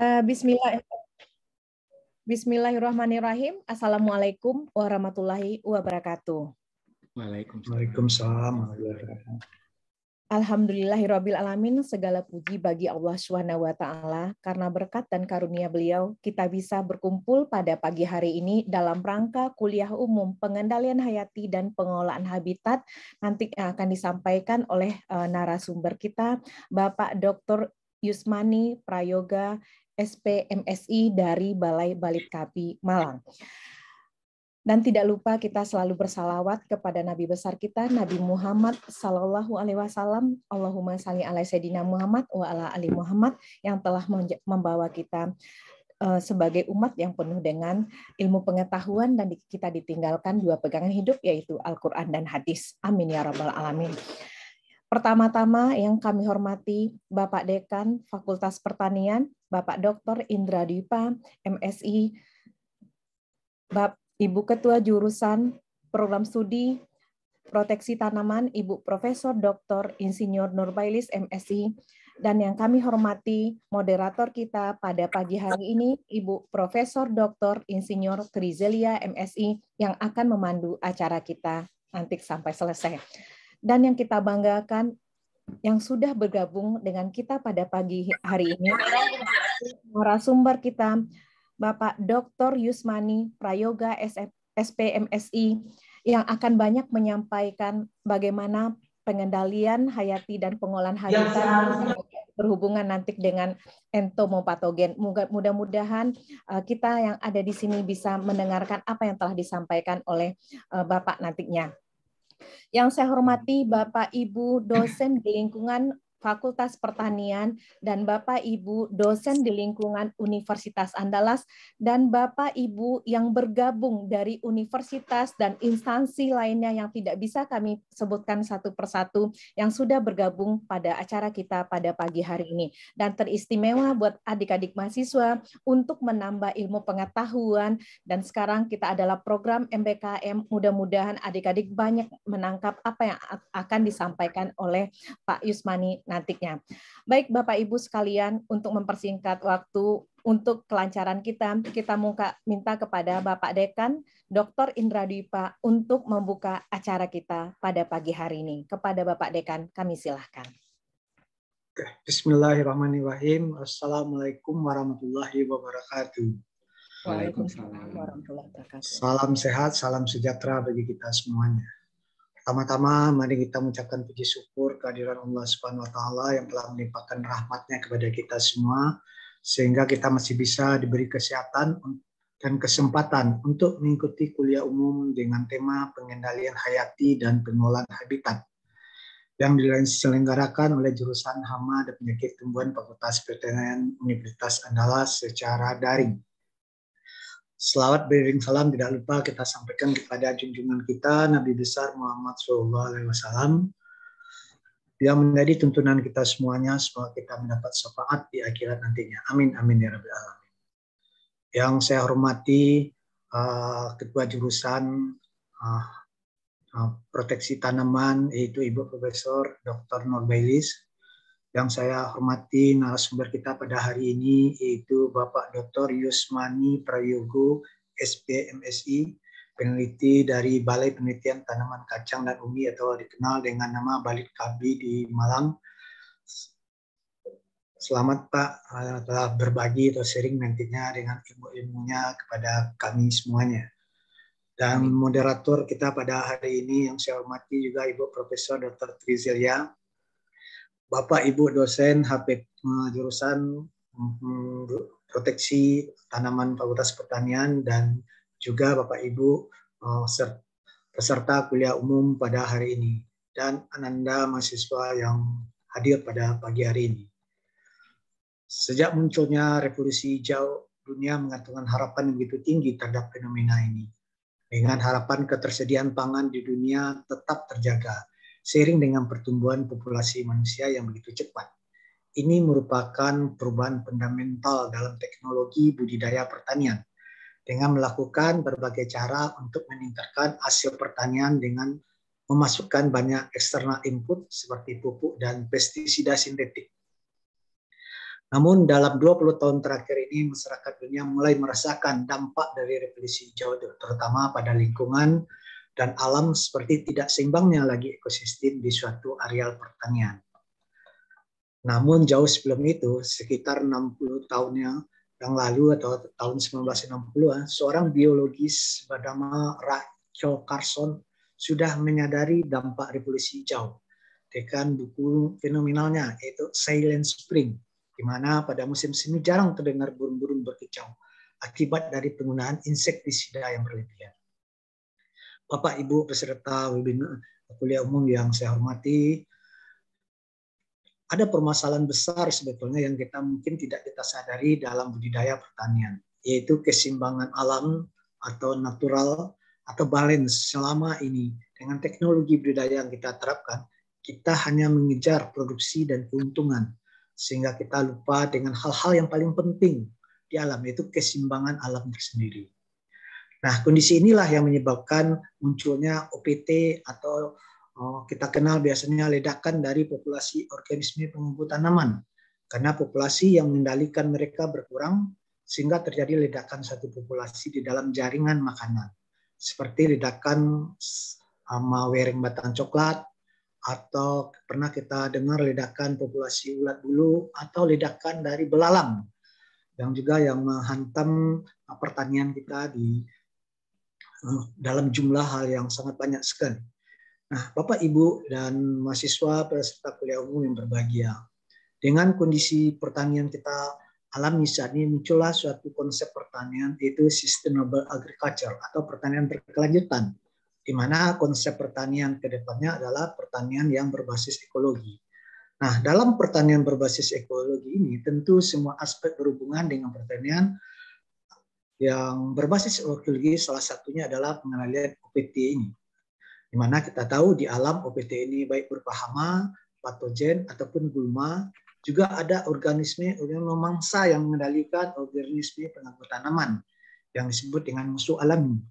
Eh, bismillah. Bismillahirrahmanirrahim. Assalamualaikum warahmatullahi wabarakatuh. Waalaikumsalam. Alhamdulillahirabbil alamin segala puji bagi Allah Subhanahu wa taala karena berkat dan karunia beliau kita bisa berkumpul pada pagi hari ini dalam rangka kuliah umum pengendalian hayati dan pengelolaan habitat nanti akan disampaikan oleh eh, narasumber kita Bapak Dr. Yusmani Prayoga SPMSI dari Balai Balikpapan Malang. Dan tidak lupa kita selalu bersalawat kepada Nabi besar kita Nabi Muhammad Sallallahu Alaihi Wasallam. Allahumma salli ala sayyidina Muhammad wa ala ali Muhammad yang telah membawa kita eh, sebagai umat yang penuh dengan ilmu pengetahuan dan kita ditinggalkan dua pegangan hidup yaitu Al-Quran dan hadis. Amin ya rabbal alamin. Pertama-tama yang kami hormati Bapak Dekan Fakultas Pertanian, Bapak Dr. Indra Dipa, MSI, Ibu Ketua Jurusan Program Studi Proteksi Tanaman, Ibu Profesor Dr. Insinyur Nurbailis, MSI, dan yang kami hormati moderator kita pada pagi hari ini, Ibu Profesor Dr. Insinyur Trizelia, MSI, yang akan memandu acara kita nanti sampai selesai dan yang kita banggakan yang sudah bergabung dengan kita pada pagi hari ini narasumber kita Bapak Dr. Yusmani Prayoga SPMSI yang akan banyak menyampaikan bagaimana pengendalian hayati dan pengolahan ya, habitat ya. berhubungan nanti dengan entomopatogen. Mudah-mudahan eh, kita yang ada di sini bisa mendengarkan apa yang telah disampaikan oleh eh, Bapak nantinya. Yang saya hormati Bapak Ibu dosen di lingkungan Fakultas Pertanian dan Bapak Ibu dosen di lingkungan Universitas Andalas dan Bapak Ibu yang bergabung dari universitas dan instansi lainnya yang tidak bisa kami sebutkan satu persatu yang sudah bergabung pada acara kita pada pagi hari ini dan teristimewa buat adik-adik mahasiswa untuk menambah ilmu pengetahuan dan sekarang kita adalah program MBKM mudah-mudahan adik-adik banyak menangkap apa yang akan disampaikan oleh Pak Yusmani nantinya. Baik Bapak Ibu sekalian, untuk mempersingkat waktu untuk kelancaran kita, kita muka, minta kepada Bapak Dekan Dr. Indra Dwipa untuk membuka acara kita pada pagi hari ini. Kepada Bapak Dekan, kami silahkan. Bismillahirrahmanirrahim. Assalamualaikum warahmatullahi wabarakatuh. Waalaikumsalam warahmatullahi wabarakatuh. Salam sehat, salam sejahtera bagi kita semuanya. Pertama-tama mari kita mengucapkan puji syukur kehadiran Allah Subhanahu wa taala yang telah melimpahkan rahmatnya kepada kita semua sehingga kita masih bisa diberi kesehatan dan kesempatan untuk mengikuti kuliah umum dengan tema pengendalian hayati dan pengelolaan habitat yang diselenggarakan oleh jurusan Hama dan Penyakit Tumbuhan Fakultas Pertanian Universitas Andalas secara daring. Selawat beriring salam tidak lupa kita sampaikan kepada junjungan kita Nabi besar Muhammad SAW yang menjadi tuntunan kita semuanya semoga kita mendapat syafaat di akhirat nantinya. Amin amin ya rabbal alamin. Yang saya hormati uh, ketua jurusan uh, uh, proteksi tanaman yaitu Ibu Profesor Dr. Norbailis yang saya hormati narasumber kita pada hari ini yaitu Bapak Dr. Yusmani Prayogo, SPMSI, peneliti dari Balai Penelitian Tanaman Kacang dan Umi atau dikenal dengan nama Balit Kabi di Malang. Selamat Pak eh, telah berbagi atau sharing nantinya dengan ilmu-ilmunya kepada kami semuanya. Dan moderator kita pada hari ini yang saya hormati juga Ibu Profesor Dr. Trizilia. Bapak Ibu dosen HP eh, jurusan mm, proteksi tanaman Fakultas Pertanian dan juga Bapak Ibu eh, peserta kuliah umum pada hari ini dan ananda mahasiswa yang hadir pada pagi hari ini. Sejak munculnya revolusi hijau, dunia mengantungkan harapan yang begitu tinggi terhadap fenomena ini. Dengan harapan ketersediaan pangan di dunia tetap terjaga, seiring dengan pertumbuhan populasi manusia yang begitu cepat. Ini merupakan perubahan fundamental dalam teknologi budidaya pertanian dengan melakukan berbagai cara untuk meningkatkan hasil pertanian dengan memasukkan banyak eksternal input seperti pupuk dan pestisida sintetik. Namun dalam 20 tahun terakhir ini masyarakat dunia mulai merasakan dampak dari revolusi hijau terutama pada lingkungan, dan alam seperti tidak seimbangnya lagi ekosistem di suatu areal pertanian. Namun jauh sebelum itu, sekitar 60 tahun yang, yang lalu atau tahun 1960-an, seorang biologis bernama Rachel Carson sudah menyadari dampak revolusi hijau dengan buku fenomenalnya yaitu Silent Spring, di mana pada musim semi jarang terdengar burung-burung berkicau akibat dari penggunaan insektisida yang berlebihan. Bapak Ibu peserta webinar kuliah umum yang saya hormati, ada permasalahan besar sebetulnya yang kita mungkin tidak kita sadari dalam budidaya pertanian, yaitu keseimbangan alam atau natural atau balance selama ini dengan teknologi budidaya yang kita terapkan, kita hanya mengejar produksi dan keuntungan sehingga kita lupa dengan hal-hal yang paling penting di alam yaitu keseimbangan alam tersendiri. Nah, kondisi inilah yang menyebabkan munculnya OPT atau oh, kita kenal biasanya ledakan dari populasi organisme pengumpul tanaman. Karena populasi yang mengendalikan mereka berkurang sehingga terjadi ledakan satu populasi di dalam jaringan makanan. Seperti ledakan sama eh, wearing batang coklat atau pernah kita dengar ledakan populasi ulat bulu atau ledakan dari belalang yang juga yang menghantam eh, pertanian kita di Eh, dalam jumlah hal yang sangat banyak sekali. Nah, Bapak Ibu dan mahasiswa peserta kuliah umum yang berbahagia, dengan kondisi pertanian kita alami saat ini muncullah suatu konsep pertanian yaitu sustainable agriculture atau pertanian berkelanjutan di mana konsep pertanian ke depannya adalah pertanian yang berbasis ekologi. Nah, dalam pertanian berbasis ekologi ini tentu semua aspek berhubungan dengan pertanian yang berbasis ekologi salah satunya adalah pengendalian OPT ini. Di mana kita tahu di alam OPT ini baik berupa hama, patogen ataupun gulma, juga ada organisme yang memangsa yang mengendalikan organisme pengganggu tanaman yang disebut dengan musuh alami.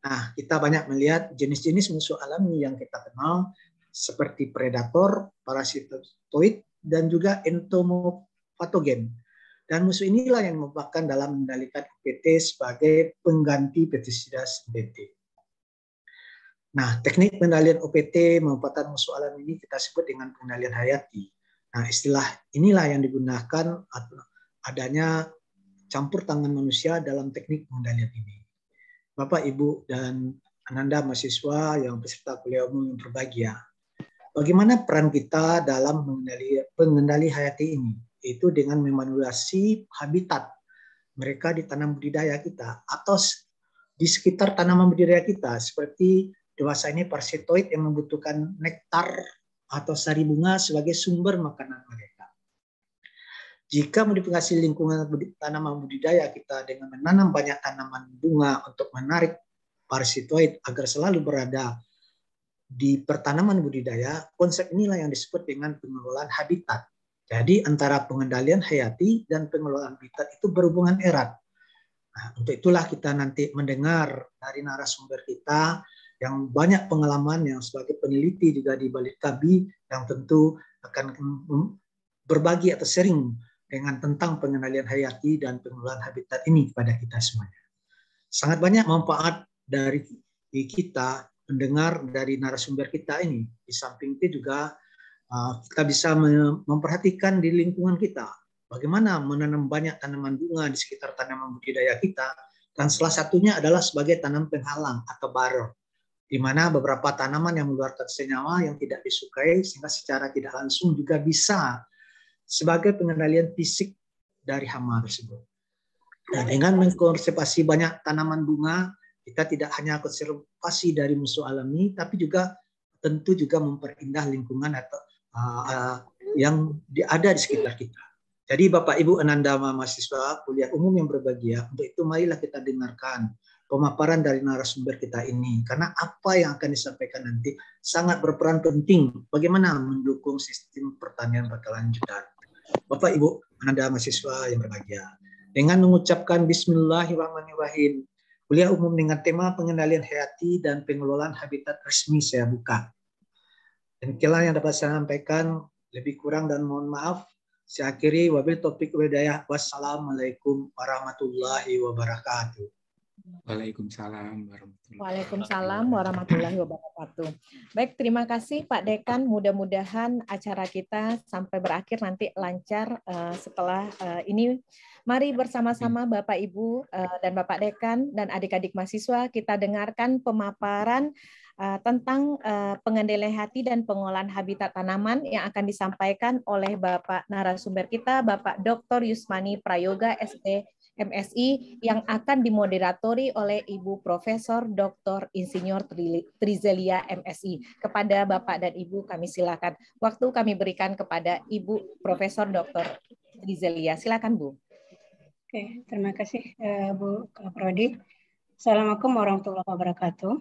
Nah, kita banyak melihat jenis-jenis musuh alami yang kita kenal seperti predator, parasitoid, dan juga entomopatogen. Dan musuh inilah yang merupakan dalam mengendalikan UPT sebagai pengganti pestisida sintetik. Nah, teknik pengendalian OPT merupakan musuh alam ini kita sebut dengan pengendalian hayati. Nah, istilah inilah yang digunakan adanya campur tangan manusia dalam teknik pengendalian ini. Bapak, Ibu, dan Ananda mahasiswa yang peserta kuliah umum yang berbahagia. Bagaimana peran kita dalam mengendali, pengendali hayati ini? itu dengan memanipulasi habitat mereka di tanam budidaya kita atau di sekitar tanaman budidaya kita seperti dewasa ini parasitoid yang membutuhkan nektar atau sari bunga sebagai sumber makanan mereka. Jika modifikasi lingkungan tanaman budidaya kita dengan menanam banyak tanaman bunga untuk menarik parasitoid agar selalu berada di pertanaman budidaya, konsep inilah yang disebut dengan pengelolaan habitat. Jadi antara pengendalian hayati dan pengelolaan habitat itu berhubungan erat. Nah, untuk itulah kita nanti mendengar dari narasumber kita yang banyak pengalaman yang sebagai peneliti juga di balik Balitkabi yang tentu akan berbagi atau sharing dengan tentang pengendalian hayati dan pengelolaan habitat ini kepada kita semuanya. Sangat banyak manfaat dari kita mendengar dari narasumber kita ini. Di samping itu juga Ah, kita bisa memperhatikan di lingkungan kita bagaimana menanam banyak tanaman bunga di sekitar tanaman budidaya kita dan salah satunya adalah sebagai tanam penghalang atau barrel di mana beberapa tanaman yang mengeluarkan senyawa yang tidak disukai sehingga secara tidak langsung juga bisa sebagai pengendalian fisik dari hama tersebut. Nah, dengan mengkonservasi banyak tanaman bunga, kita tidak hanya konservasi dari musuh alami, tapi juga tentu juga memperindah lingkungan atau Ah, ah, yang ada di sekitar kita. Jadi Bapak Ibu Ananda mahasiswa kuliah umum yang berbahagia, untuk itu marilah kita dengarkan pemaparan dari narasumber kita ini. Karena apa yang akan disampaikan nanti sangat berperan penting bagaimana mendukung sistem pertanian berkelanjutan. Bapak Ibu Ananda mahasiswa yang berbahagia, dengan mengucapkan Bismillahirrahmanirrahim, kuliah umum dengan tema pengendalian hayati dan pengelolaan habitat resmi saya buka. Demikianlah yang dapat saya sampaikan. Lebih kurang dan mohon maaf. Saya akhiri wabil topik wadayah. Wassalamualaikum warahmatullahi wabarakatuh. Waalaikumsalam warahmatullahi Waalaikumsalam warahmatullahi wabarakatuh. Baik, terima kasih Pak Dekan. Mudah-mudahan acara kita sampai berakhir nanti lancar uh, setelah uh, ini. Mari bersama-sama Bapak Ibu uh, dan Bapak Dekan dan adik-adik mahasiswa kita dengarkan pemaparan Eh, tentang uh, eh, pengendalian hati dan pengolahan habitat tanaman yang akan disampaikan oleh Bapak narasumber kita Bapak Dr. Yusmani Prayoga SD e, MSI yang akan dimoderatori oleh Ibu Profesor Dr. Insinyur Trizelia MSI. Kepada Bapak dan Ibu kami silakan. Waktu kami berikan kepada Ibu Profesor Dr. Trizelia. Silakan Bu. Oke, terima kasih eh, Bu Prodi. Assalamualaikum warahmatullahi wabarakatuh.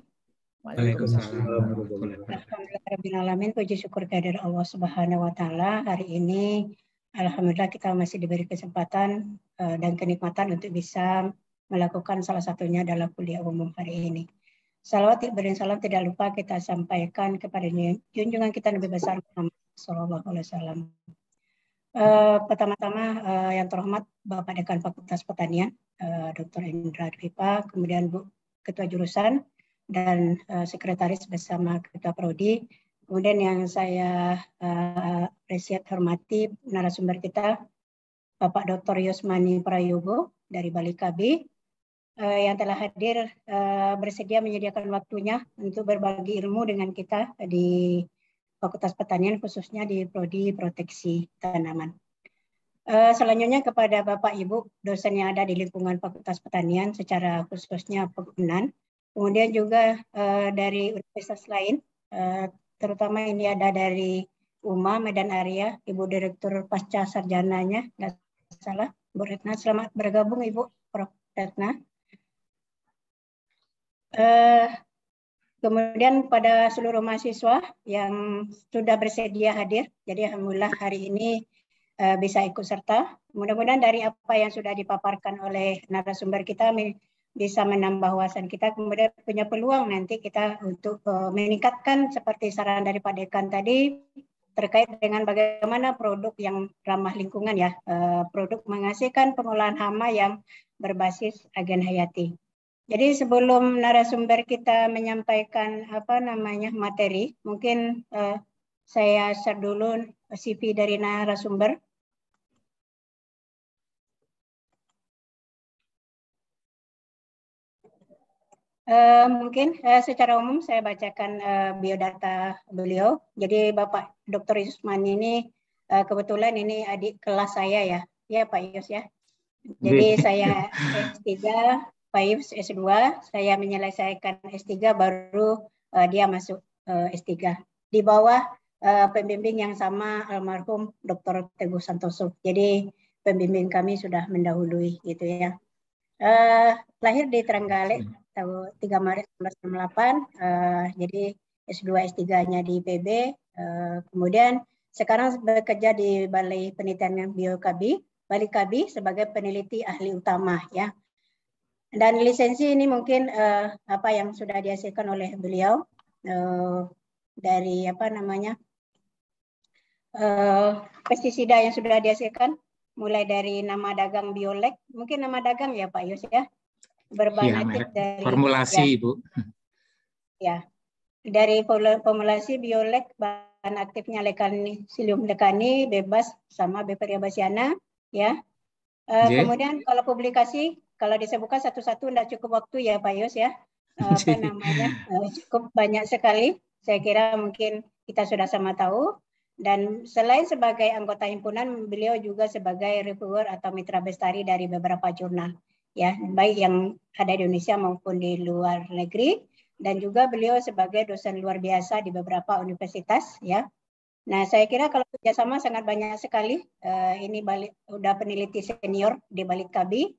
Alhamdulillah puji syukur kehadiran Allah Subhanahu wa taala hari ini alhamdulillah kita masih diberi kesempatan eh, dan kenikmatan untuk bisa melakukan salah satunya dalam kuliah umum hari ini. Salawat dan salam tidak lupa kita sampaikan kepada junjungan kita lebih besar Muhammad sallallahu alaihi wasallam. Uh, pertama-tama uh, yang terhormat Bapak Dekan Fakultas Pertanian, uh, Dr. Indra Dwipa, kemudian Bu Ketua Jurusan, dan uh, sekretaris bersama Ketua Prodi. Kemudian yang saya uh, apresiat hormati narasumber kita Bapak Dr. Yosmani Prayogo dari Bali KB uh, eh, yang telah hadir uh, bersedia menyediakan waktunya untuk berbagi ilmu dengan kita di Fakultas Pertanian khususnya di Prodi Proteksi Tanaman. selanjutnya kepada Bapak Ibu dosen yang ada di lingkungan Fakultas Pertanian secara khususnya Pegunan Kemudian juga uh, dari universitas lain, uh, terutama ini ada dari UMA Medan Arya, Ibu Direktur Pasca Sarjananya, nggak salah, Bu Retna. Selamat bergabung Ibu Prof. Retna. Uh, kemudian pada seluruh mahasiswa yang sudah bersedia hadir, jadi Alhamdulillah hari ini uh, bisa ikut serta. Mudah-mudahan dari apa yang sudah dipaparkan oleh narasumber kita bisa menambah wawasan kita kemudian punya peluang nanti kita untuk uh, meningkatkan seperti saran dari Pak Dekan tadi terkait dengan bagaimana produk yang ramah lingkungan ya uh, produk menghasilkan pengolahan hama yang berbasis agen hayati. Jadi sebelum narasumber kita menyampaikan apa namanya materi, mungkin uh, saya share dulu CV dari narasumber. Eh, mungkin uh, secara umum saya bacakan uh, biodata beliau. Jadi Bapak Dr. Yusman ini uh, kebetulan ini adik kelas saya ya. Ya Pak Yus ya. Jadi iya. saya S3, Pak Yus S2, saya menyelesaikan S3 baru uh, dia masuk uh, S3. Di bawah uh, pembimbing yang sama almarhum Dr. Teguh Santoso. Jadi pembimbing kami sudah mendahului gitu ya. Uh, lahir di Trenggalek 3 Maret 1998 uh, eh, jadi S2 S3-nya di PB uh, eh, kemudian sekarang bekerja di Balai Penelitian Biokabi Balai Kabi sebagai peneliti ahli utama ya dan lisensi ini mungkin uh, apa yang sudah dihasilkan oleh beliau uh, dari apa namanya uh, pestisida yang sudah dihasilkan mulai dari nama dagang Biolek mungkin nama dagang ya Pak Yus ya Iya, berbahan ya, dari formulasi ya, Ibu. Ya. Dari formulasi biolek bahan aktifnya lekani, lekani bebas sama Beperia basiana ya. e, Kemudian kalau publikasi kalau disebutkan satu-satu tidak cukup waktu ya Pak Yos ya. e, apa namanya? e, cukup banyak sekali. Saya kira mungkin kita sudah sama tahu dan selain sebagai anggota himpunan beliau juga sebagai reviewer atau mitra bestari dari beberapa jurnal ya baik yang ada di Indonesia maupun di luar negeri dan juga beliau sebagai dosen luar biasa di beberapa universitas ya. Nah saya kira kalau kerjasama sangat banyak sekali eh, ini balik udah peneliti senior di balik kabi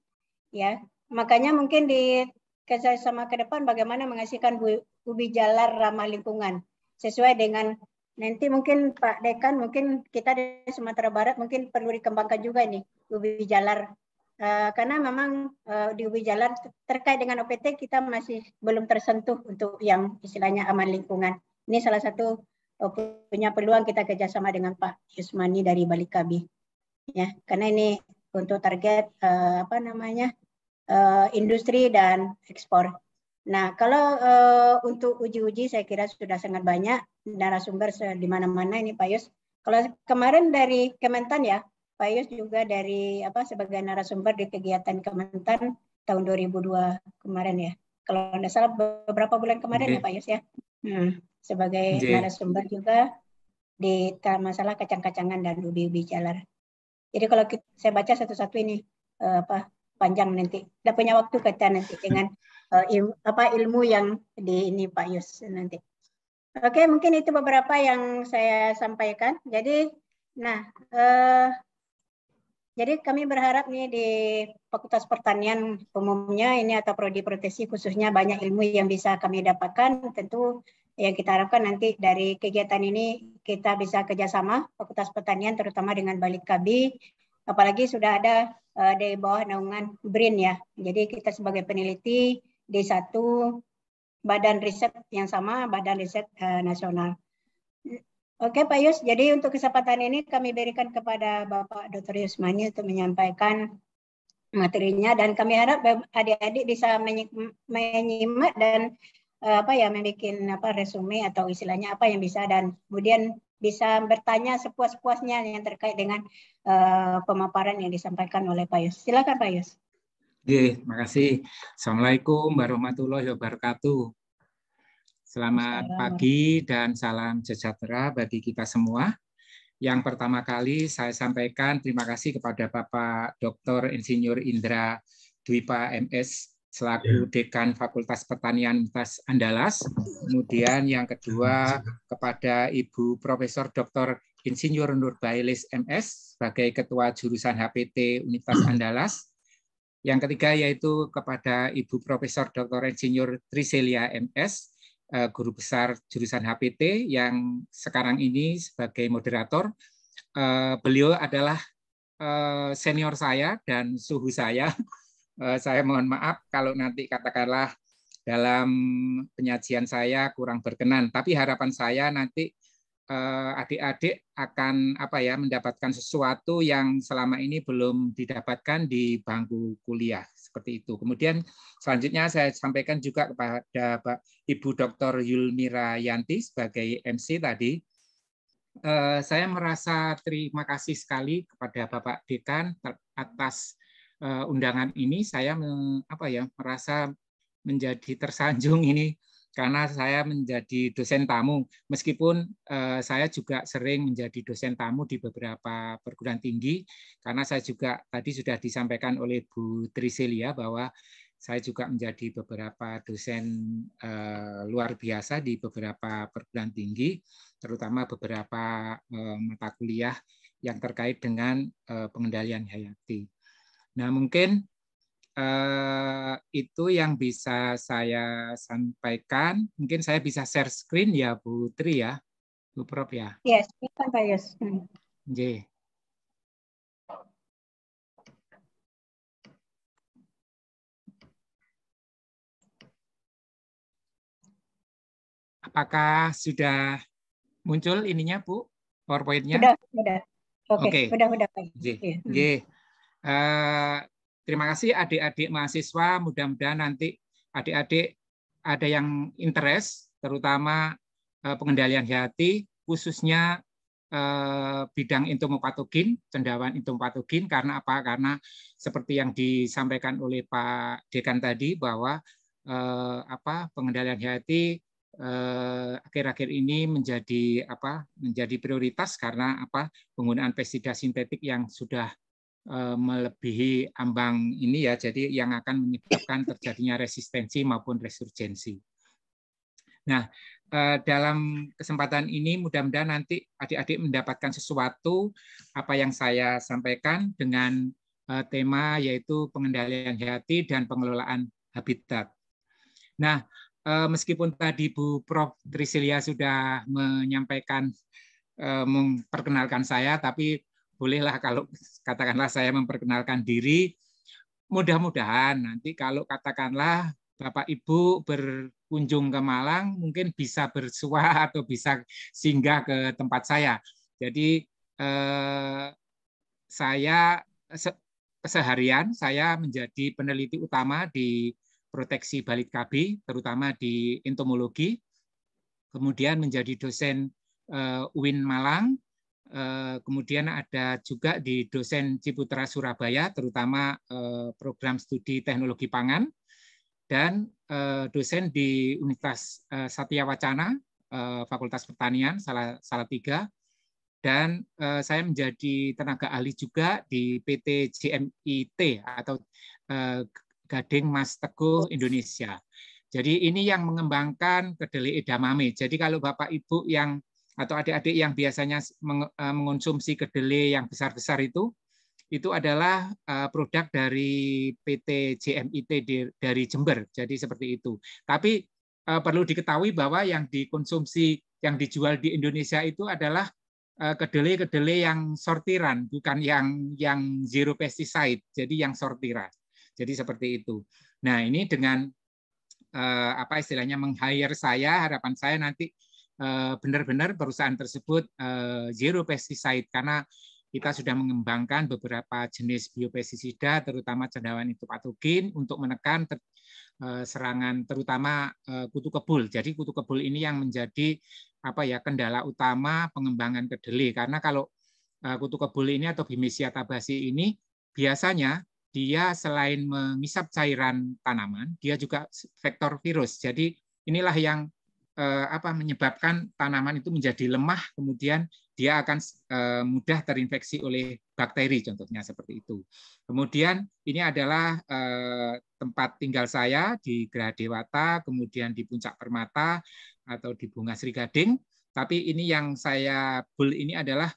ya makanya mungkin di kerjasama ke depan bagaimana menghasilkan ubi jalar ramah lingkungan sesuai dengan nanti mungkin Pak Dekan mungkin kita di Sumatera Barat mungkin perlu dikembangkan juga ini ubi jalar Eh, karena memang uh, di ubi jalan terkait dengan OPT kita masih belum tersentuh untuk yang istilahnya aman lingkungan. Ini salah satu uh, punya peluang kita kerjasama dengan Pak Yusmani dari Balikabi. Ya, karena ini untuk target uh, apa namanya uh, industri dan ekspor. Nah, kalau uh, untuk uji-uji saya kira sudah sangat banyak narasumber di mana-mana ini Pak Yus. Kalau kemarin dari Kementan ya, Pak Yus juga dari apa sebagai narasumber di kegiatan Kementan tahun 2002 kemarin ya. Kalau tidak salah beberapa bulan kemarin okay. ya Pak Yus ya. Hmm. Sebagai okay. narasumber juga di masalah kacang-kacangan dan ubi-ubi jalar. Jadi kalau kita, saya baca satu-satu ini uh, apa panjang nanti. Tidak punya waktu kita nanti dengan uh, eh, ilmu, apa ilmu yang di ini Pak Yus nanti. Oke, mungkin itu beberapa yang saya sampaikan. Jadi, nah, eh, jadi kami berharap nih di Fakultas Pertanian umumnya ini atau prodi protesi khususnya banyak ilmu yang bisa kami dapatkan tentu yang kita harapkan nanti dari kegiatan ini kita bisa kerjasama Fakultas Pertanian terutama dengan Balik Kabi apalagi sudah ada uh, di bawah naungan BRIN ya. Jadi kita sebagai peneliti di satu badan riset yang sama, badan riset uh, nasional. Oke Pak Yus, jadi untuk kesempatan ini kami berikan kepada Bapak Dr. Yusmani untuk menyampaikan materinya dan kami harap adik-adik bisa menyimak dan eh, apa ya membuat apa resume atau istilahnya apa yang bisa dan kemudian bisa bertanya sepuas-puasnya yang terkait dengan uh, pemaparan yang disampaikan oleh Pak Yus. Silakan Pak Yus. Oke, terima kasih. Assalamualaikum warahmatullahi wabarakatuh. Selamat pagi dan salam sejahtera bagi kita semua. Yang pertama kali saya sampaikan terima kasih kepada Bapak Dr. Insinyur Indra Dwipa MS selaku ya. Dekan Fakultas Pertanian Universitas Andalas. Kemudian yang kedua kepada Ibu Profesor Dr. Insinyur Nur Bailis MS sebagai Ketua Jurusan HPT Universitas Andalas. Yang ketiga yaitu kepada Ibu Profesor Dr. Insinyur Triselia MS Eh, guru besar jurusan HPT yang sekarang ini sebagai moderator. Eh, beliau adalah eh, senior saya dan suhu saya. Saya mohon maaf kalau nanti katakanlah dalam penyajian saya kurang berkenan. Tapi harapan saya nanti adik-adik akan apa ya mendapatkan sesuatu yang selama ini belum didapatkan di bangku kuliah seperti itu. Kemudian selanjutnya saya sampaikan juga kepada Ibu Dr. Yulmira Yanti sebagai MC tadi. Eh, saya merasa terima kasih sekali kepada Bapak Dekan atas eh, undangan ini. Saya apa ya merasa menjadi tersanjung ini karena saya menjadi dosen tamu meskipun eh, saya juga sering menjadi dosen tamu di beberapa perguruan tinggi karena saya juga tadi sudah disampaikan oleh Bu Triselia bahwa saya juga menjadi beberapa dosen eh, luar biasa di beberapa perguruan tinggi terutama beberapa eh, mata kuliah yang terkait dengan eh, pengendalian hayati. Nah, mungkin Eh, itu yang bisa saya sampaikan. Mungkin saya bisa share screen ya, Putri ya, Bu Prof ya. Yes, bisa Pak Yes. J. Hmm. Apakah sudah muncul ininya, Bu? PowerPoint-nya? Sudah, sudah. Oke, okay. sudah, sudah. J. J. Uh, Terima kasih adik-adik mahasiswa. Mudah-mudahan nanti adik-adik ada yang interest, terutama eh, pengendalian hati, khususnya eh, bidang entomopatogen, cendawan entomopatogen, karena apa? Karena seperti yang disampaikan oleh Pak Dekan tadi bahwa eh, apa pengendalian hati akhir-akhir ini menjadi apa menjadi prioritas karena apa penggunaan pestisida sintetik yang sudah Eh, melebihi ambang ini ya, jadi yang akan menyebabkan terjadinya resistensi maupun resurgensi. Nah, eh, dalam kesempatan ini mudah-mudahan nanti adik-adik mendapatkan sesuatu apa yang saya sampaikan dengan eh, tema yaitu pengendalian hati dan pengelolaan habitat. Nah, meskipun tadi Bu Prof. Trisilia sudah menyampaikan memperkenalkan saya, tapi bolehlah kalau katakanlah saya memperkenalkan diri, mudah-mudahan nanti kalau katakanlah Bapak Ibu berkunjung ke Malang mungkin bisa bersua atau bisa singgah ke tempat saya. Jadi eh, saya se seharian saya menjadi peneliti utama di proteksi Balitkabi, terutama di entomologi, kemudian menjadi dosen UIN eh, Malang, Eh, kemudian ada juga di dosen Ciputra Surabaya, terutama eh, program studi teknologi pangan, dan eh, dosen di Universitas Satya Wacana, Fakultas Pertanian, salah, salah tiga, dan saya menjadi tenaga ahli juga di PT GMIT atau Gading Mas Teguh Indonesia. Jadi ini yang mengembangkan kedelai edamame. Jadi kalau Bapak Ibu yang atau adik-adik yang biasanya eh, mengonsumsi kedelai yang besar-besar itu, itu adalah eh, produk dari PT JMIT dari Jember. Jadi seperti itu. Tapi eh, perlu diketahui bahwa yang dikonsumsi, yang dijual di Indonesia itu adalah kedelai-kedelai yang sortiran, bukan yang yang zero pesticide, jadi yang sortiran. Jadi seperti itu. Nah ini dengan apa istilahnya meng hire saya, harapan saya nanti Eh, benar-benar perusahaan tersebut eh, zero pesticide karena kita sudah mengembangkan beberapa jenis biopestisida terutama cendawan itu patogen untuk menekan eh, serangan terutama kutu kebul. Jadi kutu kebul ini yang menjadi apa ya kendala utama pengembangan kedelai karena kalau kutu kebul ini atau bimisia tabasi ini biasanya dia selain mengisap cairan tanaman, dia juga vektor virus. Jadi inilah yang Eh, apa menyebabkan tanaman itu menjadi lemah kemudian dia akan eh, mudah terinfeksi oleh bakteri contohnya seperti itu. Kemudian ini adalah eh, tempat tinggal saya di Dewata kemudian di Puncak Permata atau di Bunga Sri Gading. Tapi ini yang saya bul ini adalah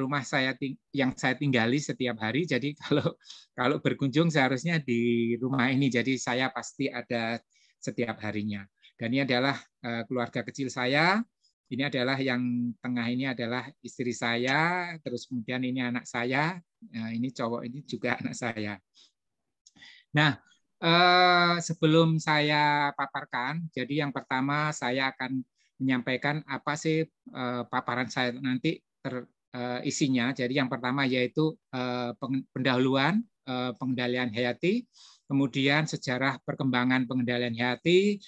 rumah saya yang saya tinggali setiap hari. Jadi kalau kalau berkunjung seharusnya di rumah ini. Jadi saya pasti ada setiap harinya. Dan ini adalah eh, keluarga kecil saya. Ini adalah yang tengah ini adalah istri saya, terus kemudian ini anak saya, nah, ini cowok ini juga anak saya. Nah, eh, sebelum saya paparkan, jadi yang pertama saya akan menyampaikan apa sih eh, paparan saya nanti ter, isinya. Jadi yang pertama yaitu pendahuluan pengendalian hayati, kemudian sejarah perkembangan pengendalian hayati,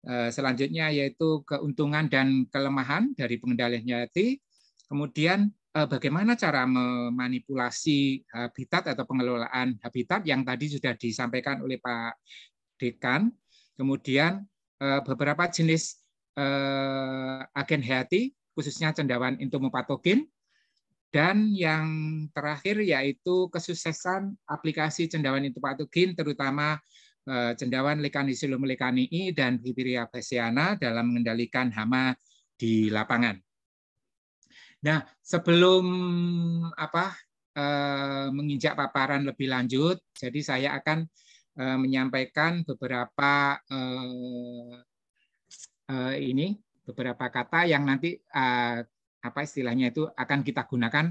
Eh, selanjutnya yaitu keuntungan dan kelemahan dari pengendalian hayati. Kemudian eh, bagaimana cara memanipulasi habitat atau pengelolaan habitat yang tadi sudah disampaikan oleh Pak Dekan. Kemudian eh, beberapa jenis agen hayati, khususnya cendawan entomopatogen, dan yang terakhir yaitu kesuksesan aplikasi cendawan entomopatogen, terutama Eh, cendawan lekanisilum lecanii dan Viperia bassiana dalam mengendalikan hama di lapangan. Nah, sebelum apa eh, menginjak paparan lebih lanjut, jadi saya akan eh, menyampaikan beberapa ini beberapa kata yang nanti apa istilahnya itu akan kita gunakan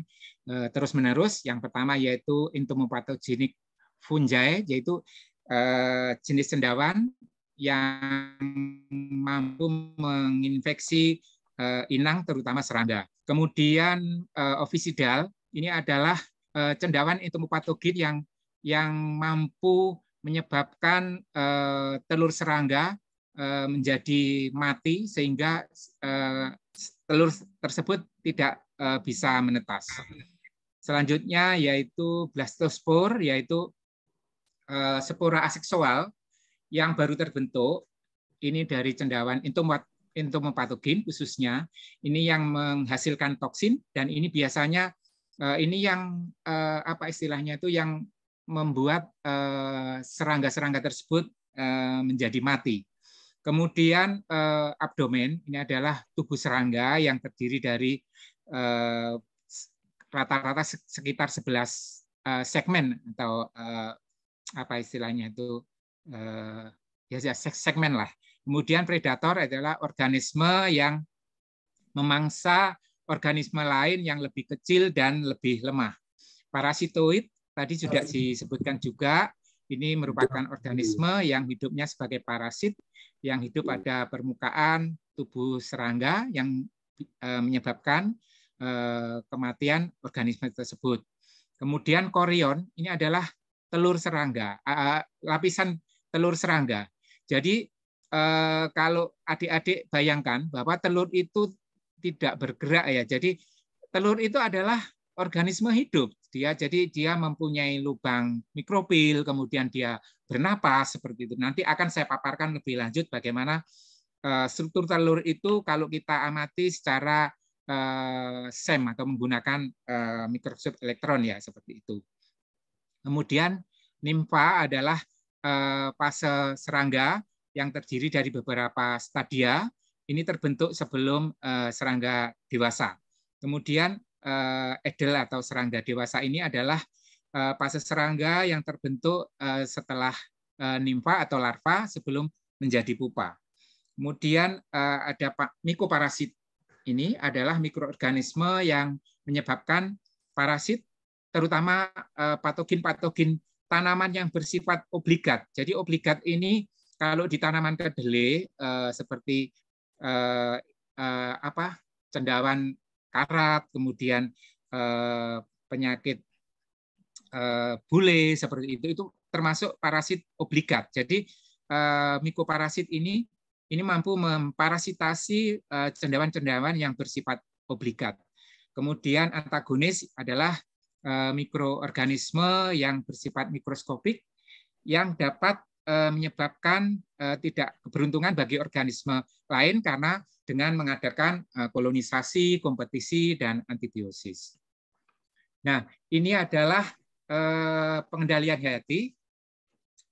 terus menerus. Yang pertama yaitu entomopatogenik fungi, yaitu Eh, jenis cendawan yang mampu menginfeksi eh, inang terutama serangga. Kemudian eh, ovisidal ini adalah eh, cendawan entomopatogen yang yang mampu menyebabkan telur serangga menjadi mati sehingga telur tersebut tidak bisa menetas. Selanjutnya yaitu blastospor yaitu Eh, sepura aseksual yang baru terbentuk ini dari cendawan entomopatogen khususnya ini yang menghasilkan toksin dan ini biasanya eh, ini yang eh, apa istilahnya itu yang membuat serangga-serangga tersebut menjadi mati. Kemudian abdomen ini adalah tubuh serangga yang terdiri dari rata-rata sekitar 11 segmen atau apa istilahnya itu eh, ya, ya segmen lah. Kemudian predator adalah organisme yang memangsa organisme lain yang lebih kecil dan lebih lemah. Parasitoid tadi sudah disebutkan juga ini merupakan organisme yang hidupnya sebagai parasit yang hidup pada permukaan tubuh serangga yang eh, menyebabkan eh, kematian organisme tersebut. Kemudian korion ini adalah telur serangga, lapisan telur serangga. Jadi eh, kalau adik-adik bayangkan bahwa telur itu tidak bergerak ya. Jadi telur itu adalah organisme hidup. Dia jadi dia mempunyai lubang mikrobil, kemudian dia bernapas seperti itu. Nanti akan saya paparkan lebih lanjut bagaimana eh, struktur telur itu kalau kita amati secara eh, SEM atau menggunakan mikroskop elektron ya seperti itu. Kemudian nimfa adalah eh, fase serangga yang terdiri dari beberapa stadia. Ini terbentuk sebelum eh, serangga dewasa. Kemudian eh, edel atau serangga dewasa ini adalah fase serangga yang terbentuk setelah nimfa atau larva sebelum menjadi pupa. Kemudian ada mikoparasit ini adalah mikroorganisme yang menyebabkan parasit terutama eh, patogen-patogen tanaman yang bersifat obligat. Jadi obligat ini kalau di tanaman kedelai eh, seperti eh, apa cendawan karat, kemudian penyakit bule seperti itu itu termasuk parasit obligat. Jadi mikoparasit ini ini mampu memparasitasi cendawan-cendawan yang bersifat obligat. Kemudian antagonis adalah Eh, mikroorganisme yang bersifat mikroskopik yang dapat eh, menyebabkan eh, tidak keberuntungan bagi organisme lain karena dengan mengadakan kolonisasi, kompetisi, dan antibiosis. Nah, ini adalah pengendalian hayati.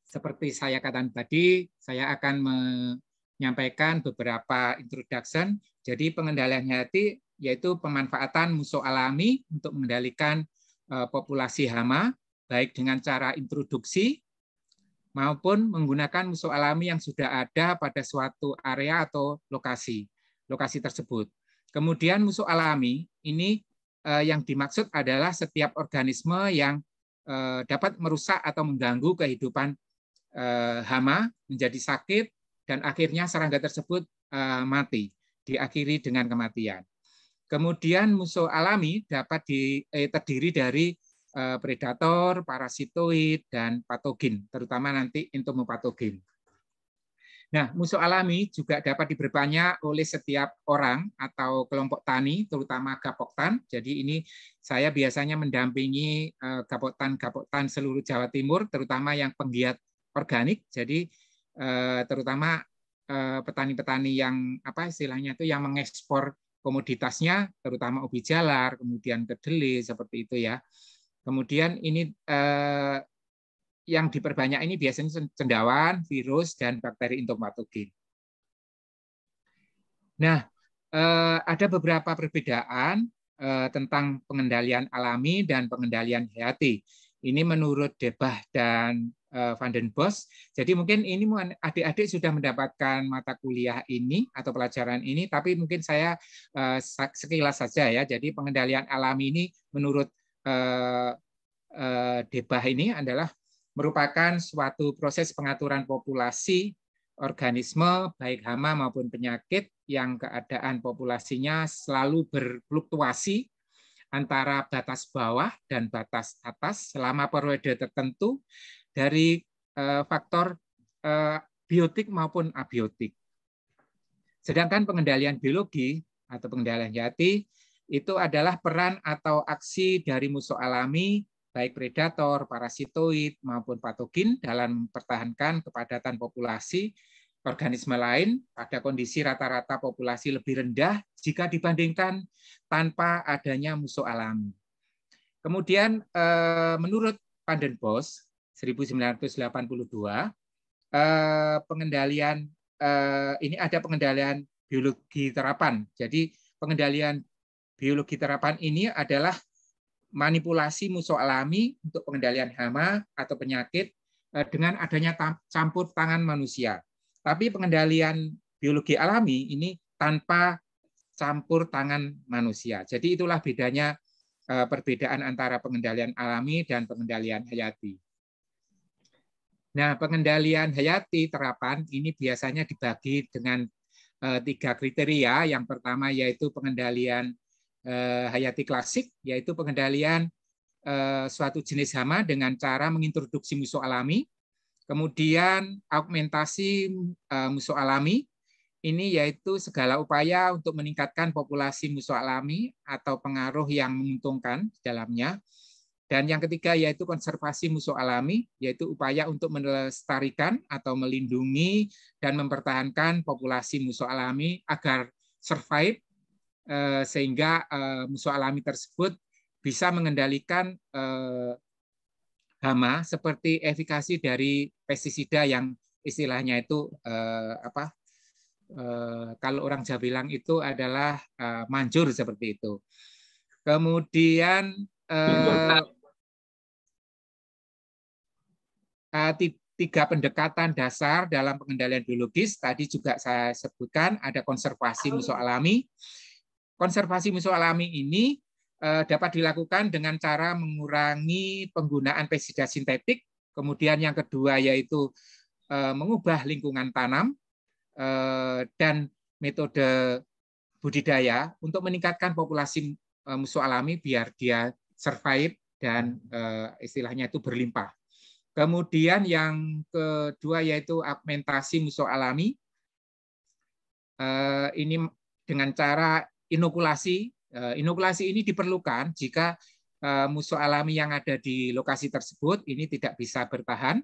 Seperti saya katakan tadi, saya akan menyampaikan beberapa introduction. Jadi pengendalian hayati yaitu pemanfaatan musuh alami untuk mengendalikan Eh, populasi hama, baik dengan cara introduksi maupun menggunakan musuh alami yang sudah ada pada suatu area atau lokasi lokasi tersebut. Kemudian musuh alami ini eh, yang dimaksud adalah setiap organisme yang eh, dapat merusak atau mengganggu kehidupan hama menjadi sakit dan akhirnya serangga tersebut mati diakhiri dengan kematian. Kemudian musuh alami dapat di, eh, terdiri dari eh, predator, parasitoid, dan patogen, terutama nanti entomopatogen. Nah, musuh alami juga dapat diperbanyak oleh setiap orang atau kelompok tani, terutama gapoktan. Jadi ini saya biasanya mendampingi eh, gapoktan-gapoktan seluruh Jawa Timur, terutama yang penggiat organik. Jadi eh, terutama eh, petani-petani yang apa istilahnya itu yang mengekspor komoditasnya terutama ubi jalar, kemudian kedelai seperti itu ya. Kemudian ini eh, yang diperbanyak ini biasanya cendawan, virus dan bakteri entomatogen. Nah, eh, ada beberapa perbedaan eh, tentang pengendalian alami dan pengendalian hayati. Ini menurut Debah dan Eh, Van den Bos. Jadi mungkin ini adik-adik sudah mendapatkan mata kuliah ini atau pelajaran ini, tapi mungkin saya eh, sekilas saja ya. Jadi pengendalian alam ini menurut eh, Debah ini adalah merupakan suatu proses pengaturan populasi organisme baik hama maupun penyakit yang keadaan populasinya selalu berfluktuasi antara batas bawah dan batas atas selama periode tertentu dari eh, faktor eh, biotik maupun abiotik. Sedangkan pengendalian biologi atau pengendalian jati itu adalah peran atau aksi dari musuh alami baik predator, parasitoid maupun patogen dalam mempertahankan kepadatan populasi organisme lain pada kondisi rata-rata populasi lebih rendah jika dibandingkan tanpa adanya musuh alami. Kemudian eh, menurut Pandenbos, 1982 eh, pengendalian eh, ini ada pengendalian biologi terapan. Jadi pengendalian biologi terapan ini adalah manipulasi musuh alami untuk pengendalian hama atau penyakit eh, dengan adanya campur tangan manusia. Tapi pengendalian biologi alami ini tanpa campur tangan manusia. Jadi itulah bedanya eh, perbedaan antara pengendalian alami dan pengendalian hayati. Nah, pengendalian hayati terapan ini biasanya dibagi dengan eh, tiga kriteria. Yang pertama yaitu pengendalian eh, hayati klasik, yaitu pengendalian eh, suatu jenis hama dengan cara mengintroduksi musuh alami. Kemudian augmentasi eh, musuh alami, ini yaitu segala upaya untuk meningkatkan populasi musuh alami atau pengaruh yang menguntungkan di dalamnya. Dan yang ketiga yaitu konservasi musuh alami, yaitu upaya untuk melestarikan atau melindungi dan mempertahankan populasi musuh alami agar survive eh, sehingga eh, musuh alami tersebut bisa mengendalikan eh, hama seperti efikasi dari pestisida yang istilahnya itu apa kalau orang Jawa bilang itu adalah manjur seperti itu. Kemudian Eh, tiga pendekatan dasar dalam pengendalian biologis. Tadi juga saya sebutkan ada konservasi musuh alami. Konservasi musuh alami ini eh, dapat dilakukan dengan cara mengurangi penggunaan pestisida sintetik. Kemudian yang kedua yaitu eh, mengubah lingkungan tanam dan metode budidaya untuk meningkatkan populasi musuh alami biar dia survive dan istilahnya itu berlimpah. Kemudian yang kedua yaitu augmentasi musuh alami. Eh, ini dengan cara inokulasi. Eh, inokulasi ini diperlukan jika eh, musuh alami yang ada di lokasi tersebut ini tidak bisa bertahan.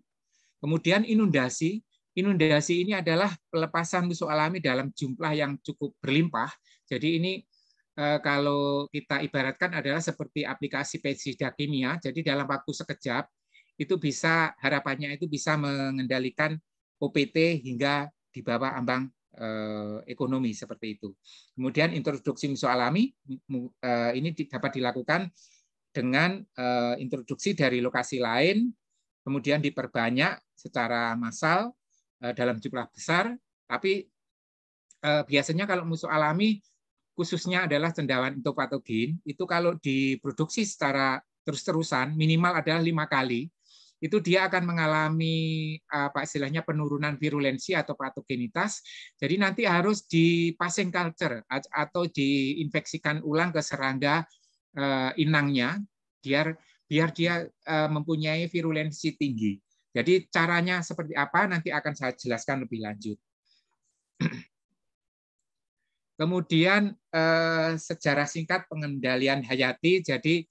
Kemudian inundasi. Inundasi ini adalah pelepasan musuh alami dalam jumlah yang cukup berlimpah. Jadi ini kalau kita ibaratkan adalah seperti aplikasi pestisida kimia. Jadi dalam waktu sekejap itu bisa harapannya itu bisa mengendalikan OPT hingga di bawah ambang eh, ekonomi seperti itu. Kemudian introduksi miso alami eh, ini dapat dilakukan dengan eh, introduksi dari lokasi lain, kemudian diperbanyak secara massal dalam jumlah besar, tapi biasanya kalau musuh alami khususnya adalah cendawan patogen itu kalau diproduksi secara terus-terusan minimal adalah lima kali itu dia akan mengalami apa istilahnya penurunan virulensi atau patogenitas. Jadi nanti harus di passing culture atau diinfeksikan ulang ke serangga eh, inangnya biar biar dia eh, mempunyai virulensi tinggi. Jadi caranya seperti apa nanti akan saya jelaskan lebih lanjut. Kemudian secara eh, sejarah singkat pengendalian hayati. Jadi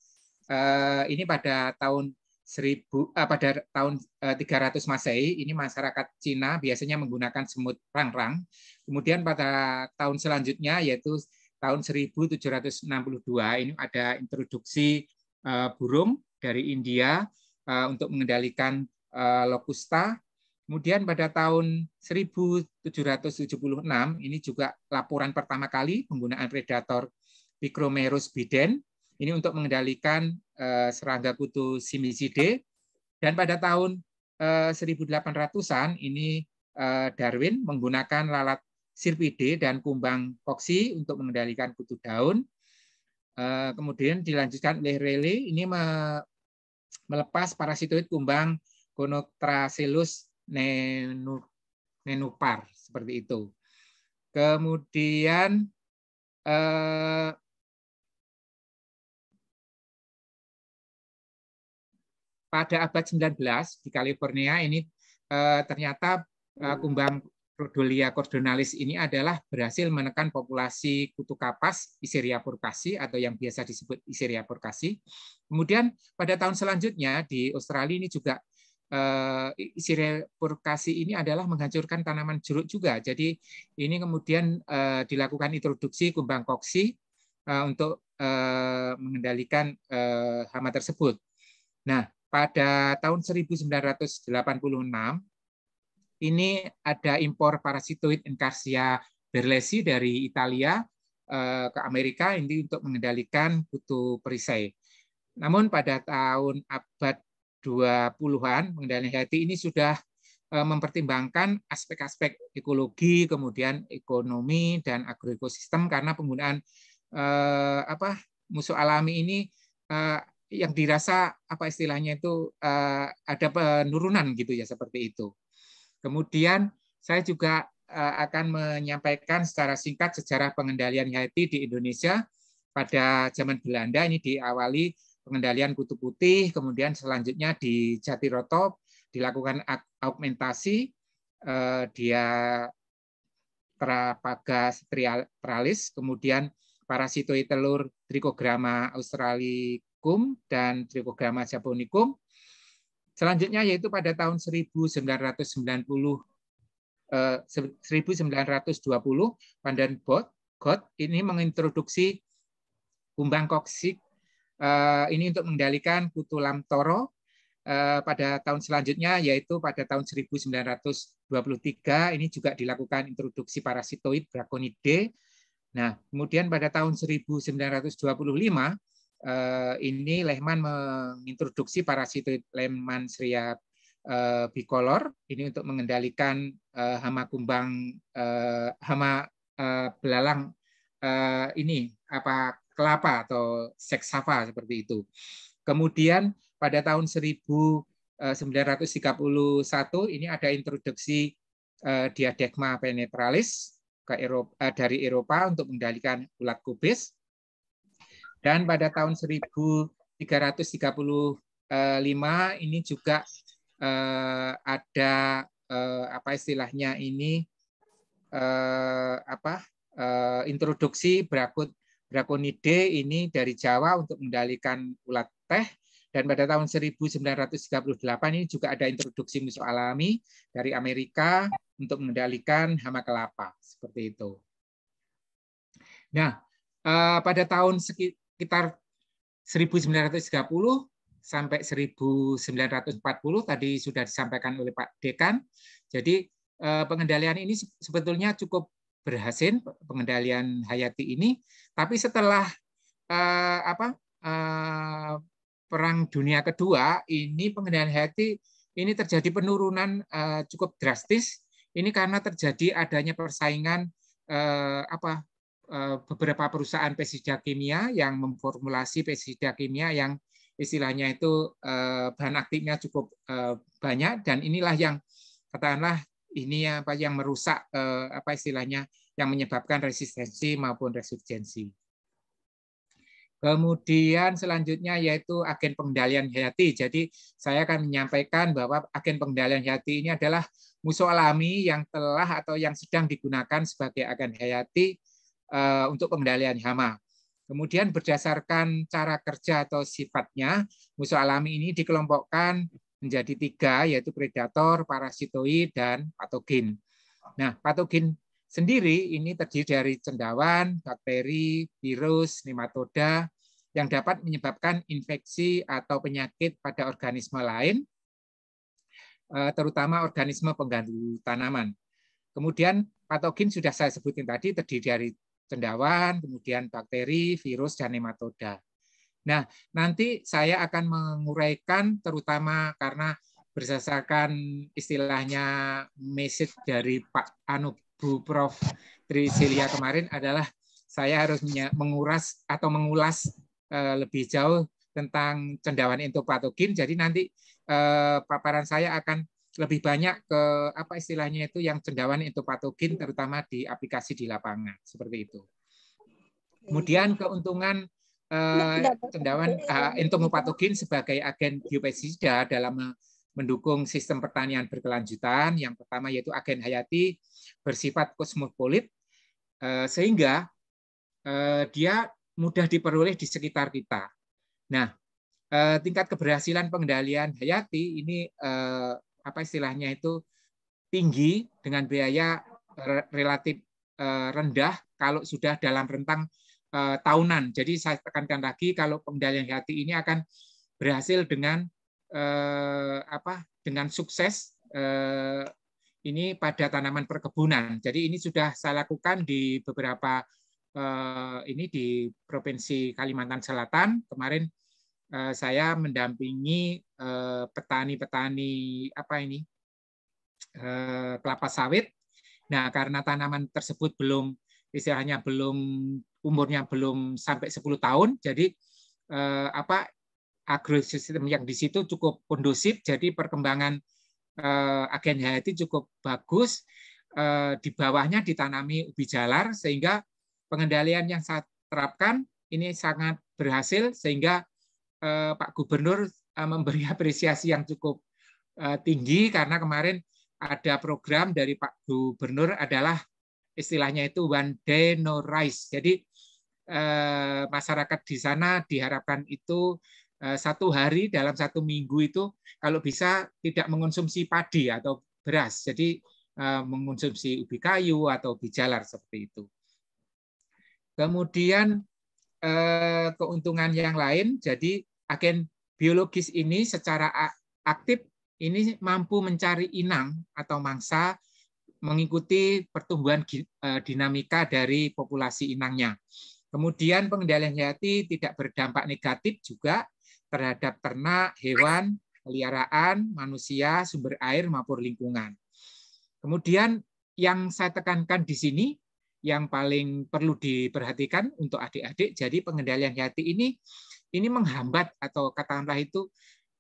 ini pada tahun 1000 eh, pada tahun eh, 300 Masehi ini masyarakat Cina biasanya menggunakan semut rang-rang. Kemudian pada tahun selanjutnya yaitu tahun 1762 ini ada introduksi eh, burung dari India eh, untuk mengendalikan eh, locusta. Kemudian pada tahun 1776 ini juga laporan pertama kali penggunaan predator Picromerus biden ini untuk mengendalikan eh, serangga kutu simiside Dan pada tahun 1800-an eh, ini eh, Darwin menggunakan lalat sirpide dan kumbang koksi untuk mengendalikan kutu daun. Kemudian dilanjutkan oleh Rayleigh ini melepas parasitoid kumbang Gonotracellus nenupar seperti itu. Kemudian eh, pada abad 19 di California ini eh, ternyata eh, kumbang Rhodolia cordonalis ini adalah berhasil menekan populasi kutu kapas iseria purkasi atau yang biasa disebut iseria purkasi. Kemudian pada tahun selanjutnya di Australia ini juga eh, Isiria purkasi ini adalah menghancurkan tanaman jeruk juga. Jadi ini kemudian eh, dilakukan introduksi kumbang koksi eh, untuk mengendalikan hama tersebut. Nah, pada tahun 1986 ini ada impor parasitoid Encarsia berlesi dari Italia eh, ke Amerika ini untuk mengendalikan kutu perisai. Namun pada tahun abad 20-an pengendalian hati ini sudah eh, mempertimbangkan aspek-aspek ekologi, kemudian ekonomi dan agroekosistem karena penggunaan eh, apa musuh alami ini eh, yang dirasa apa istilahnya itu uh, ada penurunan gitu ya seperti itu. Kemudian saya juga uh, akan menyampaikan secara singkat sejarah pengendalian Haiti di Indonesia pada zaman Belanda ini diawali pengendalian kutu putih, kemudian selanjutnya di Jatiroto dilakukan augmentasi uh, dia terapaga trialis, kemudian parasitoid telur Trichogramma australis Kum dan Trichogramma Japonicum. Selanjutnya yaitu pada tahun 1990 1920 eh, Pandan Bot God ini mengintroduksi kumbang koksik eh, ini untuk mengendalikan kutu lamtoro toro eh, pada tahun selanjutnya yaitu pada tahun 1923 ini juga dilakukan introduksi parasitoid Draconidae Nah, kemudian pada tahun 1925 Eh, ini Lehman mengintroduksi parasit Lehman Sria eh, bicolor ini untuk mengendalikan eh, hama kumbang hama belalang ini apa kelapa atau seksava seperti itu. Kemudian pada tahun 1931 ini ada introduksi diadegma penetralis Eropa, dari Eropa untuk mengendalikan ulat kubis. Dan pada tahun 1335 ini juga eh, ada eh, apa istilahnya ini eh, apa introduksi brakut brakonide ini dari Jawa untuk mengendalikan ulat teh dan pada tahun 1938 ini juga ada introduksi musuh alami dari Amerika untuk mengendalikan hama kelapa seperti itu. Nah, pada tahun sekitar 1930 sampai 1940 tadi sudah disampaikan oleh Pak Dekan. Jadi eh, pengendalian ini sebetulnya cukup berhasil pengendalian hayati ini, tapi setelah eh, apa eh, perang dunia kedua ini pengendalian hayati ini terjadi penurunan eh, cukup drastis. Ini karena terjadi adanya persaingan eh, apa Eh, beberapa perusahaan pestisida kimia yang memformulasi pestisida kimia yang istilahnya itu eh, bahan aktifnya cukup eh, banyak dan inilah yang katakanlah ini apa yang merusak apa istilahnya yang menyebabkan resistensi maupun resurgensi. Kemudian selanjutnya yaitu agen pengendalian hayati. Jadi saya akan menyampaikan bahwa agen pengendalian hayati ini adalah musuh alami yang telah atau yang sedang digunakan sebagai agen hayati Eh, untuk pengendalian hama. Kemudian berdasarkan cara kerja atau sifatnya, musuh alami ini dikelompokkan menjadi tiga, yaitu predator, parasitoid, dan patogen. Nah, patogen sendiri ini terdiri dari cendawan, bakteri, virus, nematoda, yang dapat menyebabkan infeksi atau penyakit pada organisme lain, eh, terutama organisme pengganti tanaman. Kemudian patogen sudah saya sebutin tadi terdiri dari cendawan, kemudian bakteri, virus, dan nematoda. Nah, nanti saya akan menguraikan terutama karena berdasarkan istilahnya message dari Pak Anu Bu Prof Trisilia kemarin adalah saya harus menguras atau mengulas eh, lebih jauh tentang cendawan entopatogen. Jadi nanti eh, paparan saya akan lebih banyak ke apa istilahnya itu yang cendawan itu patogen terutama di aplikasi di lapangan seperti itu. Kemudian keuntungan cendawan eh, entomopatogen eh, sebagai agen biopestisida dalam mendukung sistem pertanian berkelanjutan. Yang pertama yaitu agen hayati bersifat kosmopolit eh, sehingga dia mudah diperoleh di sekitar kita. Nah, tingkat keberhasilan pengendalian hayati ini apa istilahnya itu tinggi dengan biaya eh, relatif eh, rendah kalau sudah dalam rentang eh, tahunan. Jadi saya tekankan lagi kalau pengendalian hati ini akan berhasil dengan apa dengan sukses ini pada tanaman perkebunan. Jadi ini sudah saya lakukan di beberapa ini di Provinsi Kalimantan Selatan. Kemarin Eh, saya mendampingi eh, petani-petani apa ini eh, kelapa sawit. Nah, karena tanaman tersebut belum istilahnya belum umurnya belum sampai 10 tahun, jadi uh, apa agrosistem yang di situ cukup kondusif, jadi perkembangan uh, agen hayati cukup bagus. Uh, di bawahnya ditanami ubi jalar sehingga pengendalian yang saya terapkan ini sangat berhasil sehingga Eh, Pak Gubernur eh, memberi apresiasi yang cukup eh, tinggi karena kemarin ada program dari Pak Gubernur adalah istilahnya itu one day no rice. Jadi masyarakat di sana diharapkan itu satu hari dalam satu minggu itu kalau bisa tidak mengonsumsi padi atau beras. Jadi eh, mengonsumsi ubi kayu atau bijalar seperti itu. Kemudian keuntungan yang lain, jadi agen biologis ini secara aktif ini mampu mencari inang atau mangsa mengikuti pertumbuhan e, dinamika dari populasi inangnya. Kemudian pengendalian hayati tidak berdampak negatif juga terhadap ternak, hewan, peliharaan, manusia, sumber air maupun lingkungan. Kemudian yang saya tekankan di sini yang paling perlu diperhatikan untuk adik-adik jadi pengendalian hayati ini ini menghambat atau katakanlah itu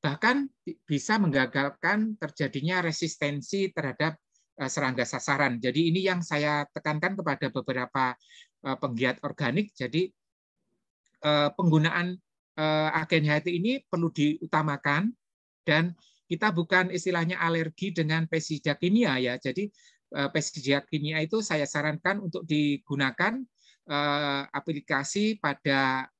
bahkan bisa menggagalkan terjadinya resistensi terhadap eh, serangga sasaran. Jadi ini yang saya tekankan kepada beberapa eh, penggiat organik. Jadi eh, penggunaan agen HT ini perlu diutamakan dan kita bukan istilahnya alergi dengan pestisida kimia ya. Jadi pestisida kimia itu saya sarankan untuk digunakan aplikasi pada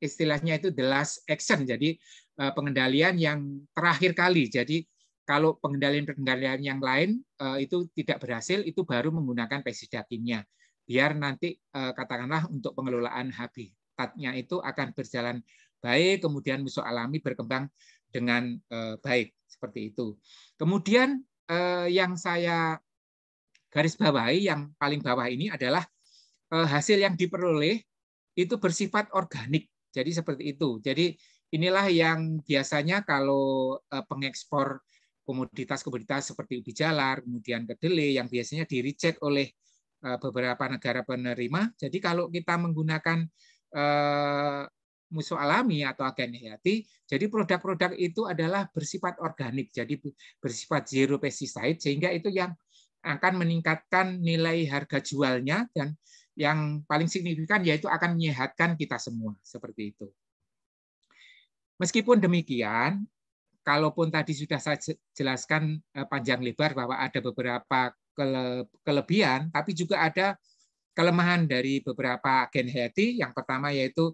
istilahnya itu the last action. Jadi eh, pengendalian yang terakhir kali. Jadi kalau pengendalian-pengendalian yang lain eh, itu tidak berhasil, itu baru menggunakan pestisida kimia. Biar nanti eh, katakanlah untuk pengelolaan habitatnya itu akan berjalan baik, kemudian musuh alami berkembang dengan baik seperti itu. Kemudian yang saya garis bawahi yang paling bawah ini adalah hasil yang diperoleh itu bersifat organik. Jadi seperti itu. Jadi inilah yang biasanya kalau eh, pengekspor komoditas-komoditas seperti ubi jalar, kemudian kedelai yang biasanya di reject oleh eh, beberapa negara penerima. Jadi kalau kita menggunakan eh, musuh alami atau agen hayati. Jadi produk-produk itu adalah bersifat organik, jadi bersifat zero pesticide sehingga itu yang akan meningkatkan nilai harga jualnya dan yang paling signifikan yaitu akan menyehatkan kita semua seperti itu. Meskipun demikian, kalaupun tadi sudah saya jelaskan eh, panjang lebar bahwa ada beberapa kelebihan, tapi juga ada kelemahan dari beberapa gen hayati. Yang pertama yaitu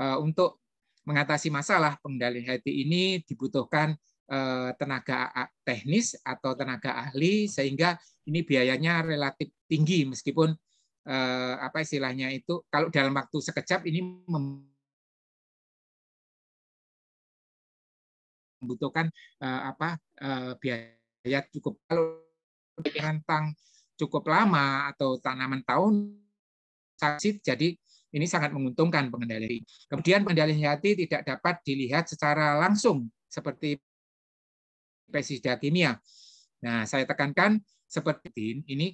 eh, untuk mengatasi masalah pengendalian hayati ini dibutuhkan eh, tenaga teknis atau tenaga ahli sehingga ini biayanya relatif tinggi meskipun eh, apa istilahnya itu kalau dalam waktu sekejap ini membutuhkan eh, apa eh, biaya cukup kalau rentang cukup lama atau tanaman tahun sakit jadi ini sangat menguntungkan pengendali. Kemudian pengendali hati tidak dapat dilihat secara langsung seperti pestisida kimia. Nah, saya tekankan seperti ini ini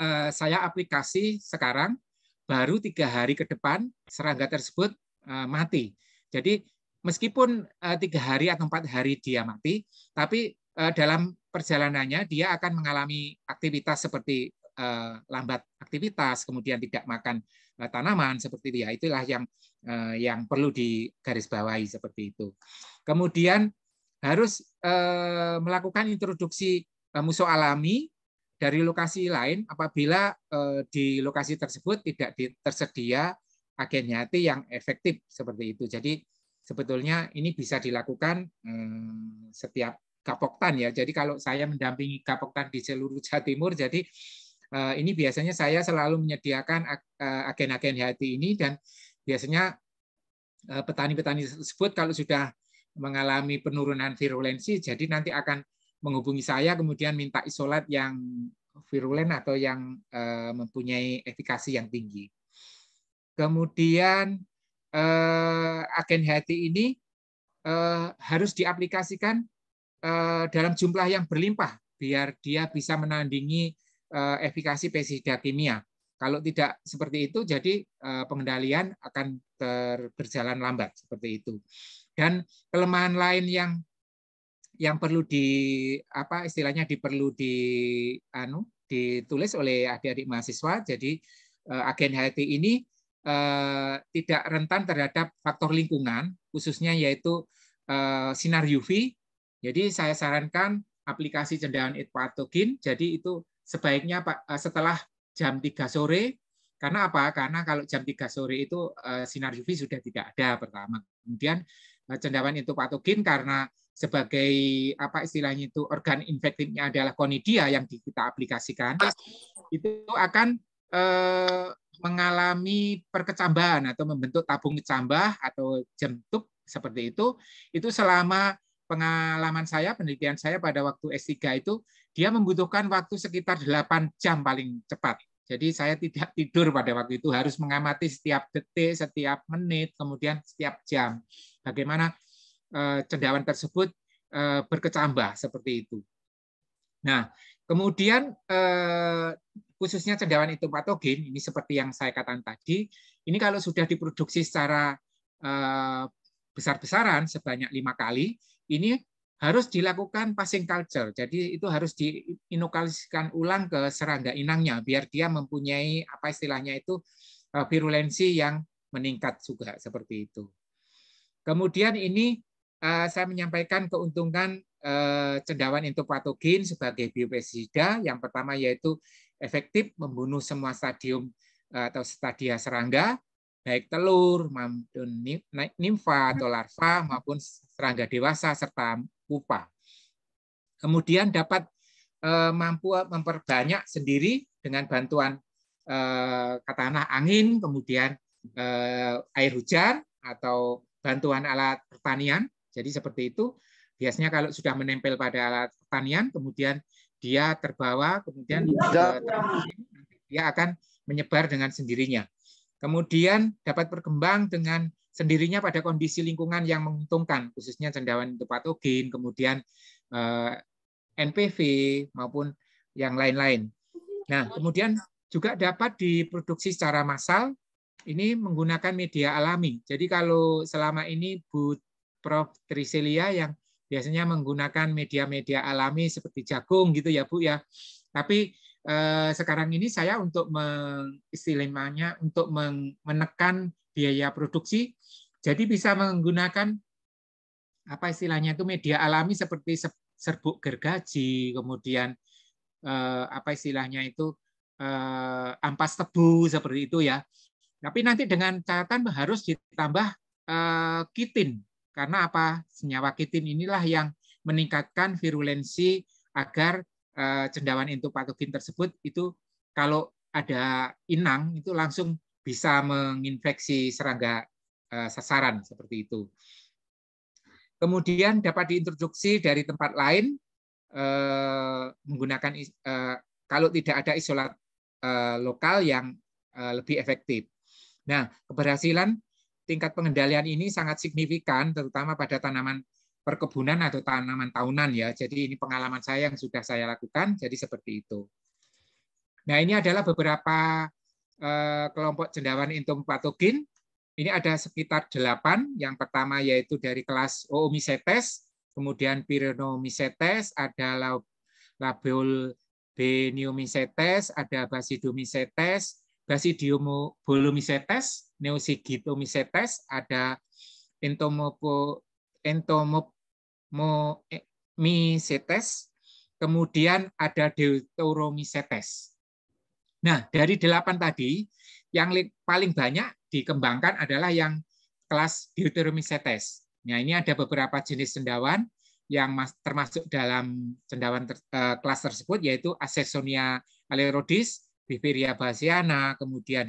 Eh, saya aplikasi sekarang, baru tiga hari ke depan serangga tersebut eh, mati. Jadi meskipun eh, tiga hari atau empat hari dia mati, tapi dalam perjalanannya dia akan mengalami aktivitas seperti lambat aktivitas, kemudian tidak makan tanaman seperti dia. Ya, itulah yang yang perlu digarisbawahi seperti itu. Kemudian harus melakukan introduksi musuh alami dari lokasi lain apabila eh, di lokasi tersebut tidak tersedia agen nyati yang efektif seperti itu. Jadi sebetulnya ini bisa dilakukan hmm, setiap Kapoktan ya. Jadi kalau saya mendampingi Kapoktan di seluruh Jawa Timur, jadi eh, ini biasanya saya selalu menyediakan eh, agen-agen hati ini dan biasanya petani-petani tersebut kalau sudah mengalami penurunan virulensi, jadi nanti akan menghubungi saya kemudian minta isolat yang virulen atau yang eh, mempunyai efikasi yang tinggi. Kemudian eh, agen hati ini eh, harus diaplikasikan dalam jumlah yang berlimpah biar dia bisa menandingi efikasi pestisida kimia. Kalau tidak seperti itu, jadi pengendalian akan ter, berjalan lambat seperti itu. Dan kelemahan lain yang yang perlu di apa istilahnya diperlu di anu ditulis oleh adik-adik mahasiswa. Jadi eh, agen HRT ini eh, tidak rentan terhadap faktor lingkungan khususnya yaitu eh, sinar UV. Jadi saya sarankan aplikasi itu patogen. Jadi itu sebaiknya pak setelah jam 3 sore karena apa? Karena kalau jam 3 sore itu sinar UV sudah tidak ada pertama. Kemudian cendawan itu patogen karena sebagai apa istilahnya itu organ infektifnya adalah konidia yang kita aplikasikan ah. itu akan eh, mengalami perkecambahan atau membentuk tabung kecambah atau jentuk seperti itu itu selama pengalaman saya penelitian saya pada waktu S3 itu dia membutuhkan waktu sekitar 8 jam paling cepat jadi saya tidak tidur pada waktu itu harus mengamati setiap detik, setiap menit, kemudian setiap jam. Bagaimana Eh, cendawan tersebut eh, berkecambah seperti itu. Nah, kemudian eh, khususnya cendawan itu patogen ini seperti yang saya katakan tadi, ini kalau sudah diproduksi secara besar-besaran sebanyak lima kali, ini harus dilakukan passing culture. Jadi itu harus diinokalisikan ulang ke serangga inangnya biar dia mempunyai apa istilahnya itu virulensi yang meningkat juga seperti itu. Kemudian ini Eh, saya menyampaikan keuntungan eh, cendawan patogen sebagai biopestida, Yang pertama yaitu efektif membunuh semua stadium eh, atau stadia serangga, baik telur maupun nimfa atau larva maupun serangga dewasa serta pupa. Kemudian dapat mampu memperbanyak sendiri dengan bantuan katakanlah angin, kemudian air hujan atau bantuan alat pertanian jadi seperti itu. Biasanya kalau sudah menempel pada alat pertanian, kemudian dia terbawa, kemudian iya. dia akan menyebar dengan sendirinya. Kemudian dapat berkembang dengan sendirinya pada kondisi lingkungan yang menguntungkan, khususnya cendawan patogen, kemudian eh, NPV maupun yang lain-lain. Nah, kemudian juga dapat diproduksi secara massal ini menggunakan media alami. Jadi kalau selama ini Bu Prof. Triselia yang biasanya menggunakan media-media alami seperti jagung gitu ya Bu ya. Tapi eh, sekarang ini saya untuk istilahnya untuk menekan biaya produksi, jadi bisa menggunakan apa istilahnya itu media alami seperti serbuk gergaji, kemudian eh, apa istilahnya itu eh, ampas tebu seperti itu ya. Tapi nanti dengan catatan harus ditambah eh, kitin karena apa? Senyawa kitin inilah yang meningkatkan virulensi agar eh, cendawan patogen tersebut itu kalau ada inang itu langsung bisa menginfeksi serangga eh, sasaran seperti itu. Kemudian dapat diintroduksi dari tempat lain eh, menggunakan eh, kalau tidak ada isolat eh, lokal yang eh, lebih efektif. Nah, keberhasilan tingkat pengendalian ini sangat signifikan, terutama pada tanaman perkebunan atau tanaman tahunan ya. Jadi ini pengalaman saya yang sudah saya lakukan, jadi seperti itu. Nah ini adalah beberapa eh, kelompok cendawan intung patogen. Ini ada sekitar delapan. Yang pertama yaitu dari kelas Oomycetes, kemudian Pyrenomycetes, ada Labeol beniomycetes, ada Basidiomycetes. Basidiobolomycetes, Neosygitomycetes, ada entomopo entomomycetes, kemudian ada deuteromycetes. Nah, dari delapan tadi, yang paling banyak dikembangkan adalah yang kelas deuteromycetes. Nah, ini ada beberapa jenis cendawan yang termasuk dalam cendawan ter, eh, kelas tersebut, yaitu Asesonia alerodis, Viperia basiana, kemudian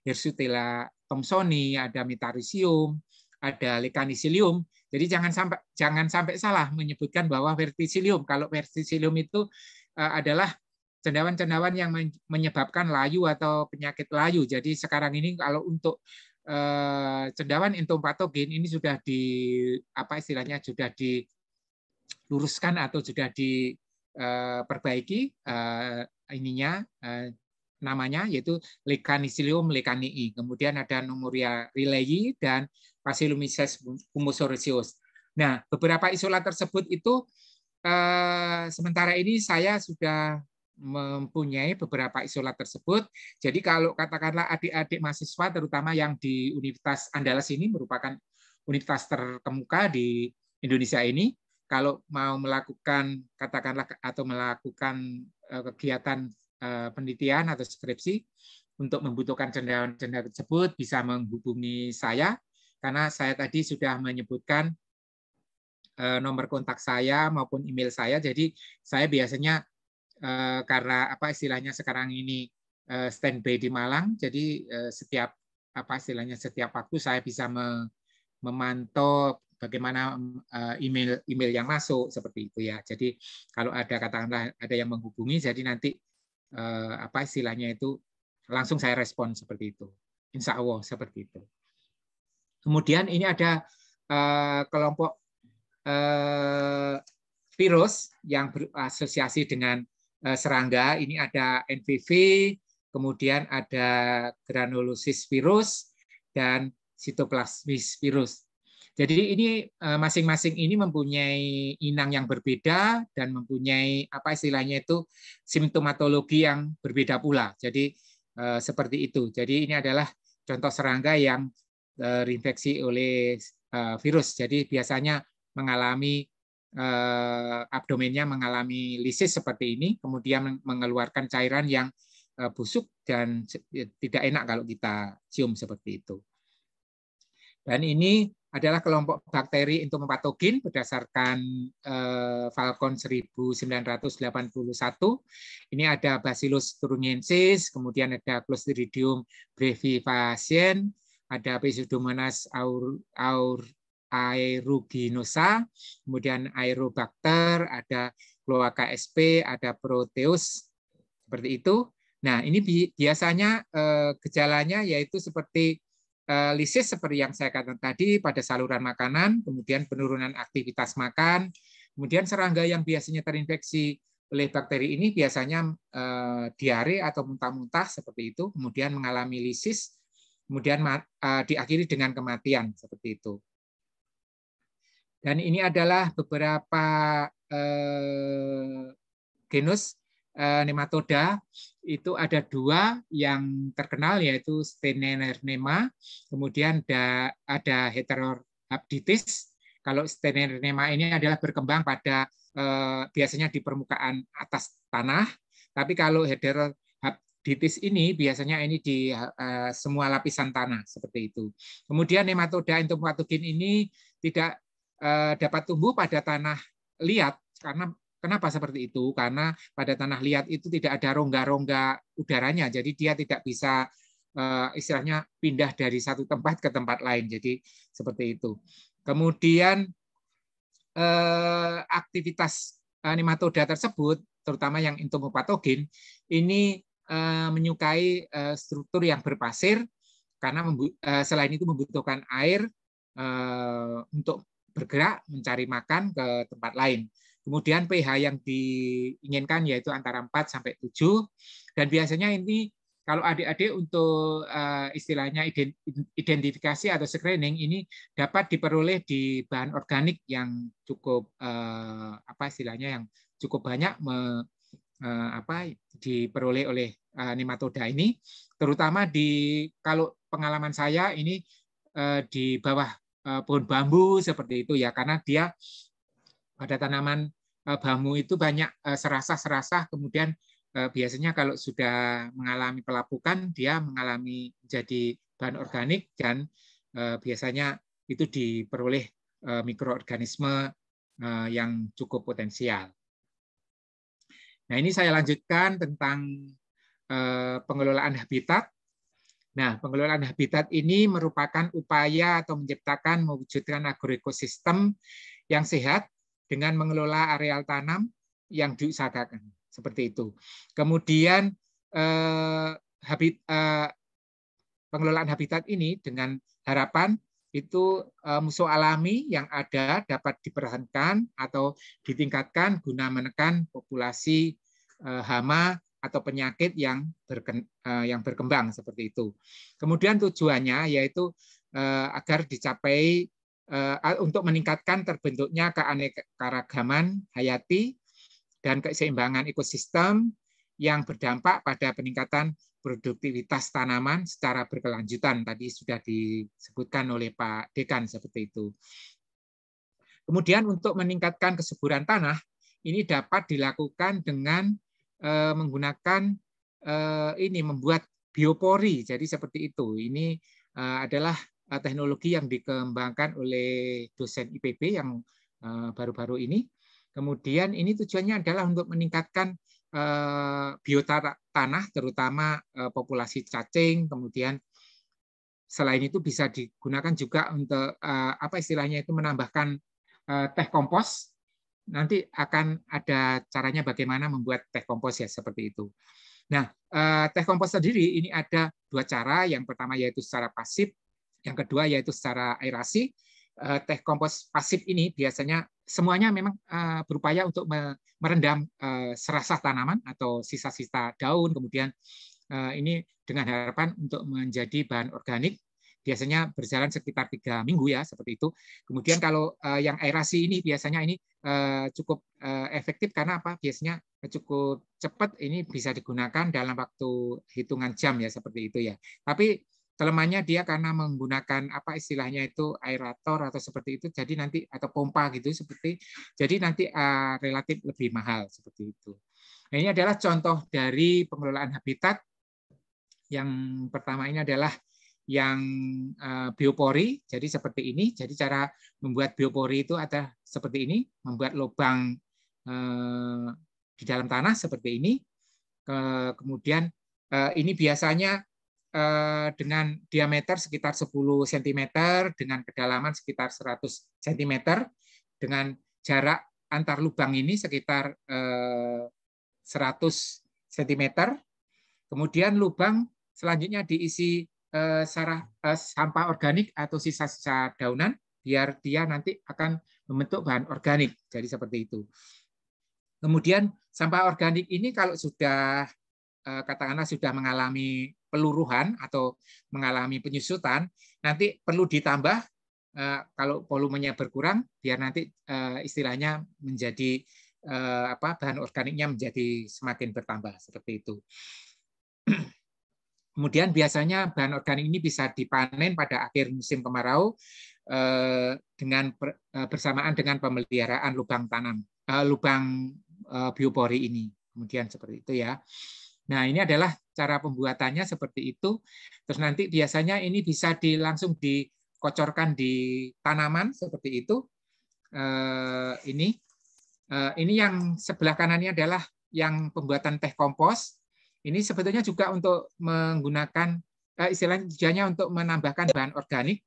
Hirsutella thomsoni, ada metarisium, ada lekanisilium. Jadi jangan sampai jangan sampai salah menyebutkan bahwa verticillium. Kalau verticillium itu eh, adalah cendawan-cendawan yang menyebabkan layu atau penyakit layu. Jadi sekarang ini kalau untuk eh, cendawan entomopatogen ini sudah di apa istilahnya sudah diluruskan atau sudah diperbaiki eh, ininya namanya yaitu Lecanicillium lecanii. Kemudian ada Nomuria rileyi dan Pasilumises cumusoriceus. Nah, beberapa isola tersebut itu eh, sementara ini saya sudah mempunyai beberapa isola tersebut. Jadi kalau katakanlah adik-adik mahasiswa terutama yang di Universitas Andalas ini merupakan universitas terkemuka di Indonesia ini, kalau mau melakukan katakanlah atau melakukan eh, kegiatan Eh, penelitian atau skripsi untuk membutuhkan jendela-jendela tersebut bisa menghubungi saya karena saya tadi sudah menyebutkan eh, nomor kontak saya maupun email saya. Jadi saya biasanya eh, karena apa istilahnya sekarang ini standby di Malang, jadi setiap apa istilahnya setiap waktu saya bisa memantau bagaimana email email yang masuk seperti itu ya. Jadi kalau ada katakanlah ada yang menghubungi, jadi nanti eh, apa istilahnya itu langsung saya respon seperti itu. Insya Allah seperti itu. Kemudian ini ada eh, kelompok eh, virus yang berasosiasi dengan eh, serangga. Ini ada NVV, kemudian ada granulosis virus dan sitoplasmis virus. Jadi ini eh, masing-masing ini mempunyai inang yang berbeda dan mempunyai apa istilahnya itu simptomatologi yang berbeda pula. Jadi eh, seperti itu. Jadi ini adalah contoh serangga yang terinfeksi eh, oleh virus. Jadi biasanya mengalami abdomennya mengalami lisis seperti ini, kemudian mengeluarkan cairan yang busuk dan tidak enak kalau kita cium seperti itu. Dan ini adalah kelompok bakteri entomopatogen berdasarkan eh, Falcon 1981. Ini ada Bacillus thuringiensis, kemudian ada Clostridium brevifacien, ada Pseudomonas aur, aur aeruginosa, kemudian aerobacter, ada Cloaca sp, ada Proteus, seperti itu. Nah, ini biasanya eh, gejalanya yaitu seperti Eh, lisis seperti yang saya katakan tadi pada saluran makanan, kemudian penurunan aktivitas makan, kemudian serangga yang biasanya terinfeksi oleh bakteri ini biasanya eh, diare atau muntah-muntah seperti itu, kemudian mengalami lisis, kemudian eh, diakhiri dengan kematian seperti itu. Dan ini adalah beberapa genus nematoda itu ada dua yang terkenal yaitu Stenerema, kemudian ada, ada heterohabditis. Kalau Stenerema ini adalah berkembang pada eh, biasanya di permukaan atas tanah, tapi kalau heterohabditis ini biasanya ini di eh, semua lapisan tanah seperti itu. Kemudian nematoda entomopatogen ini tidak eh, dapat tumbuh pada tanah liat karena Kenapa seperti itu? Karena pada tanah liat itu tidak ada rongga-rongga udaranya, jadi dia tidak bisa eh, istilahnya pindah dari satu tempat ke tempat lain. Jadi seperti itu. Kemudian eh, aktivitas nematoda tersebut, terutama yang entomopatogen, ini eh, menyukai struktur yang berpasir karena selain itu membutuhkan air untuk bergerak mencari makan ke tempat lain. Kemudian pH yang diinginkan yaitu antara 4 sampai 7 dan biasanya ini kalau adik-adik untuk eh, istilahnya identifikasi atau screening ini dapat diperoleh di bahan organik yang cukup eh, apa istilahnya yang cukup banyak me, eh, apa diperoleh oleh nematoda ini terutama di kalau pengalaman saya ini di bawah pohon bambu seperti itu ya karena dia pada tanaman Eh, bamu itu banyak eh, serasa serasa, kemudian eh, biasanya kalau sudah mengalami pelapukan dia mengalami jadi bahan organik dan biasanya itu diperoleh mikroorganisme yang cukup potensial. Nah, ini saya lanjutkan tentang pengelolaan habitat. Nah, pengelolaan habitat ini merupakan upaya atau menciptakan mewujudkan agroekosistem yang sehat dengan mengelola areal tanam yang diusahakan seperti itu. Kemudian eh, habit, eh, pengelolaan habitat ini dengan harapan itu eh, musuh alami yang ada dapat dipertahankan atau ditingkatkan guna menekan populasi eh, hama atau penyakit yang berken, eh, yang berkembang seperti itu. Kemudian tujuannya yaitu eh, agar dicapai Eh, untuk meningkatkan terbentuknya keanekaragaman hayati dan keseimbangan ekosistem yang berdampak pada peningkatan produktivitas tanaman secara berkelanjutan. Tadi sudah disebutkan oleh Pak Dekan seperti itu. Kemudian untuk meningkatkan kesuburan tanah, ini dapat dilakukan dengan eh, menggunakan eh, ini membuat biopori. Jadi seperti itu. Ini adalah Eh, teknologi yang dikembangkan oleh dosen IPB yang eh, baru-baru ini. Kemudian ini tujuannya adalah untuk meningkatkan eh, biota tanah, terutama populasi cacing, kemudian selain itu bisa digunakan juga untuk apa istilahnya itu menambahkan teh kompos. Nanti akan ada caranya bagaimana membuat teh kompos ya seperti itu. Nah, teh kompos sendiri ini ada dua cara. Yang pertama yaitu secara pasif, yang kedua yaitu secara aerasi, eh, teh kompos pasif ini biasanya semuanya memang eh, berupaya untuk merendam eh, serasa tanaman atau sisa-sisa daun, kemudian ini dengan harapan untuk menjadi bahan organik biasanya berjalan sekitar tiga minggu ya seperti itu. Kemudian kalau yang aerasi ini biasanya ini cukup efektif karena apa? Biasanya cukup cepat ini bisa digunakan dalam waktu hitungan jam ya seperti itu ya. Tapi Kelemahannya dia karena menggunakan apa istilahnya itu aerator atau seperti itu, jadi nanti atau pompa gitu seperti, jadi nanti uh, relatif lebih mahal seperti itu. Nah, ini adalah contoh dari pengelolaan habitat. Yang pertama ini adalah yang eh, biopori, jadi seperti ini. Jadi cara membuat biopori itu ada seperti ini, membuat lubang eh, di dalam tanah seperti ini. Kemudian ini biasanya Eh, dengan diameter sekitar 10 cm, dengan kedalaman sekitar 100 cm, dengan jarak antar lubang ini sekitar 100 eh, cm. Kemudian lubang selanjutnya diisi eh, sarah, sampah organik atau sisa-sisa daunan, biar dia nanti akan membentuk bahan organik. Jadi seperti itu. Kemudian sampah organik ini kalau sudah katakanlah sudah mengalami peluruhan atau mengalami penyusutan, nanti perlu ditambah eh, kalau volumenya berkurang biar nanti eh, istilahnya menjadi eh, apa bahan organiknya menjadi semakin bertambah seperti itu. Kemudian biasanya bahan organik ini bisa dipanen pada akhir musim kemarau dengan bersamaan dengan pemeliharaan lubang tanam, lubang biopori ini. Kemudian seperti itu ya. Nah, ini adalah cara pembuatannya seperti itu. Terus nanti biasanya ini bisa di, langsung dikocorkan di tanaman seperti itu. Eh, ini eh, ini yang sebelah kanannya adalah yang pembuatan teh kompos. Ini sebetulnya juga untuk menggunakan eh, istilahnya tujuannya untuk menambahkan bahan organik.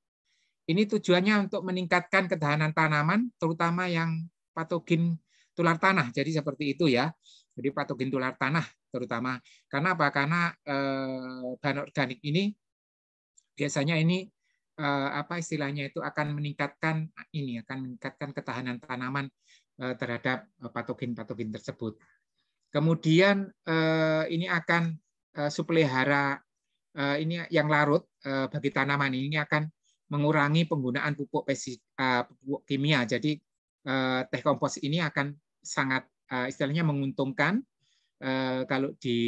Ini tujuannya untuk meningkatkan ketahanan tanaman, terutama yang patogen tular tanah. Jadi seperti itu ya. Jadi patogen tular tanah terutama karena apa? Karena eh, bahan organik ini biasanya ini eh, apa istilahnya itu akan meningkatkan ini akan meningkatkan ketahanan tanaman eh, terhadap eh, patogen-patogen tersebut. Kemudian eh, ini akan eh, hara eh, ini yang larut eh, bagi tanaman ini akan mengurangi penggunaan pupuk pesi, eh, pupuk kimia. Jadi eh, teh kompos ini akan sangat eh, istilahnya menguntungkan Eh, kalau di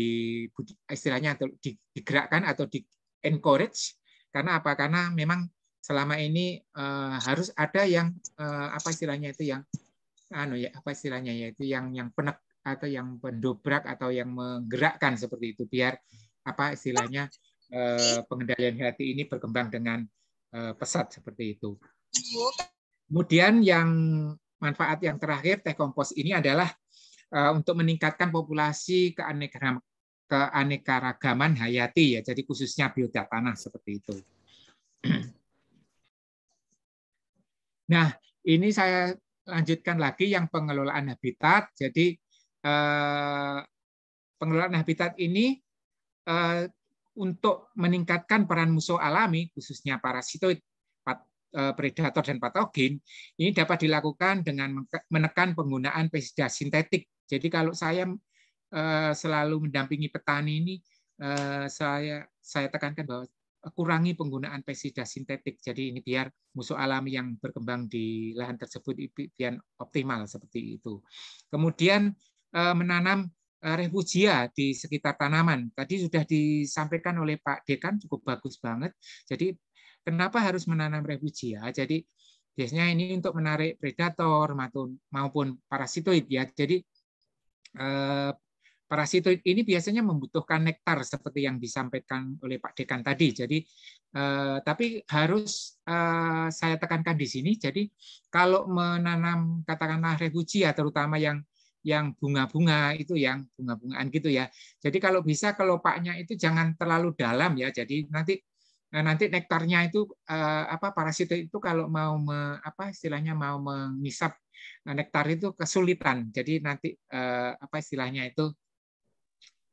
istilahnya atau digerakkan atau di encourage karena apa karena memang selama ini uh, harus ada yang uh, apa istilahnya itu yang anu ya apa istilahnya yaitu yang yang penek atau yang pendobrak atau yang menggerakkan seperti itu biar apa istilahnya uh, pengendalian hati ini berkembang dengan uh, pesat seperti itu. Iya. Kemudian yang manfaat yang terakhir teh kompos ini adalah Eh, untuk meningkatkan populasi keanekaragaman, hayati ya, jadi khususnya biota tanah seperti itu. Nah, ini saya lanjutkan lagi yang pengelolaan habitat. Jadi eh, pengelolaan habitat ini eh, untuk meningkatkan peran musuh alami, khususnya parasitoid, predator dan patogen, ini dapat dilakukan dengan menekan penggunaan pestisida sintetik jadi kalau saya eh, selalu mendampingi petani ini, eh, saya saya tekankan bahwa kurangi penggunaan pestisida sintetik. Jadi ini biar musuh alami yang berkembang di lahan tersebut biar optimal seperti itu. Kemudian eh, menanam refugia di sekitar tanaman. Tadi sudah disampaikan oleh Pak Dekan cukup bagus banget. Jadi kenapa harus menanam refugia? Jadi biasanya ini untuk menarik predator maupun parasitoid ya. Jadi Eh, Parasitoid ini biasanya membutuhkan nektar seperti yang disampaikan oleh Pak Dekan tadi. Jadi eh, tapi harus eh, saya tekankan di sini. Jadi kalau menanam katakanlah refugia ya, terutama yang yang bunga-bunga itu yang bunga-bungaan gitu ya. Jadi kalau bisa kelopaknya itu jangan terlalu dalam ya. Jadi nanti nanti nektarnya itu eh, apa parasit itu kalau mau me, apa istilahnya mau mengisap Nah, nektar itu kesulitan. Jadi nanti eh, apa istilahnya itu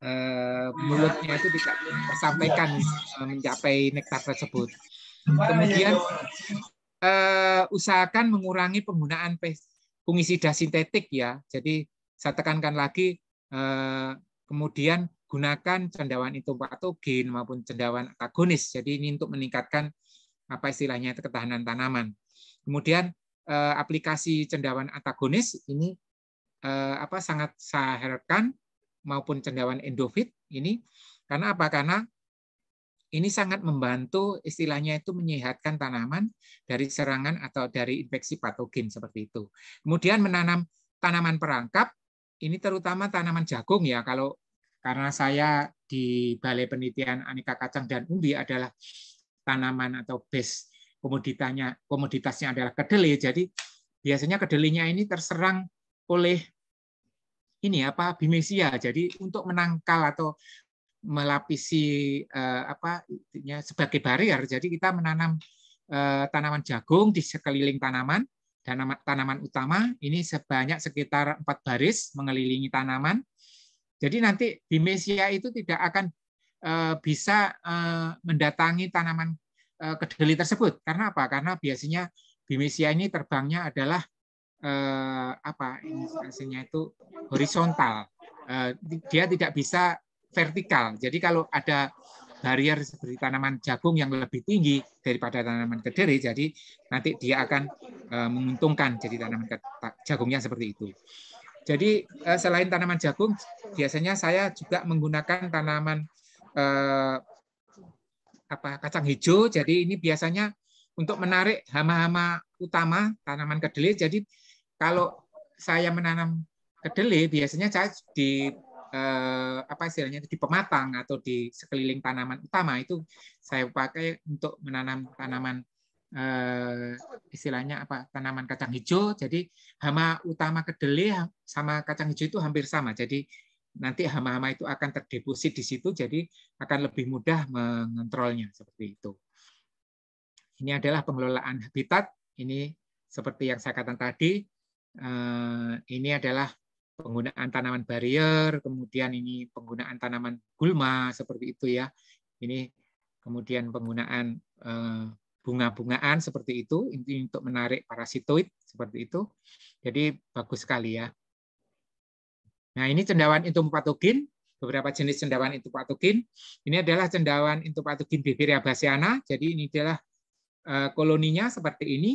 eh, mulutnya itu tidak tersampaikan eh, mencapai nektar tersebut. Kemudian eh, usahakan mengurangi penggunaan fungisida sintetik ya. Jadi saya tekankan lagi eh, kemudian gunakan cendawan itu patogen maupun cendawan antagonis. Jadi ini untuk meningkatkan apa istilahnya ketahanan tanaman. Kemudian Eh, aplikasi cendawan antagonis ini eh, apa sangat saya harapkan maupun cendawan endofit ini karena apa karena ini sangat membantu istilahnya itu menyehatkan tanaman dari serangan atau dari infeksi patogen seperti itu. Kemudian menanam tanaman perangkap ini terutama tanaman jagung ya kalau karena saya di Balai Penelitian Aneka Kacang dan Umbi adalah tanaman atau base komoditasnya komoditasnya adalah kedelai. Jadi biasanya kedelainya ini terserang oleh ini apa bimesia. Jadi untuk menangkal atau melapisi eh, apa intinya sebagai barrier. Jadi kita menanam eh, tanaman jagung di sekeliling tanaman tanaman tanaman utama ini sebanyak sekitar empat baris mengelilingi tanaman. Jadi nanti bimesia itu tidak akan eh, bisa eh, mendatangi tanaman Eh, kedelai tersebut. Karena apa? Karena biasanya Bimesia ini terbangnya adalah eh, apa? Instansinya itu horizontal. Eh, dia tidak bisa vertikal. Jadi kalau ada barrier seperti tanaman jagung yang lebih tinggi daripada tanaman kedelai, jadi nanti dia akan eh, menguntungkan jadi tanaman jagungnya seperti itu. Jadi eh, selain tanaman jagung, biasanya saya juga menggunakan tanaman eh, apa kacang hijau. Jadi ini biasanya untuk menarik hama-hama utama tanaman kedelai. Jadi kalau saya menanam kedelai biasanya saya di eh, apa istilahnya di pematang atau di sekeliling tanaman utama itu saya pakai untuk menanam tanaman eh, istilahnya apa tanaman kacang hijau jadi hama utama kedelai sama kacang hijau itu hampir sama jadi nanti hama-hama itu akan terdeposit di situ, jadi akan lebih mudah mengontrolnya seperti itu. Ini adalah pengelolaan habitat. Ini seperti yang saya katakan tadi, eh, ini adalah penggunaan tanaman barrier, kemudian ini penggunaan tanaman gulma seperti itu ya. Ini kemudian penggunaan eh, bunga-bungaan seperti itu, ini untuk menarik parasitoid seperti itu. Jadi bagus sekali ya. Nah, ini cendawan entomopatogen, beberapa jenis cendawan entomopatogen. Ini adalah cendawan entomopatogen Beberia basiana. Jadi ini adalah eh, koloninya seperti ini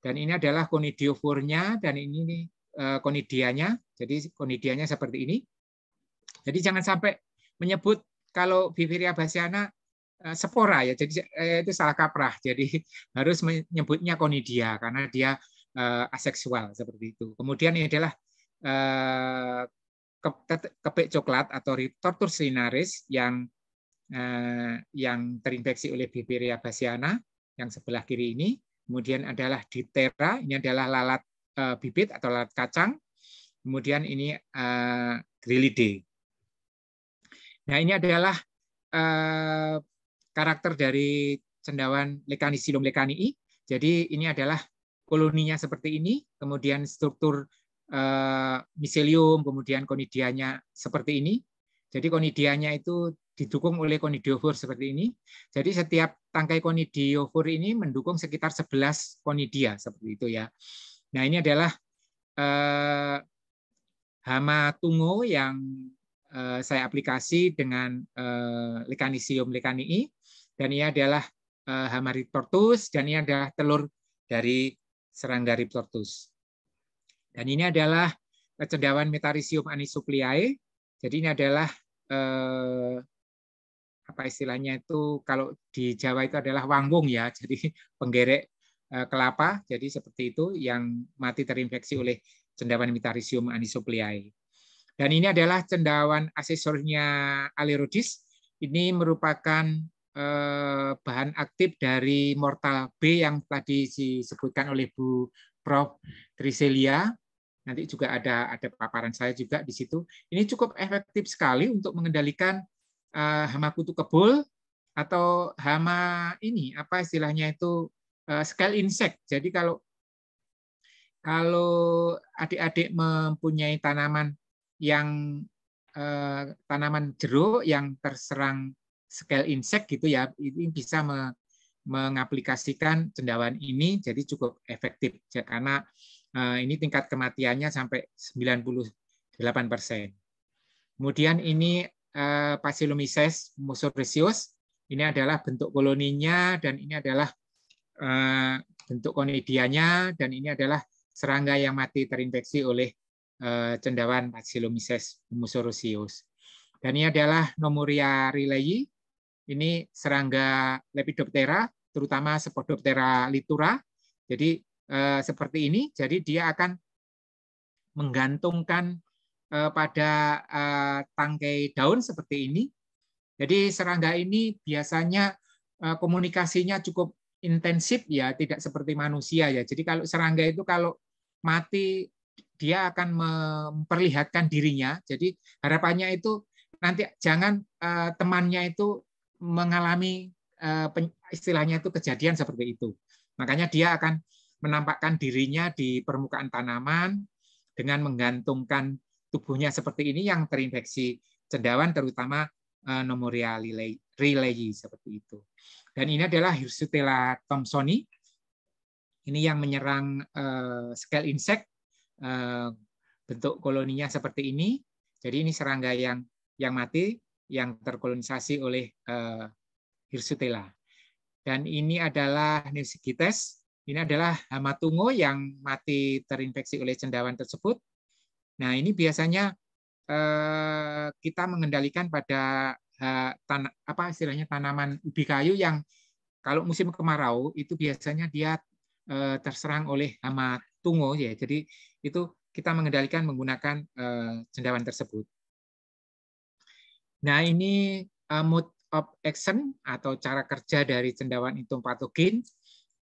dan ini adalah konidiofornya dan ini eh, konidianya. Jadi konidianya seperti ini. Jadi jangan sampai menyebut kalau Beberia basiana eh, spora ya. Jadi itu salah kaprah. Jadi harus menyebutnya konidia karena dia aseksual seperti itu. Kemudian ini adalah kepik coklat atau Retortus sinaris yang eh, yang terinfeksi oleh Bibiria basiana yang sebelah kiri ini, kemudian adalah diptera, ini adalah lalat eh, bibit atau lalat kacang, kemudian ini eh, Grillidae. Nah, ini adalah eh, karakter dari cendawan Lecanisilum lecanii. Jadi ini adalah koloninya seperti ini, kemudian struktur Eh, miselium, kemudian konidianya seperti ini. Jadi konidianya itu didukung oleh konidiofor seperti ini. Jadi setiap tangkai konidiofor ini mendukung sekitar 11 konidia seperti itu ya. Nah ini adalah eh, hama tungo yang eh, saya aplikasi dengan eh, lecanisium lecanii dan ini adalah eh, hama riptortus dan ini adalah telur dari serangga riptortus. Dan ini adalah cendawan metarisium anisupliae. Jadi ini adalah eh, apa istilahnya itu kalau di Jawa itu adalah wangwung ya. Jadi penggerek eh, kelapa. Jadi seperti itu yang mati terinfeksi oleh cendawan metarisium anisupliae. Dan ini adalah cendawan asesornya alerodis. Ini merupakan eh, bahan aktif dari mortal B yang tadi disebutkan oleh Bu Prof. Triselia. Nanti juga ada ada paparan saya juga di situ. Ini cukup efektif sekali untuk mengendalikan uh, hama kutu kebul atau hama ini apa istilahnya itu uh, scale insect. Jadi kalau kalau adik-adik mempunyai tanaman yang uh, tanaman jeruk yang terserang scale insect gitu ya, ini bisa mengaplikasikan cendawan ini jadi cukup efektif ya, karena eh, ini tingkat kematiannya sampai 98 persen. Kemudian ini eh, Pasilomyces musorius ini adalah bentuk koloninya dan ini adalah eh, bentuk konidianya dan ini adalah serangga yang mati terinfeksi oleh cendawan Pasilomyces musorius Dan ini adalah Nomuria rilei, ini serangga Lepidoptera terutama Spodoptera litura. Jadi eh, seperti ini, jadi dia akan menggantungkan eh, pada eh, tangkai daun seperti ini. Jadi serangga ini biasanya komunikasinya cukup intensif ya, tidak seperti manusia ya. Jadi kalau serangga itu kalau mati dia akan memperlihatkan dirinya. Jadi harapannya itu nanti jangan temannya itu mengalami Eh, istilahnya itu kejadian seperti itu. Makanya dia akan menampakkan dirinya di permukaan tanaman dengan menggantungkan tubuhnya seperti ini yang terinfeksi cendawan terutama eh, nomoria relayi seperti itu. Dan ini adalah Hirsutela thomsoni. Ini yang menyerang uh, eh, scale insect uh, bentuk koloninya seperti ini. Jadi ini serangga yang yang mati yang terkolonisasi oleh uh, hirsutela. Dan ini adalah nisikites. ini adalah hama tungo yang mati terinfeksi oleh cendawan tersebut. Nah, ini biasanya eh, kita mengendalikan pada eh, apa istilahnya tanaman ubi kayu yang kalau musim kemarau itu biasanya dia eh, terserang oleh hama tungo ya. Jadi itu kita mengendalikan menggunakan cendawan tersebut. Nah, ini eh, mut of action atau cara kerja dari cendawan itu patogen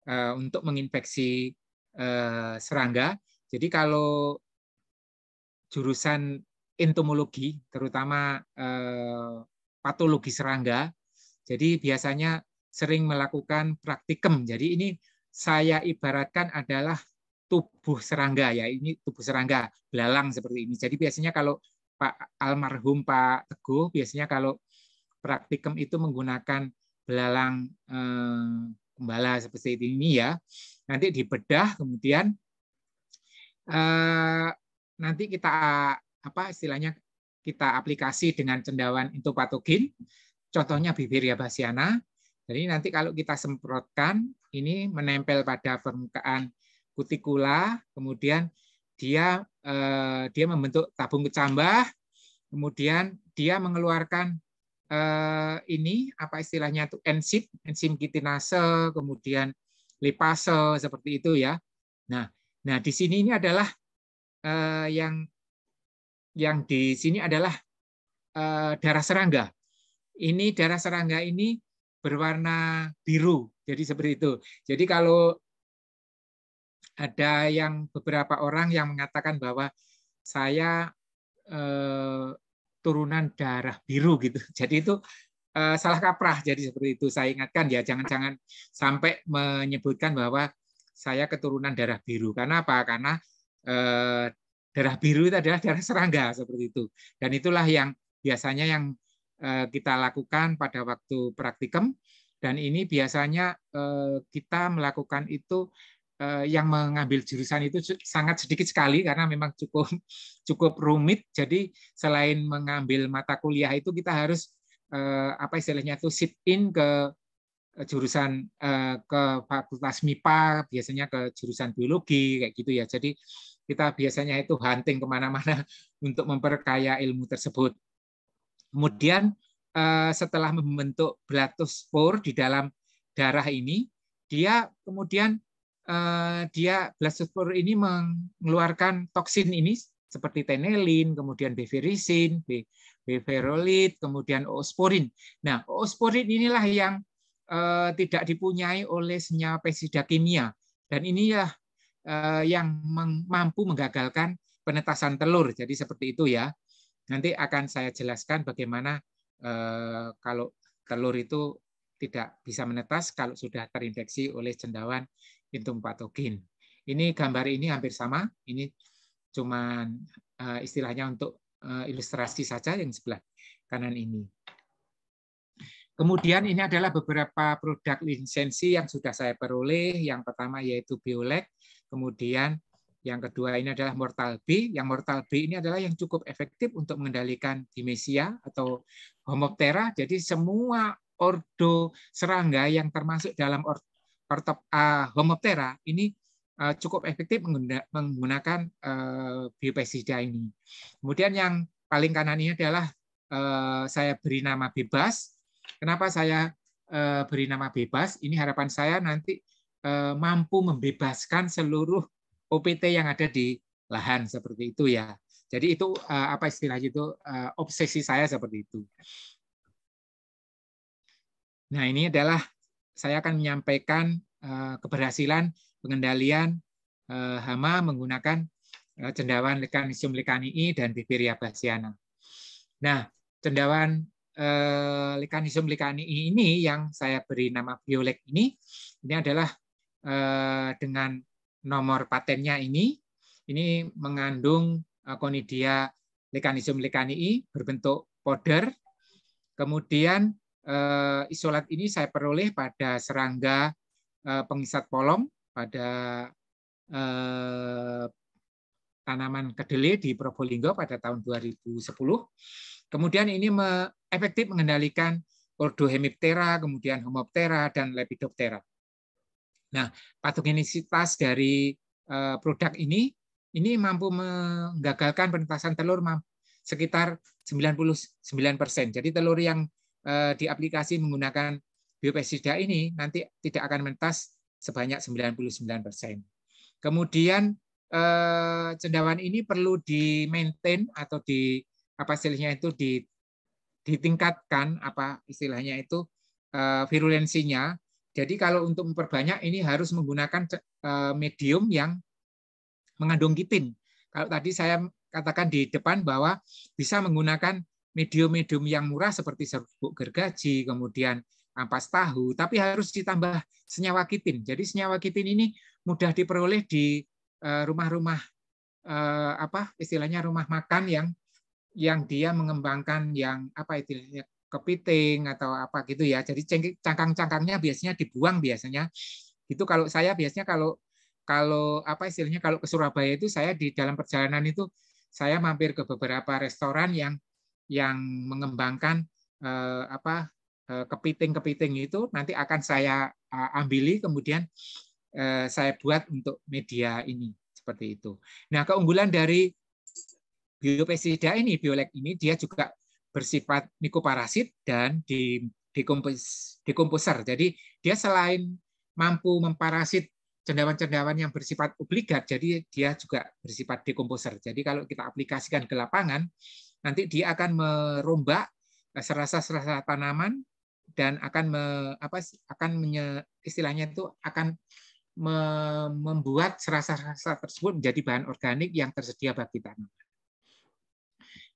eh, untuk menginfeksi eh, serangga. Jadi kalau jurusan entomologi, terutama eh, patologi serangga, jadi biasanya sering melakukan praktikum. Jadi ini saya ibaratkan adalah tubuh serangga ya ini tubuh serangga belalang seperti ini jadi biasanya kalau Pak almarhum Pak Teguh biasanya kalau praktikum itu menggunakan belalang eh, gembala seperti ini ya. Nanti dibedah kemudian eh, nanti kita apa istilahnya kita aplikasi dengan cendawan patogen. Contohnya bibir ya basiana. Jadi nanti kalau kita semprotkan ini menempel pada permukaan kutikula, kemudian dia eh, dia membentuk tabung kecambah, kemudian dia mengeluarkan eh, ini apa istilahnya itu enzim enzim kitinase kemudian lipase seperti itu ya. Nah, nah di sini ini adalah eh, yang yang di sini adalah eh, darah serangga. Ini darah serangga ini berwarna biru. Jadi seperti itu. Jadi kalau ada yang beberapa orang yang mengatakan bahwa saya eh, turunan darah biru gitu. Jadi itu uh, salah kaprah. Jadi seperti itu saya ingatkan ya jangan-jangan sampai menyebutkan bahwa saya keturunan darah biru. Karena apa? Karena uh, darah biru itu adalah darah serangga seperti itu. Dan itulah yang biasanya yang uh, kita lakukan pada waktu praktikum dan ini biasanya kita melakukan itu Eh, yang mengambil jurusan itu sangat sedikit sekali karena memang cukup cukup rumit. Jadi selain mengambil mata kuliah itu kita harus eh, apa istilahnya itu sit in ke jurusan eh, ke fakultas MIPA, biasanya ke jurusan biologi kayak gitu ya. Jadi kita biasanya itu hunting kemana-mana untuk memperkaya ilmu tersebut. Kemudian setelah membentuk blastospor di dalam darah ini, dia kemudian Eh, dia blastospor ini mengeluarkan toksin ini seperti tenelin, kemudian beverisin, beverolit, kemudian oosporin. Nah, oosporin inilah yang eh, tidak dipunyai oleh senyawa pestisida kimia dan inilah eh, yang mampu menggagalkan penetasan telur. Jadi seperti itu ya. Nanti akan saya jelaskan bagaimana kalau telur itu tidak bisa menetas kalau sudah terinfeksi oleh cendawan pintu patogen. Ini gambar ini hampir sama, ini cuman eh, istilahnya untuk eh, ilustrasi saja yang sebelah kanan ini. Kemudian ini adalah beberapa produk lisensi yang sudah saya peroleh. Yang pertama yaitu Biolek, kemudian yang kedua ini adalah Mortal B. Yang Mortal B ini adalah yang cukup efektif untuk mengendalikan dimesia atau homoptera. Jadi semua ordo serangga yang termasuk dalam ordo ortop, uh, ah, homoptera ini ah, cukup efektif menggunakan uh, ini. Kemudian yang paling kanan ini adalah eh, saya beri nama bebas. Kenapa saya eh, beri nama bebas? Ini harapan saya nanti mampu membebaskan seluruh OPT yang ada di lahan seperti itu ya. Jadi itu apa istilahnya itu obsesi saya seperti itu. Nah, ini adalah saya akan menyampaikan eh, keberhasilan pengendalian eh, hama menggunakan eh, cendawan lekanisium lecanii dan bibiria basiana. Nah, cendawan lekanisium lecanii ini yang saya beri nama Biolek ini, ini adalah dengan nomor patennya ini, ini mengandung konidia lekanisium lecanii berbentuk powder, kemudian Eh, isolat ini saya peroleh pada serangga eh, pengisat polong pada eh, tanaman kedelai di Probolinggo pada tahun 2010. Kemudian ini efektif mengendalikan Ordohemiptera, kemudian Homoptera, dan Lepidoptera. Nah, patogenisitas dari produk ini ini mampu menggagalkan penetasan telur sekitar 99 Jadi telur yang Eh, di aplikasi menggunakan biopestida ini nanti tidak akan mentas sebanyak 99%. Kemudian eh, cendawan ini perlu di maintain atau di apa istilahnya itu di ditingkatkan apa istilahnya itu eh, virulensinya. Jadi kalau untuk memperbanyak ini harus menggunakan medium yang mengandung kitin. Kalau tadi saya katakan di depan bahwa bisa menggunakan medium-medium yang murah seperti serbuk gergaji, kemudian ampas tahu, tapi harus ditambah senyawa kitin. Jadi senyawa kitin ini mudah diperoleh di eh, rumah-rumah eh, apa istilahnya rumah makan yang yang dia mengembangkan yang apa istilahnya kepiting atau apa gitu ya. Jadi cangkang-cangkangnya biasanya dibuang biasanya. Itu kalau saya biasanya kalau kalau apa istilahnya kalau ke Surabaya itu saya di dalam perjalanan itu saya mampir ke beberapa restoran yang yang mengembangkan eh, apa eh, kepiting-kepiting itu nanti akan saya eh, ambili kemudian eh, saya buat untuk media ini seperti itu. Nah, keunggulan dari biopestisida ini, biolek ini dia juga bersifat mikoparasit dan di dekomposer. Jadi dia selain mampu memparasit cendawan-cendawan yang bersifat obligat, jadi dia juga bersifat dekomposer. Jadi kalau kita aplikasikan ke lapangan, nanti dia akan merombak serasa-serasa tanaman dan akan me, apa akan menye, istilahnya itu akan me, membuat serasa-serasa tersebut menjadi bahan organik yang tersedia bagi tanaman.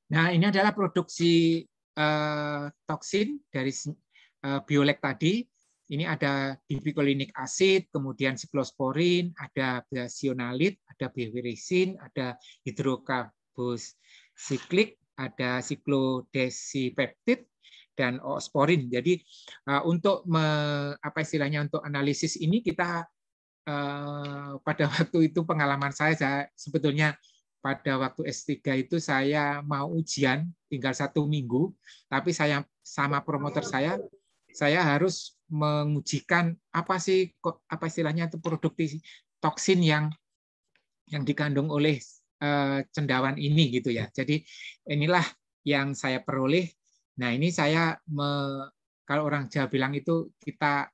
Nah, ini adalah produksi eh, toksin dari eh, biolek tadi. Ini ada dipicolinic asid, kemudian siklosporin, ada biasionalit, ada bevirisin, ada hidrokarbus siklik, ada siklodesipeptid dan oosporin. Jadi eh, untuk me, apa istilahnya untuk analisis ini kita eh, pada waktu itu pengalaman saya, saya sebetulnya pada waktu S3 itu saya mau ujian tinggal satu minggu, tapi saya sama promotor saya saya harus mengujikan apa sih apa istilahnya itu produk toksin yang yang dikandung oleh Eh, cendawan ini gitu ya. Jadi inilah yang saya peroleh. Nah ini saya me, kalau orang Jawa bilang itu kita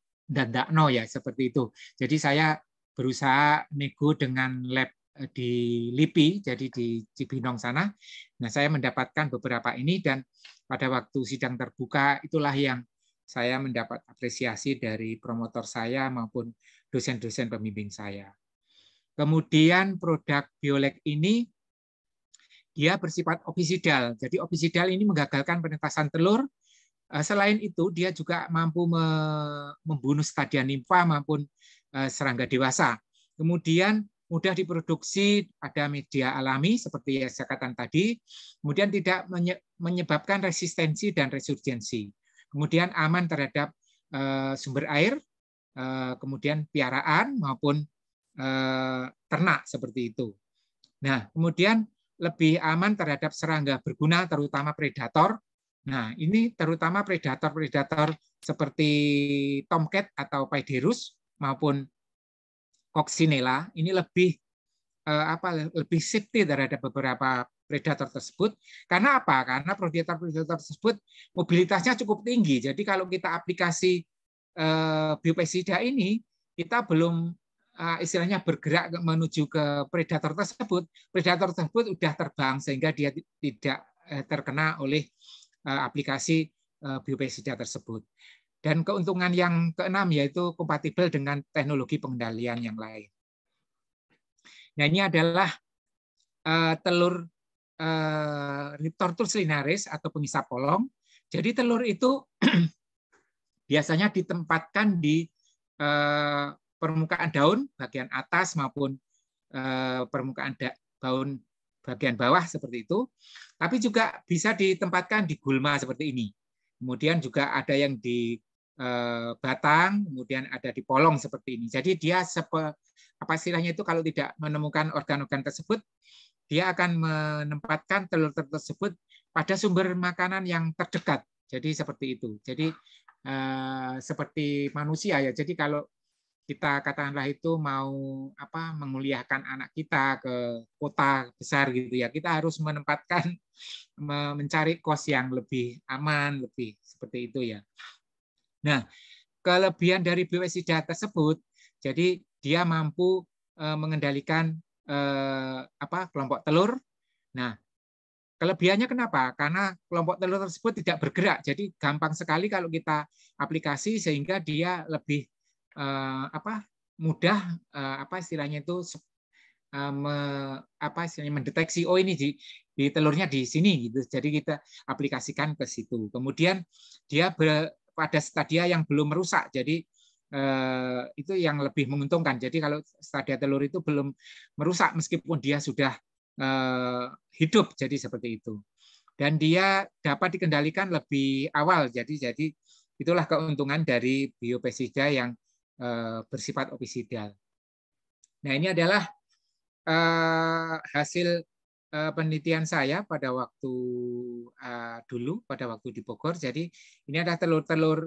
no ya seperti itu. Jadi saya berusaha nego dengan lab eh, di LIPI, jadi di Cibinong sana. Nah saya mendapatkan beberapa ini dan pada waktu sidang terbuka itulah yang saya mendapat apresiasi dari promotor saya maupun dosen-dosen pembimbing saya. Kemudian produk biolek ini dia bersifat opisidal. Jadi opisidal ini menggagalkan penetasan telur. Eh, selain itu, dia juga mampu membunuh stadia nimfa maupun eh, serangga dewasa. Kemudian mudah diproduksi ada media alami seperti yang saya katakan tadi. Kemudian tidak menyebabkan resistensi dan resurgensi. Kemudian aman terhadap eh, sumber air, kemudian piaraan maupun Eh, ternak seperti itu. Nah, kemudian lebih aman terhadap serangga berguna terutama predator. Nah, ini terutama predator-predator seperti tomcat atau paiderus maupun coccinella ini lebih eh, apa lebih safety terhadap beberapa predator tersebut. Karena apa? Karena predator-predator tersebut mobilitasnya cukup tinggi. Jadi kalau kita aplikasi eh, ini kita belum Eh, istilahnya bergerak menuju ke predator tersebut, predator tersebut sudah terbang sehingga dia tidak eh, terkena oleh eh, aplikasi biopesida tersebut. Dan keuntungan yang keenam yaitu kompatibel dengan teknologi pengendalian yang lain. Nah ini adalah telur tortus linaris atau pengisap polong. Jadi telur itu biasanya ditempatkan di permukaan daun bagian atas maupun eh, permukaan daun bagian bawah seperti itu. Tapi juga bisa ditempatkan di gulma seperti ini. Kemudian juga ada yang di eh, batang, kemudian ada di polong seperti ini. Jadi dia sepe, apa istilahnya itu kalau tidak menemukan organ-organ tersebut, dia akan menempatkan telur tersebut pada sumber makanan yang terdekat. Jadi seperti itu. Jadi eh, seperti manusia ya. Jadi kalau kita katakanlah itu mau apa menguliahkan anak kita ke kota besar gitu ya kita harus menempatkan mencari kos yang lebih aman lebih seperti itu ya nah kelebihan dari biosida tersebut jadi dia mampu e, mengendalikan e, apa kelompok telur nah Kelebihannya kenapa? Karena kelompok telur tersebut tidak bergerak, jadi gampang sekali kalau kita aplikasi sehingga dia lebih uh, apa mudah uh, apa istilahnya itu uh, me, apa istilahnya mendeteksi oh ini di, di telurnya di sini gitu. Jadi kita aplikasikan ke situ. Kemudian dia ber, pada stadia yang belum merusak. Jadi uh, itu yang lebih menguntungkan. Jadi kalau stadia telur itu belum merusak meskipun dia sudah uh, hidup. Jadi seperti itu. Dan dia dapat dikendalikan lebih awal. Jadi jadi itulah keuntungan dari biopesida yang Eh, bersifat opisidal. Nah ini adalah eh, hasil eh, penelitian saya pada waktu dulu pada waktu di Bogor. Jadi ini adalah telur-telur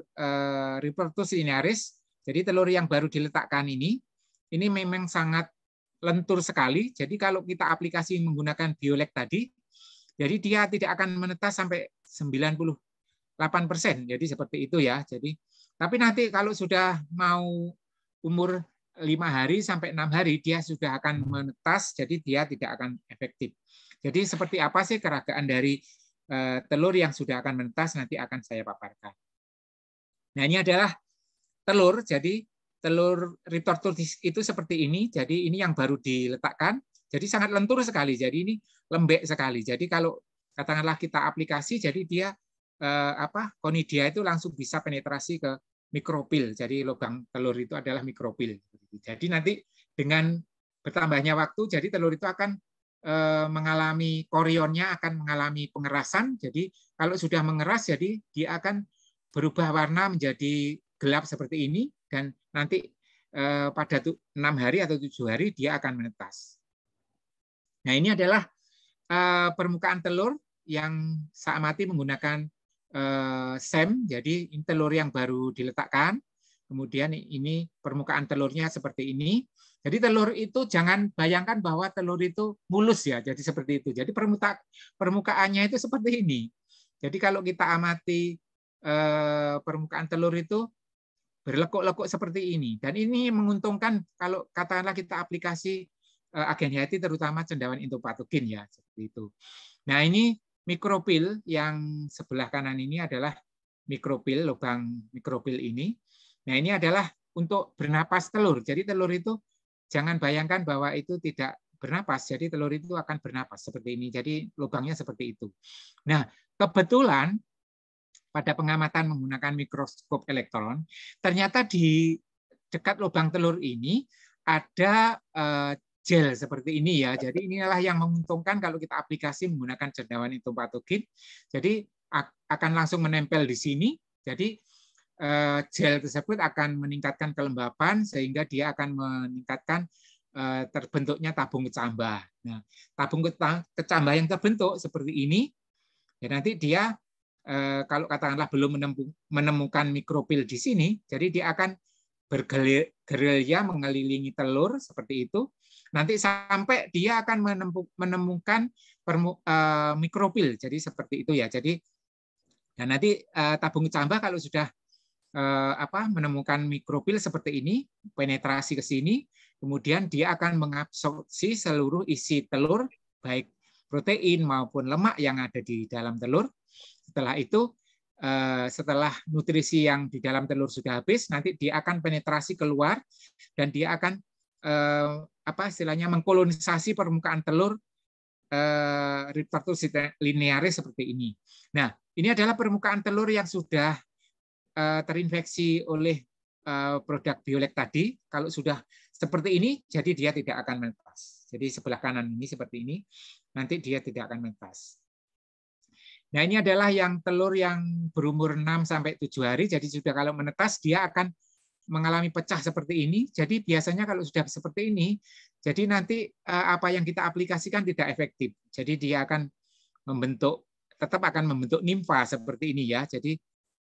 Repertus linearis. Jadi telur yang baru diletakkan ini, ini memang sangat lentur sekali. Jadi kalau kita aplikasi menggunakan biolek tadi, jadi dia tidak akan menetas sampai 98 persen. Jadi seperti itu ya. Jadi tapi nanti kalau sudah mau umur lima hari sampai enam hari dia sudah akan menetas, jadi dia tidak akan efektif. Jadi seperti apa sih keragaan dari eh, telur yang sudah akan menetas nanti akan saya paparkan. Nah ini adalah telur, jadi telur Riptortus itu seperti ini, jadi ini yang baru diletakkan, jadi sangat lentur sekali, jadi ini lembek sekali. Jadi kalau katakanlah kita aplikasi, jadi dia eh, apa konidia itu langsung bisa penetrasi ke mikropil. Jadi lubang telur itu adalah mikropil. Jadi nanti dengan bertambahnya waktu, jadi telur itu akan eh, mengalami korionnya akan mengalami pengerasan. Jadi kalau sudah mengeras, jadi dia akan berubah warna menjadi gelap seperti ini dan nanti eh, pada enam hari atau tujuh hari dia akan menetas. Nah ini adalah eh, permukaan telur yang saya amati menggunakan Eh, SEM, jadi telur yang baru diletakkan. Kemudian ini permukaan telurnya seperti ini. Jadi telur itu jangan bayangkan bahwa telur itu mulus ya, jadi seperti itu. Jadi permukaannya itu seperti ini. Jadi kalau kita amati eh, permukaan telur itu berlekuk-lekuk seperti ini. Dan ini menguntungkan kalau katakanlah kita aplikasi eh, agen hayati terutama cendawan intopatogen ya, seperti itu. Nah ini Mikropil yang sebelah kanan ini adalah mikropil, lubang mikropil ini. Nah ini adalah untuk bernapas telur. Jadi telur itu jangan bayangkan bahwa itu tidak bernapas. Jadi telur itu akan bernapas seperti ini. Jadi lubangnya seperti itu. Nah kebetulan pada pengamatan menggunakan mikroskop elektron, ternyata di dekat lubang telur ini ada eh, gel seperti ini ya. Jadi inilah yang menguntungkan kalau kita aplikasi menggunakan cendawan itu patogen. Jadi akan langsung menempel di sini. Jadi eh, gel tersebut akan meningkatkan kelembapan sehingga dia akan meningkatkan eh, terbentuknya tabung kecambah. Nah, tabung kecambah yang terbentuk seperti ini, ya nanti dia eh, kalau katakanlah belum menemukan mikrofil di sini, jadi dia akan bergerilya mengelilingi telur seperti itu. Nanti sampai dia akan menemukan eh, mikropil. Jadi seperti itu ya. Jadi dan nanti eh, tabung cambah kalau sudah eh, apa menemukan mikropil seperti ini, penetrasi ke sini, kemudian dia akan mengabsorpsi seluruh isi telur baik protein maupun lemak yang ada di dalam telur. Setelah itu setelah nutrisi yang di dalam telur sudah habis, nanti dia akan penetrasi keluar dan dia akan Eh, apa istilahnya mengkolonisasi permukaan telur eh, linear linearis seperti ini. Nah, ini adalah permukaan telur yang sudah eh, terinfeksi oleh eh, produk biolek tadi. Kalau sudah seperti ini, jadi dia tidak akan menetas. Jadi sebelah kanan ini seperti ini, nanti dia tidak akan menetas. Nah, ini adalah yang telur yang berumur 6 sampai 7 hari. Jadi sudah kalau menetas dia akan mengalami pecah seperti ini. Jadi biasanya kalau sudah seperti ini, jadi nanti eh, apa yang kita aplikasikan tidak efektif. Jadi dia akan membentuk tetap akan membentuk nimfa seperti ini ya. Jadi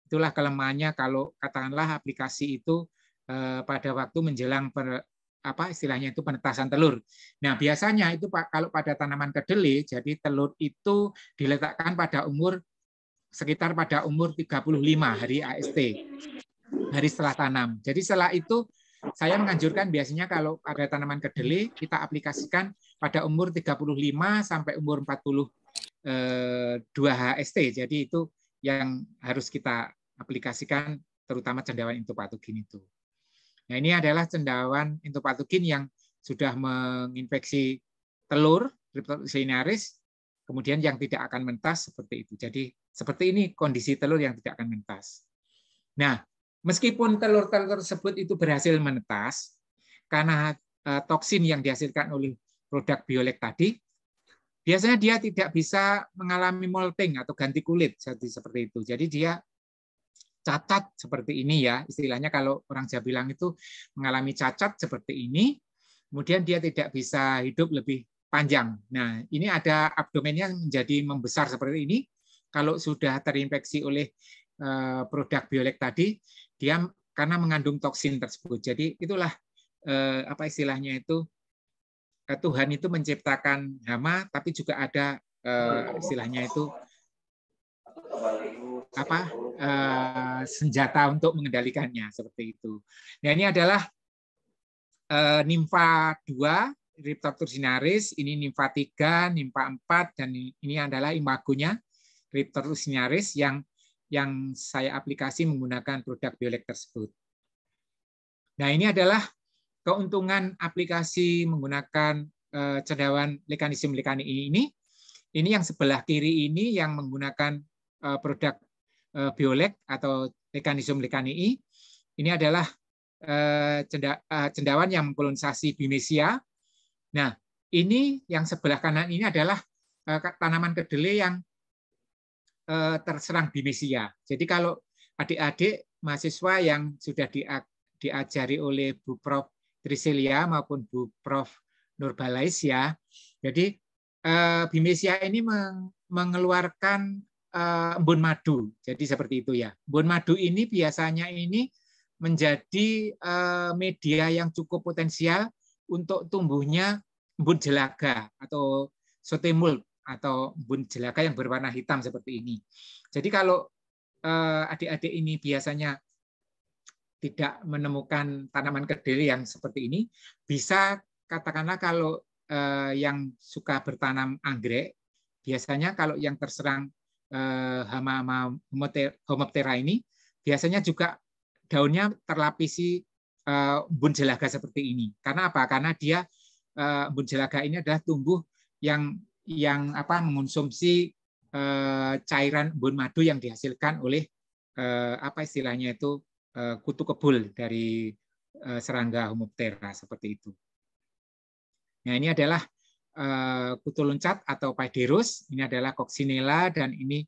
itulah kelemahannya kalau katakanlah aplikasi itu eh, pada waktu menjelang per, apa istilahnya itu penetasan telur. Nah, biasanya itu kalau pada tanaman kedelai jadi telur itu diletakkan pada umur sekitar pada umur 35 hari AST hari setelah tanam. Jadi setelah itu saya menganjurkan biasanya kalau ada tanaman kedelai kita aplikasikan pada umur 35 sampai umur 42 eh, HST. Jadi itu yang harus kita aplikasikan terutama cendawan intopatogen itu. Nah, ini adalah cendawan intopatogen yang sudah menginfeksi telur Cryptocinaris, kemudian yang tidak akan mentas seperti itu. Jadi seperti ini kondisi telur yang tidak akan mentas. Nah, Meskipun telur-telur tersebut itu berhasil menetas karena e, toksin yang dihasilkan oleh produk biolek tadi, biasanya dia tidak bisa mengalami molting atau ganti kulit jadi seperti itu. Jadi dia cacat seperti ini ya, istilahnya kalau orang Jawa bilang itu mengalami cacat seperti ini, kemudian dia tidak bisa hidup lebih panjang. Nah, ini ada abdomennya menjadi membesar seperti ini. Kalau sudah terinfeksi oleh e, produk biolek tadi, dia karena mengandung toksin tersebut. Jadi itulah eh, apa istilahnya itu eh, Tuhan itu menciptakan hama tapi juga ada eh, istilahnya itu apa eh, senjata untuk mengendalikannya seperti itu. Nah ini adalah eh, nimfa 2 Riptortus sinaris, ini nimfa 3, nimfa 4 dan ini adalah imagonya Riptortus sinaris yang yang saya aplikasi menggunakan produk Biolek tersebut. Nah, ini adalah keuntungan aplikasi menggunakan eh, cendawan lekanism lekani ini. Ini yang sebelah kiri ini yang menggunakan eh, produk eh, biolek atau lekanism lekani. Ini adalah cendawan yang mengkolonisasi Bimesia. Nah, ini yang sebelah kanan ini adalah tanaman kedelai yang Eh, terserang bimisia. Jadi kalau adik-adik mahasiswa yang sudah diajari oleh Bu Prof. Trisilia maupun Bu Prof. Nurbalais ya, jadi bimisia eh, ini mengeluarkan eh, embun madu. Jadi seperti itu ya. Embun madu ini biasanya ini menjadi media yang cukup potensial untuk tumbuhnya embun jelaga atau sotemul atau embun jelaga yang berwarna hitam seperti ini. Jadi kalau eh, adik-adik ini biasanya tidak menemukan tanaman kedelai yang seperti ini, bisa katakanlah kalau eh, yang suka bertanam anggrek, biasanya kalau yang terserang hama-hama eh, homoptera ini, biasanya juga daunnya terlapisi embun jelaga seperti ini. Karena apa? Karena dia embun jelaga ini adalah tumbuh yang yang apa mengonsumsi eh, cairan embun madu yang dihasilkan oleh eh, apa istilahnya itu eh, kutu kebul dari serangga homoptera seperti itu. Nah ini adalah kutu loncat atau paiderus, ini adalah coccinella dan ini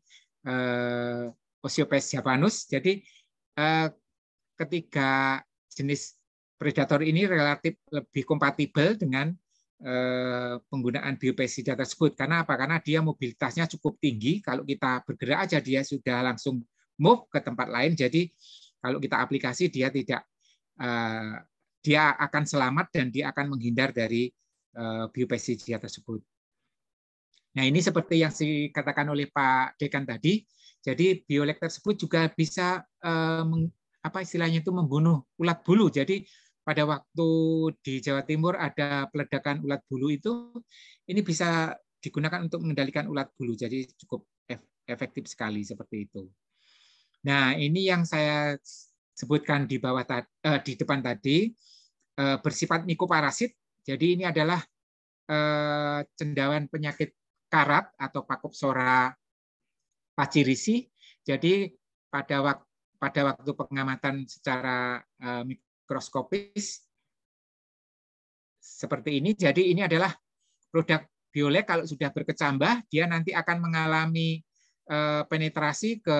eh, Osiopex japanus. Jadi eh, ketiga jenis predator ini relatif lebih kompatibel dengan Eh, penggunaan biopestisida tersebut. Karena apa? Karena dia mobilitasnya cukup tinggi. Kalau kita bergerak aja dia sudah langsung move ke tempat lain. Jadi kalau kita aplikasi dia tidak eh, dia akan selamat dan dia akan menghindar dari eh, biopestisida tersebut. Nah, ini seperti yang dikatakan oleh Pak Dekan tadi. Jadi biolek tersebut juga bisa apa istilahnya itu membunuh ulat bulu. Jadi pada waktu di Jawa Timur ada peledakan ulat bulu itu, ini bisa digunakan untuk mengendalikan ulat bulu. Jadi cukup efektif sekali seperti itu. Nah, ini yang saya sebutkan di bawah eh, di depan tadi eh, bersifat mikoparasit. Jadi ini adalah eh, cendawan penyakit karat atau Pachypsora pacirisi. Jadi pada waktu pada waktu pengamatan secara mikro mikroskopis seperti ini. Jadi ini adalah produk biolek kalau sudah berkecambah dia nanti akan mengalami eh, penetrasi ke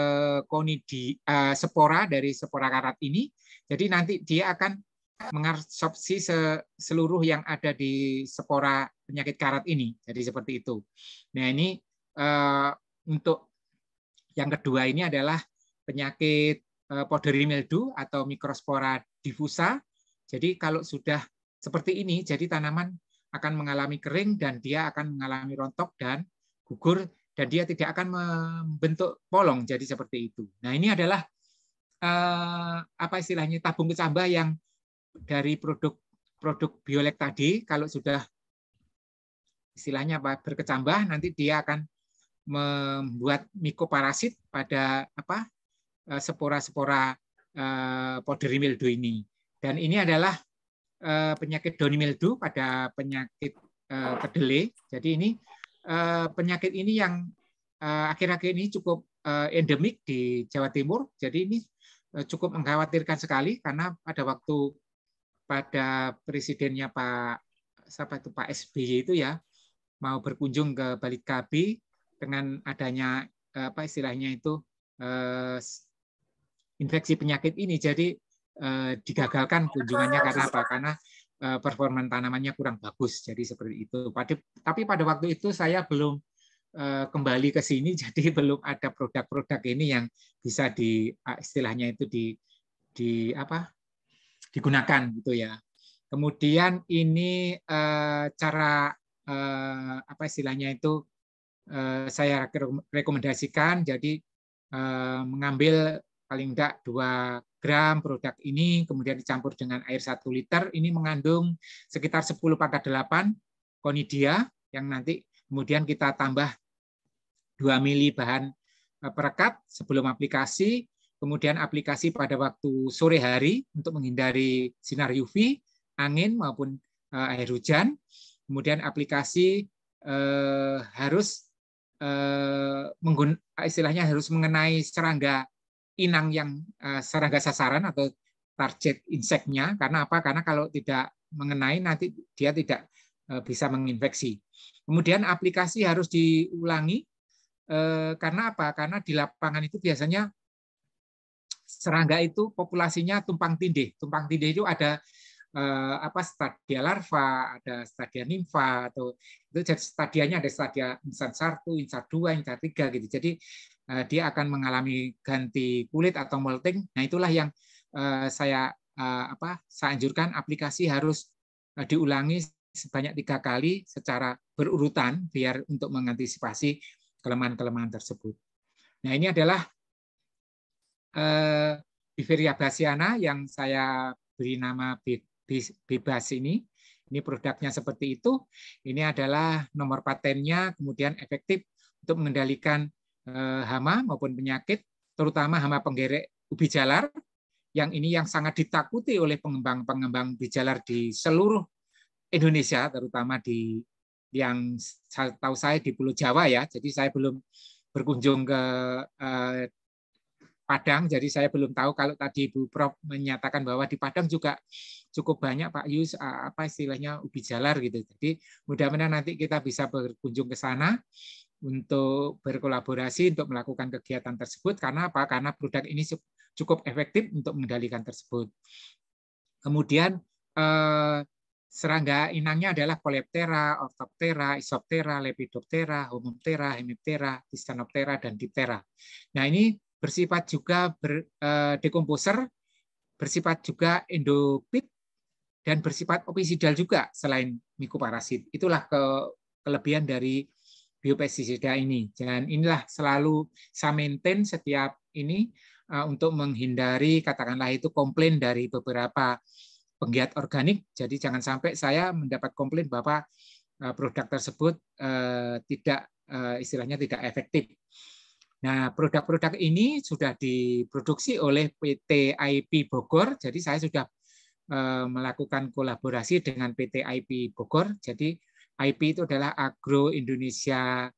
konidi eh, spora dari spora karat ini. Jadi nanti dia akan mengabsorpsi seluruh yang ada di spora penyakit karat ini. Jadi seperti itu. Nah ini eh, untuk yang kedua ini adalah penyakit Eh, mildew atau mikrospora difusa. Jadi kalau sudah seperti ini, jadi tanaman akan mengalami kering dan dia akan mengalami rontok dan gugur dan dia tidak akan membentuk polong jadi seperti itu. Nah, ini adalah eh, apa istilahnya tabung kecambah yang dari produk produk biolek tadi kalau sudah istilahnya apa berkecambah nanti dia akan membuat mikoparasit pada apa Eh, spora-spora eh, powdery mildew ini. Dan ini adalah eh, penyakit downy mildew pada penyakit kedelai. Jadi ini penyakit ini yang akhir-akhir ini cukup endemik di Jawa Timur. Jadi ini cukup mengkhawatirkan sekali karena pada waktu pada presidennya Pak siapa itu Pak SBY itu ya mau berkunjung ke Balikpapan dengan adanya apa istilahnya itu infeksi penyakit ini. Jadi eh, digagalkan kunjungannya karena apa? Karena eh, performa tanamannya kurang bagus. Jadi seperti itu. Pada, tapi pada waktu itu saya belum eh, kembali ke sini, jadi belum ada produk-produk ini yang bisa di eh, istilahnya itu di di apa digunakan gitu ya. Kemudian ini eh, cara eh, apa istilahnya itu eh, saya rekomendasikan jadi eh, mengambil paling tidak 2 gram produk ini kemudian dicampur dengan air 1 liter ini mengandung sekitar 10 pangkat 8 konidia yang nanti kemudian kita tambah 2 mili bahan eh, perekat sebelum aplikasi kemudian aplikasi pada waktu sore hari untuk menghindari sinar UV angin maupun eh, air hujan kemudian aplikasi eh, harus eh, istilahnya harus mengenai serangga inang yang eh, serangga sasaran atau target inseknya. Karena apa? Karena kalau tidak mengenai nanti dia tidak eh, bisa menginfeksi. Kemudian aplikasi harus diulangi. Eh, karena apa? Karena di lapangan itu biasanya serangga itu populasinya tumpang tindih. Tumpang tindih itu ada eh, apa stadia larva, ada stadia nimfa atau itu jadi stadianya ada stadia insan satu, insan dua, insan tiga gitu. Jadi eh, dia akan mengalami ganti kulit atau molting. Nah itulah yang eh, saya eh, apa saya anjurkan aplikasi harus eh, diulangi sebanyak tiga kali secara berurutan biar untuk mengantisipasi kelemahan-kelemahan tersebut. Nah ini adalah eh, Biveria basiana yang saya beri nama bebas ini. Ini produknya seperti itu. Ini adalah nomor patennya, kemudian efektif untuk mengendalikan eh, hama maupun penyakit, terutama hama penggerek ubi jalar. Yang ini yang sangat ditakuti oleh pengembang-pengembang ubi jalar di seluruh Indonesia, terutama di yang tahu saya di Pulau Jawa ya. Jadi saya belum berkunjung ke eh, Padang, jadi saya belum tahu kalau tadi Bu Prof menyatakan bahwa di Padang juga cukup banyak Pak Yus apa istilahnya ubi jalar gitu. Jadi mudah-mudahan nanti kita bisa berkunjung ke sana untuk berkolaborasi untuk melakukan kegiatan tersebut karena apa? Karena produk ini cukup efektif untuk mengendalikan tersebut. Kemudian e, serangga inangnya adalah Coleoptera, Orthoptera, Isoptera, Lepidoptera, Homoptera, Hemiptera, Tisanoptera, dan Diptera. Nah ini bersifat juga ber, e, dekomposer, bersifat juga endopit, dan bersifat opisidal juga selain mikoparasit Itulah ke, kelebihan dari biopestisida ini. Dan inilah selalu saya maintain setiap ini uh, untuk menghindari katakanlah itu komplain dari beberapa penggiat organik. Jadi jangan sampai saya mendapat komplain bahwa uh, produk tersebut uh, tidak uh, istilahnya tidak efektif. Nah, produk-produk ini sudah diproduksi oleh PT IP Bogor. Jadi saya sudah Eh, melakukan kolaborasi dengan PT IP Bogor. Jadi IP itu adalah Agro Indonesia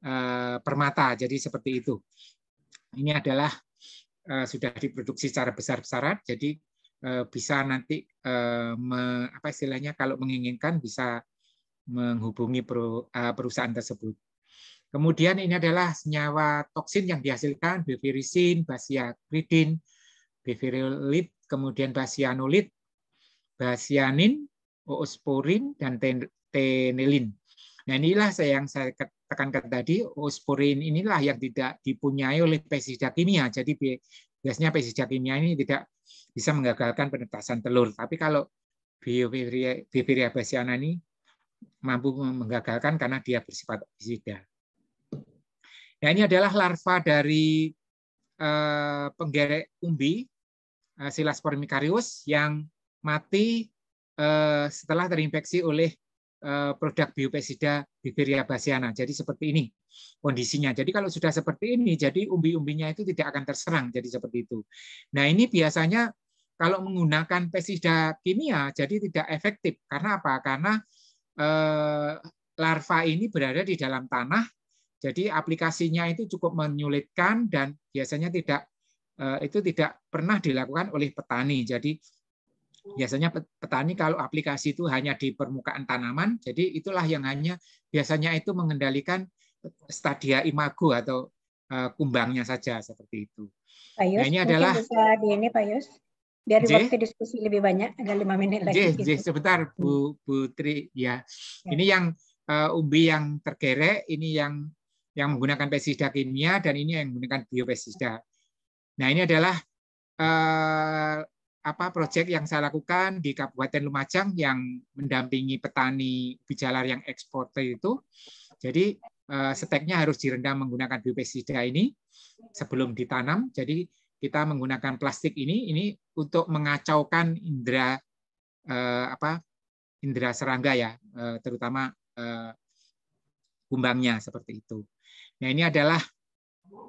eh, Permata. Jadi seperti itu. Ini adalah eh, sudah diproduksi secara besar-besaran. Jadi bisa nanti apa istilahnya kalau menginginkan bisa menghubungi perusahaan tersebut. Kemudian ini adalah senyawa toksin yang dihasilkan bifirisin, basiakridin, bevirolit, kemudian basianolit, basianin, oosporin, dan tenelin. Nah inilah yang saya tekankan tadi, oosporin inilah yang tidak dipunyai oleh pestisida kimia. Jadi biasanya pestisida kimia ini tidak bisa menggagalkan penetasan telur. Tapi kalau Bioviria basiana ini mampu menggagalkan karena dia bersifat pestisida. Nah, ini adalah larva dari eh, penggerek umbi, eh, Silas formicarius yang mati eh, setelah terinfeksi oleh eh, produk biopesida Bifiria basiana. Jadi seperti ini kondisinya. Jadi kalau sudah seperti ini, jadi umbi-umbinya itu tidak akan terserang. Jadi seperti itu. Nah ini biasanya kalau menggunakan pestisida kimia, jadi tidak efektif. Karena apa? Karena eh, larva ini berada di dalam tanah, jadi aplikasinya itu cukup menyulitkan dan biasanya tidak eh, itu tidak pernah dilakukan oleh petani. Jadi Biasanya petani kalau aplikasi itu hanya di permukaan tanaman, jadi itulah yang hanya biasanya itu mengendalikan stadia imago atau eh, kumbangnya saja seperti itu. Yus, nah, ini adalah bisa di ini Pak Yus. Biar J, waktu diskusi lebih banyak, ada lima menit lagi. J, gitu. sebentar Bu Putri hmm. ya. ya. Ini yang uh, umbi yang tergerek, ini yang yang menggunakan pestisida kimia dan ini yang menggunakan biopestisida. Nah, ini adalah uh, apa proyek yang saya lakukan di Kabupaten Lumajang yang mendampingi petani bijalar yang ekspor itu. Jadi eh, steknya harus direndam menggunakan biopestida ini sebelum ditanam. Jadi kita menggunakan plastik ini ini untuk mengacaukan indera eh, apa indera serangga ya eh, terutama eh, kumbangnya seperti itu. Nah ini adalah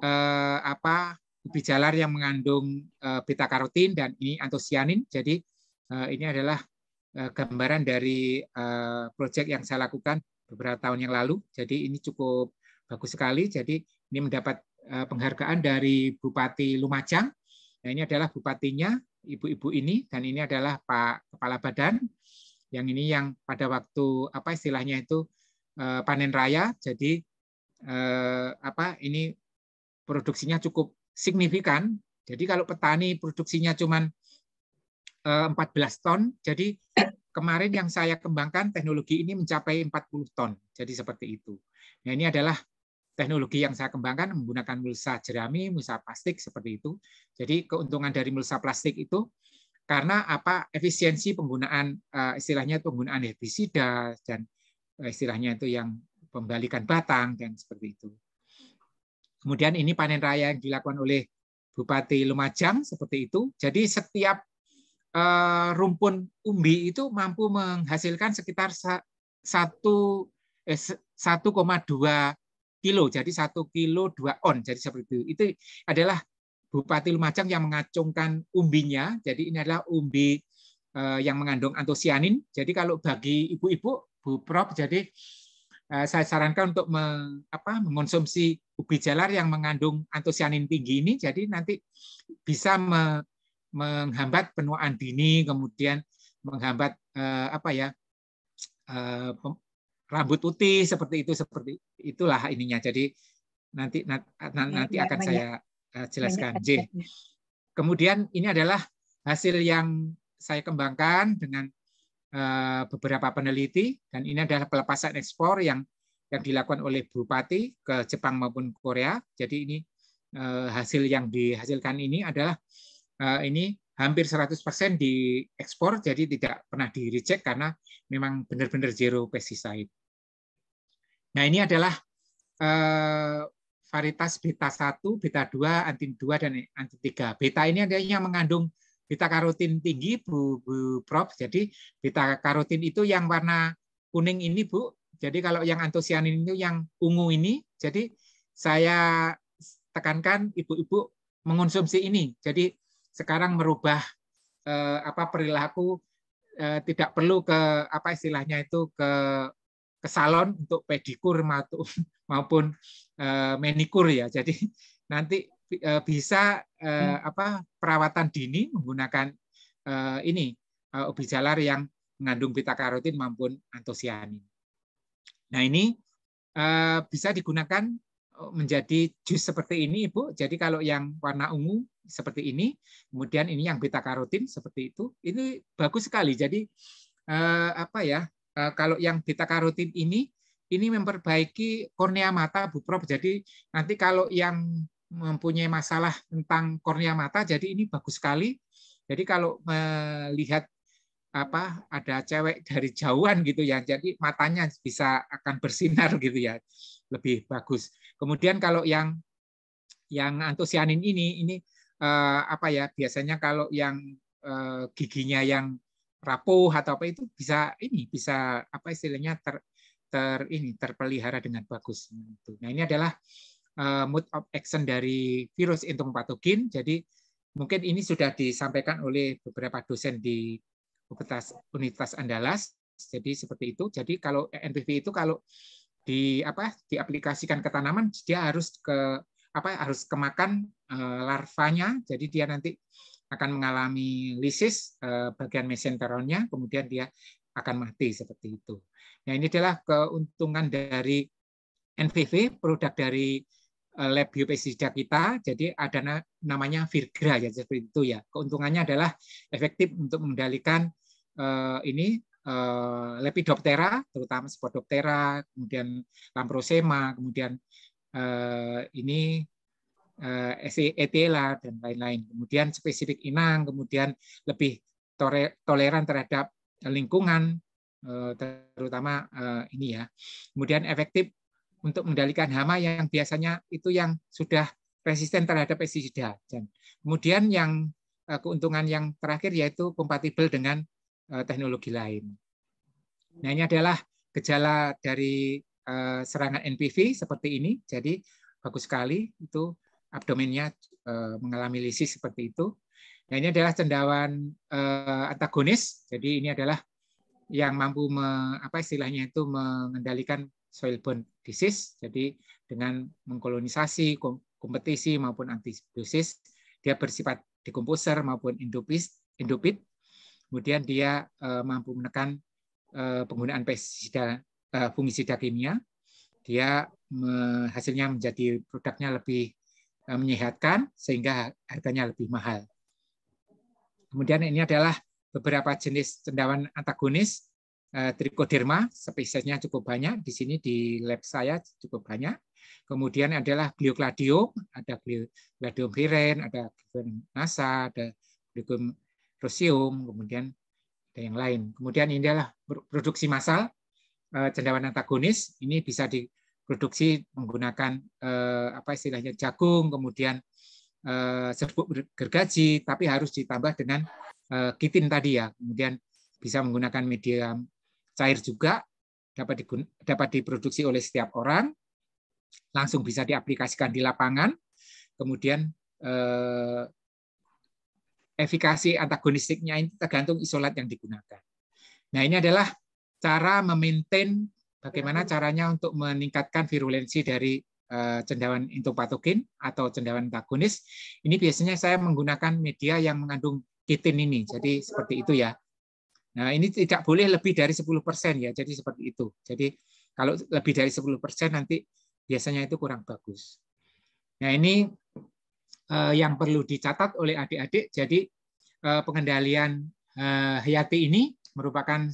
eh, apa ubi jalar yang mengandung eh, beta karotin dan ini antosianin. Jadi eh, ini adalah eh, gambaran dari proyek yang saya lakukan beberapa tahun yang lalu. Jadi ini cukup bagus sekali. Jadi ini mendapat penghargaan dari Bupati Lumajang. Nah, ini adalah bupatinya, ibu-ibu ini dan ini adalah Pak Kepala Badan. Yang ini yang pada waktu apa istilahnya itu panen raya. Jadi apa ini produksinya cukup signifikan. Jadi kalau petani produksinya cuma 14 eh, ton, jadi kemarin yang saya kembangkan teknologi ini mencapai 40 ton. Jadi seperti itu. Nah, ini adalah teknologi yang saya kembangkan menggunakan mulsa jerami, mulsa plastik seperti itu. Jadi keuntungan dari mulsa plastik itu karena apa efisiensi penggunaan eh, istilahnya penggunaan herbisida dan eh, istilahnya itu yang pembalikan batang dan seperti itu. Kemudian ini panen raya yang dilakukan oleh Bupati Lumajang seperti itu. Jadi setiap eh, rumpun umbi itu mampu menghasilkan sekitar 1,2 eh, kilo. Jadi 1 kilo 2 on. Jadi seperti itu. Itu adalah Bupati Lumajang yang mengacungkan umbinya. Jadi ini adalah umbi eh, yang mengandung antosianin. Jadi kalau bagi ibu-ibu, Bu Prof jadi Eh, saya sarankan untuk meng, mengonsumsi ubi jalar yang mengandung antosianin tinggi ini, jadi nanti bisa menghambat penuaan dini, kemudian menghambat eh, apa ya eh, rambut putih seperti itu seperti itulah ininya. Jadi nanti nanti, nanti akan saya jelaskan. J. Kemudian ini adalah hasil yang saya kembangkan dengan Eh, beberapa peneliti dan ini adalah pelepasan ekspor yang yang dilakukan oleh bupati ke Jepang maupun Korea. Jadi ini eh, hasil yang dihasilkan ini adalah eh, ini hampir 100% diekspor jadi tidak pernah di reject karena memang benar-benar zero pesticide. Nah, ini adalah varietas beta 1, beta 2, antin 2 dan antin 3. Beta ini adalah yang mengandung beta karotin tinggi Bu Bu Prof. Jadi beta karotin itu yang warna kuning ini Bu. Jadi kalau yang antosianin itu yang ungu ini, jadi saya tekankan ibu-ibu mengonsumsi ini. Jadi sekarang merubah eh, apa perilaku eh, tidak perlu ke apa istilahnya itu ke ke salon untuk pedikur maupun maupun eh, manikur ya. Jadi nanti Eh, bisa eh, hmm. apa perawatan dini menggunakan eh, ini ubi jalar yang mengandung beta karotin maupun antosianin. Nah ini bisa digunakan oh, menjadi jus seperti ini ibu. Jadi kalau yang warna ungu seperti ini, kemudian ini yang beta karotin seperti itu, ini bagus sekali. Jadi apa ya? kalau yang beta karotin ini, ini memperbaiki kornea mata bu Prof. Jadi nanti kalau yang mempunyai masalah tentang kornea mata, jadi ini bagus sekali. Jadi kalau melihat apa ada cewek dari jauhan gitu ya, jadi matanya bisa akan bersinar gitu ya, lebih bagus. Kemudian kalau yang yang antosianin ini ini eh, apa ya biasanya kalau yang eh, giginya yang rapuh atau apa itu bisa ini bisa apa istilahnya ter ter ini terpelihara dengan bagus. Nah ini adalah Eh, mode of action dari virus intung patogen. Jadi mungkin ini sudah disampaikan oleh beberapa dosen di Universitas, Universitas Andalas. Jadi seperti itu. Jadi kalau NPV itu kalau di apa diaplikasikan ke tanaman dia harus ke apa harus kemakan eh, larvanya. Jadi dia nanti akan mengalami lisis eh, bagian mesenteronnya, kemudian dia akan mati seperti itu. Nah ini adalah keuntungan dari NVV, produk dari Eh, lab biopestisida kita. Jadi ada namanya Virgra ya seperti itu ya. Keuntungannya adalah efektif untuk mengendalikan uh, ini uh, Lepidoptera, terutama Spodoptera, kemudian Lamprosema, kemudian uh, ini uh, etela e dan lain-lain. Kemudian spesifik inang, kemudian lebih toleran terhadap lingkungan terutama ini ya. Kemudian efektif untuk mengendalikan hama yang biasanya itu yang sudah resisten terhadap pestisida. Dan kemudian yang e, keuntungan yang terakhir yaitu kompatibel dengan e, teknologi lain. Nah ini adalah gejala dari e, serangan NPV seperti ini. Jadi bagus sekali itu abdomennya mengalami lisis seperti itu. Nah ini adalah cendawan antagonis. Jadi ini adalah yang mampu me, apa istilahnya itu mengendalikan soil bond disease. Jadi dengan mengkolonisasi, kompetisi maupun antibiosis, dia bersifat dekomposer maupun endopis, endopit. Kemudian dia uh, mampu menekan uh, penggunaan pestisida uh, eh, fungisida kimia. Dia me, hasilnya menjadi produknya lebih uh, menyehatkan sehingga harganya lebih mahal. Kemudian ini adalah beberapa jenis cendawan antagonis Eh, trichoderma, spesiesnya cukup banyak. Di sini di lab saya cukup banyak. Kemudian adalah gliocladium, ada gliocladium viren, ada gliogladium nasa, ada gliocladium rosium, kemudian ada yang lain. Kemudian ini adalah produksi massal eh, cendawan antagonis. Ini bisa diproduksi menggunakan eh, apa istilahnya jagung, kemudian serbuk gergaji, tapi harus ditambah dengan kitin tadi ya. Kemudian bisa menggunakan medium cair juga dapat digun, dapat diproduksi oleh setiap orang langsung bisa diaplikasikan di lapangan kemudian eh, efikasi antagonistiknya ini tergantung isolat yang digunakan nah ini adalah cara memaintain bagaimana caranya untuk meningkatkan virulensi dari eh, cendawan intopatogen atau cendawan antagonis ini biasanya saya menggunakan media yang mengandung kitin ini jadi seperti itu ya Nah, ini tidak boleh lebih dari 10% ya. Jadi seperti itu. Jadi kalau lebih dari 10% nanti biasanya itu kurang bagus. Nah, ini eh, yang perlu dicatat oleh adik-adik. Jadi eh, pengendalian eh, hayati ini merupakan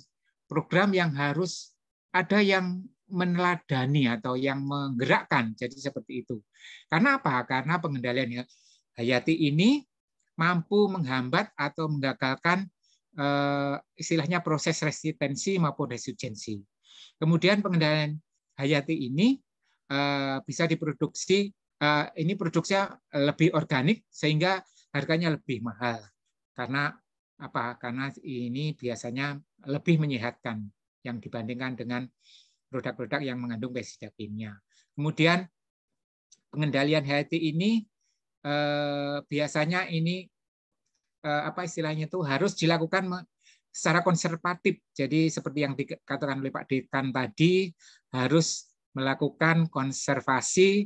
program yang harus ada yang meneladani atau yang menggerakkan. Jadi seperti itu. Karena apa? Karena pengendalian hayati ini mampu menghambat atau menggagalkan Eh, istilahnya proses resistensi maupun resistensi. Kemudian pengendalian hayati ini eh, bisa diproduksi eh, ini produksinya lebih organik sehingga harganya lebih mahal karena apa? Karena ini biasanya lebih menyehatkan yang dibandingkan dengan produk-produk yang mengandung pestisida kimia. Kemudian pengendalian hayati ini eh, biasanya ini Eh, apa istilahnya itu harus dilakukan secara konservatif. Jadi seperti yang dikatakan oleh Pak Dekan tadi harus melakukan konservasi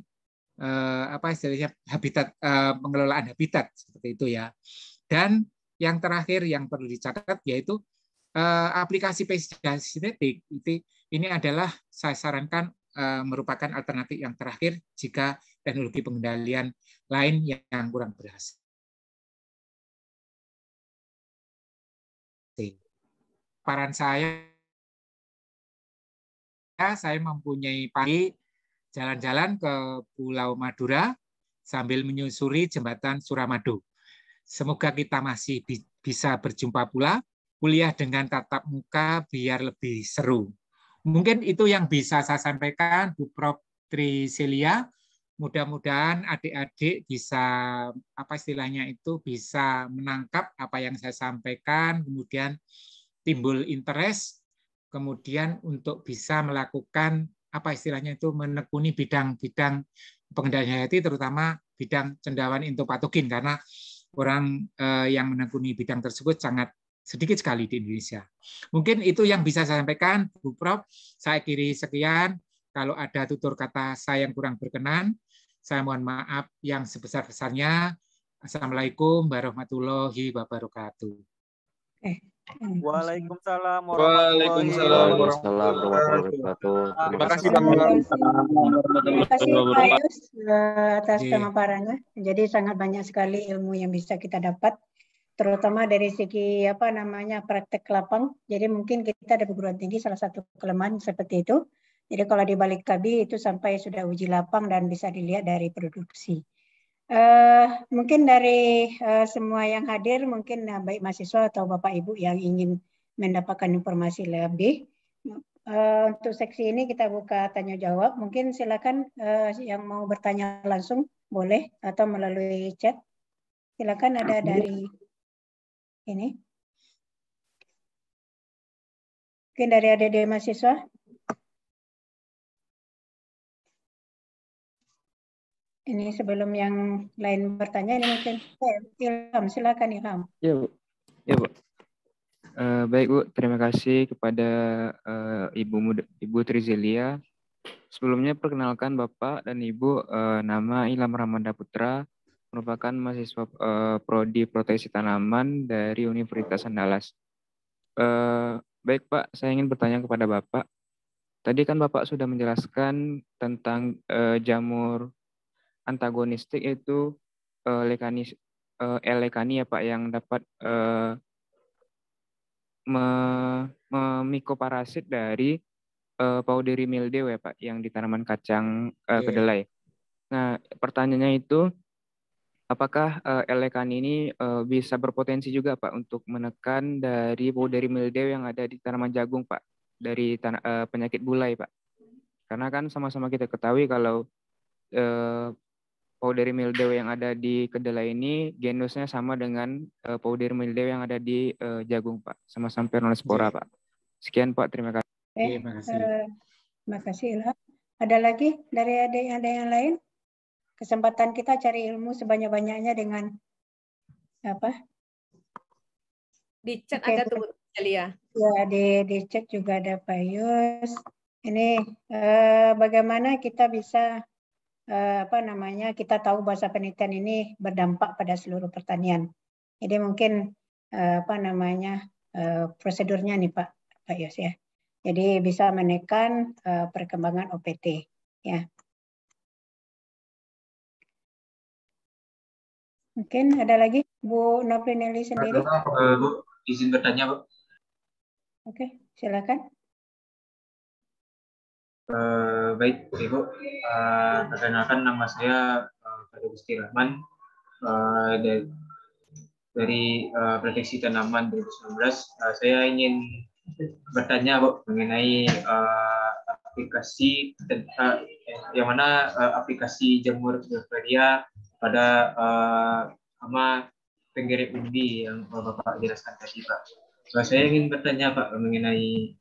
eh, apa istilahnya habitat eh, pengelolaan habitat seperti itu ya. Dan yang terakhir yang perlu dicatat yaitu aplikasi pesticida sintetik ini adalah saya sarankan merupakan alternatif yang terakhir jika teknologi pengendalian lain yang kurang berhasil. paparan saya, saya mempunyai pagi jalan-jalan ke Pulau Madura sambil menyusuri jembatan Suramadu. Semoga kita masih bi bisa berjumpa pula, kuliah dengan tatap muka biar lebih seru. Mungkin itu yang bisa saya sampaikan, Bu Prof. Trisilia. Mudah-mudahan adik-adik bisa apa istilahnya itu bisa menangkap apa yang saya sampaikan, kemudian timbul interest, kemudian untuk bisa melakukan apa istilahnya itu menekuni bidang-bidang pengendalian hayati terutama bidang cendawan intopatogen karena orang eh, yang menekuni bidang tersebut sangat sedikit sekali di Indonesia. Mungkin itu yang bisa saya sampaikan, Bu Prof. Saya kiri sekian. Kalau ada tutur kata saya yang kurang berkenan, saya mohon maaf yang sebesar-besarnya. Assalamualaikum warahmatullahi wabarakatuh. Eh. Hmm. Waalaikumsalam Waalaikumsalam warahmatullahi wabarakatuh. Terima kasih Pak Terima kasih Pak Yus eh, atas iya. pemaparannya. Jadi sangat banyak sekali ilmu yang bisa kita dapat terutama dari segi apa namanya praktek lapang. Jadi mungkin kita ada perguruan tinggi salah satu kelemahan seperti itu. Jadi kalau di balik kabi itu sampai sudah uji lapang dan bisa dilihat dari produksi. Uh, mungkin dari uh, semua yang hadir, mungkin uh, baik mahasiswa atau Bapak Ibu yang ingin mendapatkan informasi lebih. Uh, untuk seksi ini kita buka tanya jawab. Mungkin silakan uh, yang mau bertanya langsung boleh atau melalui chat. Silakan ada iya. dari ini. Mungkin dari adik-adik mahasiswa. Ini sebelum yang lain bertanya, ini mungkin Ilham, silakan Ilham. Ya bu, ya bu. Uh, baik bu, terima kasih kepada uh, ibu muda, ibu Trizelia. Sebelumnya perkenalkan bapak dan ibu uh, nama Ilham Ramanda Putra, merupakan mahasiswa uh, prodi proteksi tanaman dari Universitas Andalas. Uh, baik Pak, saya ingin bertanya kepada Bapak. Tadi kan Bapak sudah menjelaskan tentang uh, jamur antagonistik itu uh, lekanis uh, eh, elekani eh, ya Pak yang dapat uh, me memikoparasit dari uh, mildew ya Pak yang di tanaman kacang uh, yeah. kedelai. Nah, pertanyaannya itu apakah uh, elekan ini uh, bisa berpotensi juga Pak untuk menekan dari powdery mildew yang ada di tanaman jagung Pak dari tan uh, penyakit bulai Pak. Karena kan sama-sama kita ketahui kalau uh, powder mildew yang ada di kedelai ini genusnya sama dengan uh, eh, powder mildew yang ada di uh, jagung Pak, sama sampai spora iya. Pak. Sekian Pak, terima kasih. Eh, iya, terima kasih. Uh, terima kasih Ilham. Ada lagi dari ada yang ada yang lain? Kesempatan kita cari ilmu sebanyak-banyaknya dengan apa? Di okay. ada tuh ya. Ya, di di chat juga ada Pak Yus. Ini eh, bagaimana kita bisa Eh, apa namanya kita tahu bahasa penelitian ini berdampak pada seluruh pertanian. Jadi mungkin eh, apa namanya eh, prosedurnya nih Pak Pak Yos ya. Jadi bisa menekan perkembangan OPT ya. Mungkin ada lagi Bu Noprinelli sendiri. Ada, izin bertanya, Pak Oke, silakan. Uh, baik, Ibu. Uh, perkenalkan nama saya uh, Rahman uh, dari, dari uh, eh, Proteksi Tanaman 2019. Uh, saya ingin bertanya Bu, mengenai uh, aplikasi uh, yang mana uh, aplikasi jamur berperia pada uh, ama penggerik yang Bapak jelaskan tadi, Pak. Uh, saya ingin bertanya Pak mengenai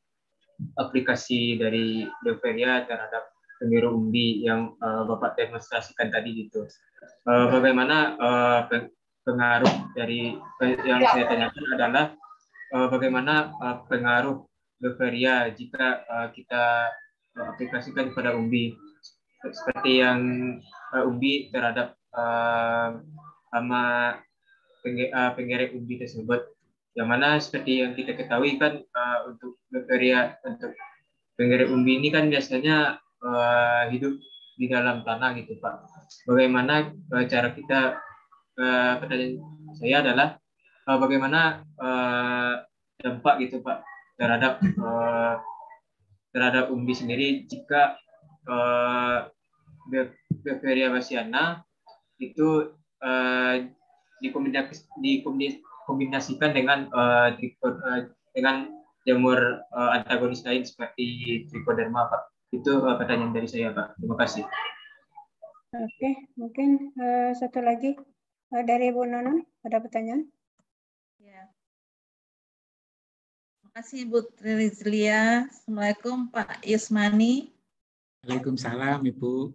aplikasi dari Deveria terhadap Pengiro Umbi yang uh, Bapak demonstrasikan tadi gitu. Uh, bagaimana uh, pengaruh dari yang saya tanyakan adalah uh, bagaimana uh, pengaruh Deveria jika uh, kita uh, aplikasikan pada Umbi seperti yang uh, Umbi terhadap uh, sama Umbi tersebut yang mana seperti yang kita ketahui kan uh, untuk bakteria untuk bakteria umbi ini kan biasanya uh, hidup di dalam tanah gitu Pak. Bagaimana uh, cara kita uh, pertanyaan saya adalah uh, bagaimana uh, dampak gitu Pak terhadap uh, terhadap umbi sendiri jika uh, bakteria Basiana itu uh, dikombinasi dikomunikasi kombinasikan dengan uh, uh, dengan jamur uh, antagonis lain seperti trichoderma Pak. Itu uh, pertanyaan dari saya Pak. Terima kasih. Oke, mungkin uh, satu lagi uh, dari Bu Nono ada pertanyaan? Ya. Terima kasih Bu Trizlia. Assalamualaikum Pak Yusmani. Waalaikumsalam Ibu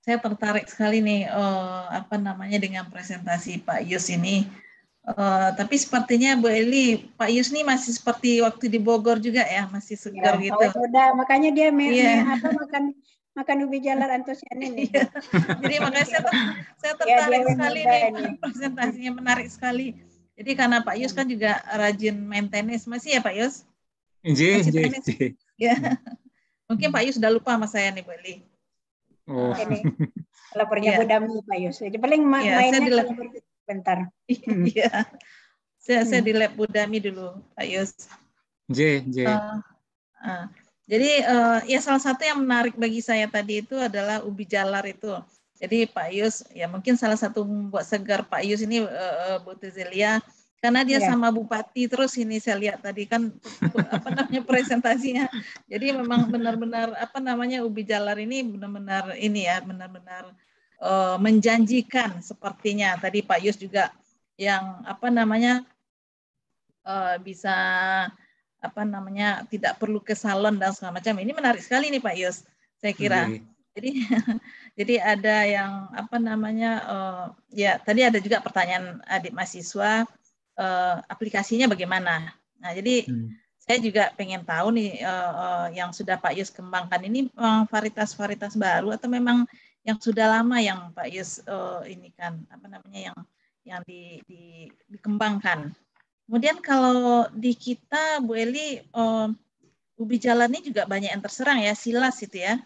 saya tertarik sekali nih uh, apa namanya dengan presentasi Pak Yus ini. Uh, tapi sepertinya Bu Eli, Pak Yus ini masih seperti waktu di Bogor juga ya, masih segar ya, gitu. Oh, makanya dia merah iya. yeah. atau makan makan ubi jalar antusiasnya nih. Iya. Jadi makanya saya, ter, saya ya, tertarik ya, sekali nih ini. presentasinya menarik sekali. Jadi karena Pak Yus kan juga rajin main tenis, masih ya Pak Yus? Iya, Ya. Mungkin Pak Yus sudah lupa sama saya nih Bu Eli. Oh. Lapornya yeah. Budami Pak Yus. Paling ma yeah, mainnya di lab... Gitu, bentar. Iya. Hmm. yeah. Saya, saya hmm. di lab Budami dulu Pak Yus. J, J. Uh, uh. Jadi uh, ya salah satu yang menarik bagi saya tadi itu adalah ubi jalar itu. Jadi Pak Yus, ya mungkin salah satu membuat segar Pak Yus ini uh, Bu Tizilia, karena dia ya. sama bupati terus ini saya lihat tadi kan apa namanya presentasinya jadi memang benar-benar apa namanya ubi jalar ini benar-benar ini ya benar-benar uh, menjanjikan sepertinya tadi Pak Yus juga yang apa namanya uh, bisa apa namanya tidak perlu ke salon dan segala macam ini menarik sekali nih Pak Yus saya kira hmm. jadi jadi ada yang apa namanya uh, ya tadi ada juga pertanyaan adik mahasiswa uh, aplikasinya bagaimana. Nah, jadi hmm. saya juga pengen tahu nih uh, uh, yang sudah Pak Yus kembangkan ini memang varietas-varietas baru atau memang yang sudah lama yang Pak Yus uh, ini kan apa namanya yang yang di, di, dikembangkan. Kemudian kalau di kita Bu Eli uh, ubi ini juga banyak yang terserang ya silas itu ya.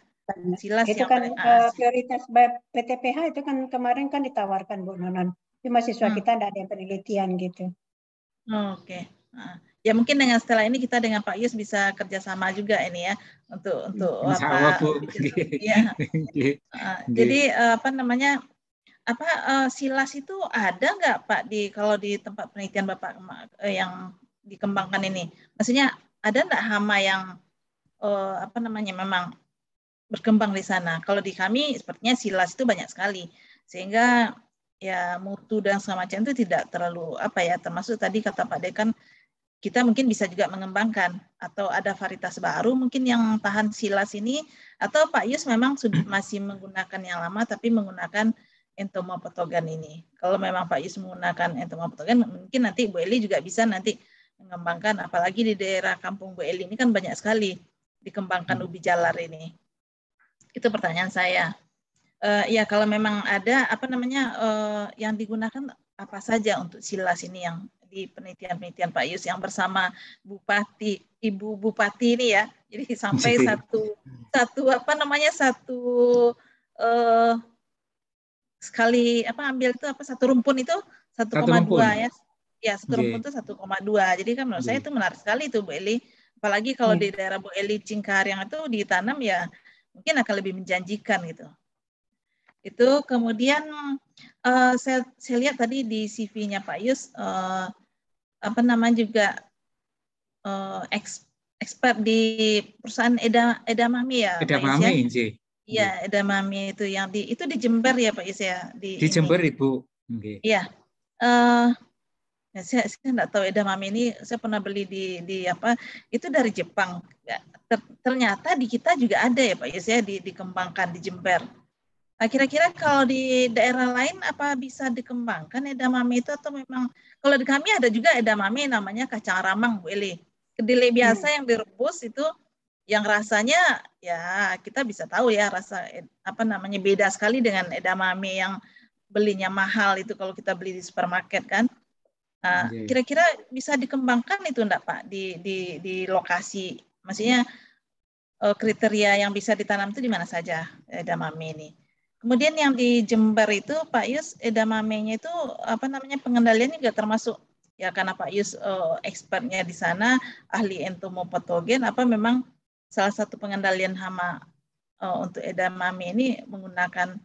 Silas itu kan uh, prioritas PTPH itu kan kemarin kan ditawarkan Bu Nonon. Tapi mahasiswa hmm. kita tidak ada penelitian gitu. Oke. Nah, ya mungkin dengan setelah ini kita dengan Pak Yus bisa kerjasama juga ini ya untuk untuk Insya apa? Allah, Bu. Ya. jadi eh, apa namanya? Apa uh, silas itu ada nggak Pak di kalau di tempat penelitian Bapak eh, yang dikembangkan ini? Maksudnya ada nggak hama yang apa namanya memang berkembang di sana? Kalau di kami sepertinya silas itu banyak sekali sehingga ya mutu dan segala macam itu tidak terlalu apa ya termasuk tadi kata Pak Dekan kita mungkin bisa juga mengembangkan atau ada varietas baru mungkin yang tahan silas ini atau Pak Yus memang sudah masih menggunakan yang lama tapi menggunakan entomopotogan ini. Kalau memang Pak Yus menggunakan entomopotogan mungkin nanti Bu Eli juga bisa nanti mengembangkan apalagi di daerah kampung Bu Eli ini kan banyak sekali dikembangkan hmm. ubi jalar ini. Itu pertanyaan saya uh, ya kalau memang ada apa namanya uh, yang digunakan apa saja untuk silas ini yang di penelitian-penelitian Pak Yus yang bersama Bupati Ibu Bupati ini ya. Jadi sampai satu satu apa namanya satu uh, sekali apa ambil itu apa satu rumpun itu satu koma dua ya. Ya, satu rumpun itu satu koma dua Jadi kan menurut Jee. saya itu menarik sekali itu Bu Eli. Apalagi kalau iya. di daerah Bu Eli Cingkar yang itu ditanam ya mungkin akan lebih menjanjikan gitu. Itu kemudian uh, saya, saya lihat tadi di CV-nya Pak Yus uh, apa namanya juga uh, eks, expert di perusahaan Eda Edamame ya. Edamame sih. Ya? Iya, Edamame itu yang di itu di Jember ya Pak Yus ya di Di Jember Ibu. Iya. Okay. Uh, Ya, saya saya nggak tahu edamame ini saya pernah beli di di apa itu dari Jepang ternyata di kita juga ada ya pak ya di, dikembangkan di Jember Nah, kira-kira kalau di daerah lain apa bisa dikembangkan edamame itu atau memang kalau di kami ada juga edamame namanya kacang ramang Bu Eli. Kedelai hmm. biasa hmm. yang direbus itu yang rasanya ya kita bisa tahu ya rasa apa namanya beda sekali dengan edamame yang belinya mahal itu kalau kita beli di supermarket kan. Nah, iya, iya. kira-kira bisa dikembangkan itu enggak Pak di di di lokasi maksudnya eh, kriteria yang bisa ditanam itu di mana saja edamame ini? Kemudian yang di Jember itu Pak Yus edamamenya itu apa namanya pengendaliannya juga termasuk ya karena Pak Yus uh, expertnya di sana ahli entomopatogen apa memang salah satu pengendalian hama uh, untuk edamame ini menggunakan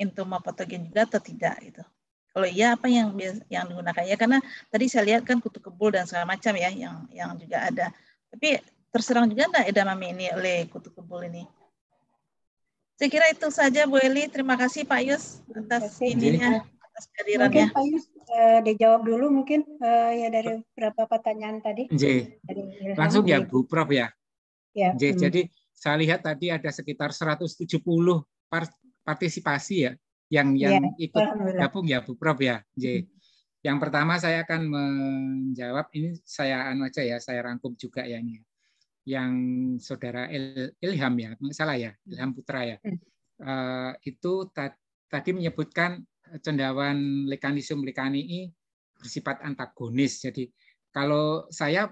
entomopatogen juga atau tidak itu? Kalau iya apa yang yang digunakan ya karena tadi saya lihat kan kutu kebul dan segala macam ya yang yang juga ada. Tapi terserang juga enggak edamame ini oleh kutu kebul ini? Saya kira itu saja Bu Eli. Terima kasih Pak Yus atas ininya, atas Mungkin Pak Yus uh, eh, dijawab dulu mungkin eh, ya dari beberapa pertanyaan tadi. J. Langsung ya Bu Prof ya. ya. Hmm. Jadi saya lihat tadi ada sekitar 170 partisipasi ya yang ya, yang ya, ikut gabung ya Bu Prof ya. J. Hmm. Yang pertama saya akan menjawab ini saya anu aja ya, saya rangkum juga ya ini yang saudara Il, Ilham ya, salah ya, Ilham Putra ya, hmm. eh, itu tadi menyebutkan cendawan lekanisum lekanii bersifat antagonis. Jadi kalau saya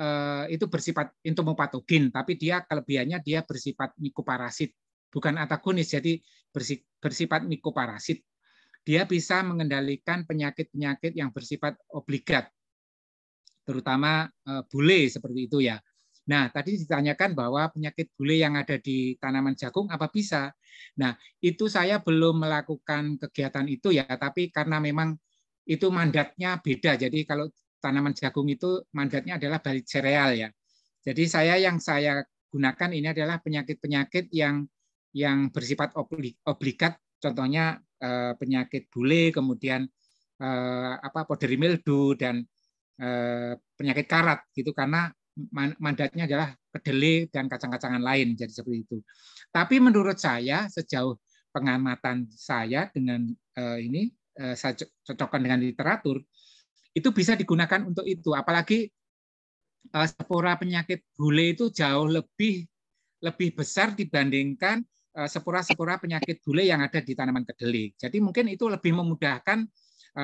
eh, itu bersifat entomopatogen, tapi dia kelebihannya dia bersifat mikoparasit, bukan antagonis. Jadi bersifat mikoparasit. Dia bisa mengendalikan penyakit-penyakit yang bersifat obligat, terutama eh, bule seperti itu ya Nah, tadi ditanyakan bahwa penyakit bule yang ada di tanaman jagung apa bisa? Nah, itu saya belum melakukan kegiatan itu ya, tapi karena memang itu mandatnya beda. Jadi kalau tanaman jagung itu mandatnya adalah balik sereal ya. Jadi saya yang saya gunakan ini adalah penyakit-penyakit yang yang bersifat obligat, contohnya eh, penyakit bule, kemudian eh, apa poderi mildu dan eh, penyakit karat gitu karena mandatnya adalah kedelai dan kacang-kacangan lain jadi seperti itu. Tapi menurut saya sejauh pengamatan saya dengan uh, ini uh, saya cocokkan dengan literatur itu bisa digunakan untuk itu apalagi uh, spora penyakit bule itu jauh lebih lebih besar dibandingkan spora-spora penyakit bule yang ada di tanaman kedelai. Jadi mungkin itu lebih memudahkan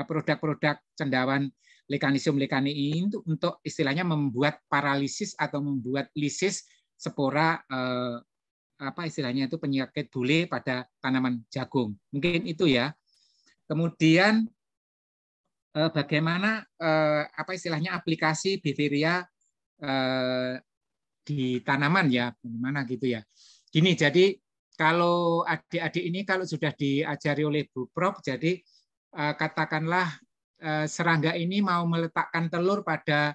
produk-produk cendawan lekanisium lekanein itu untuk istilahnya membuat paralisis atau membuat lisis spora eh, apa istilahnya itu penyakit bule pada tanaman jagung. Mungkin itu ya. Kemudian eh, bagaimana eh, apa istilahnya aplikasi Beveria eh, di tanaman ya, bagaimana gitu ya. Gini, jadi kalau adik-adik ini kalau sudah diajari oleh Bu Prof, jadi eh, katakanlah Eh, serangga ini mau meletakkan telur pada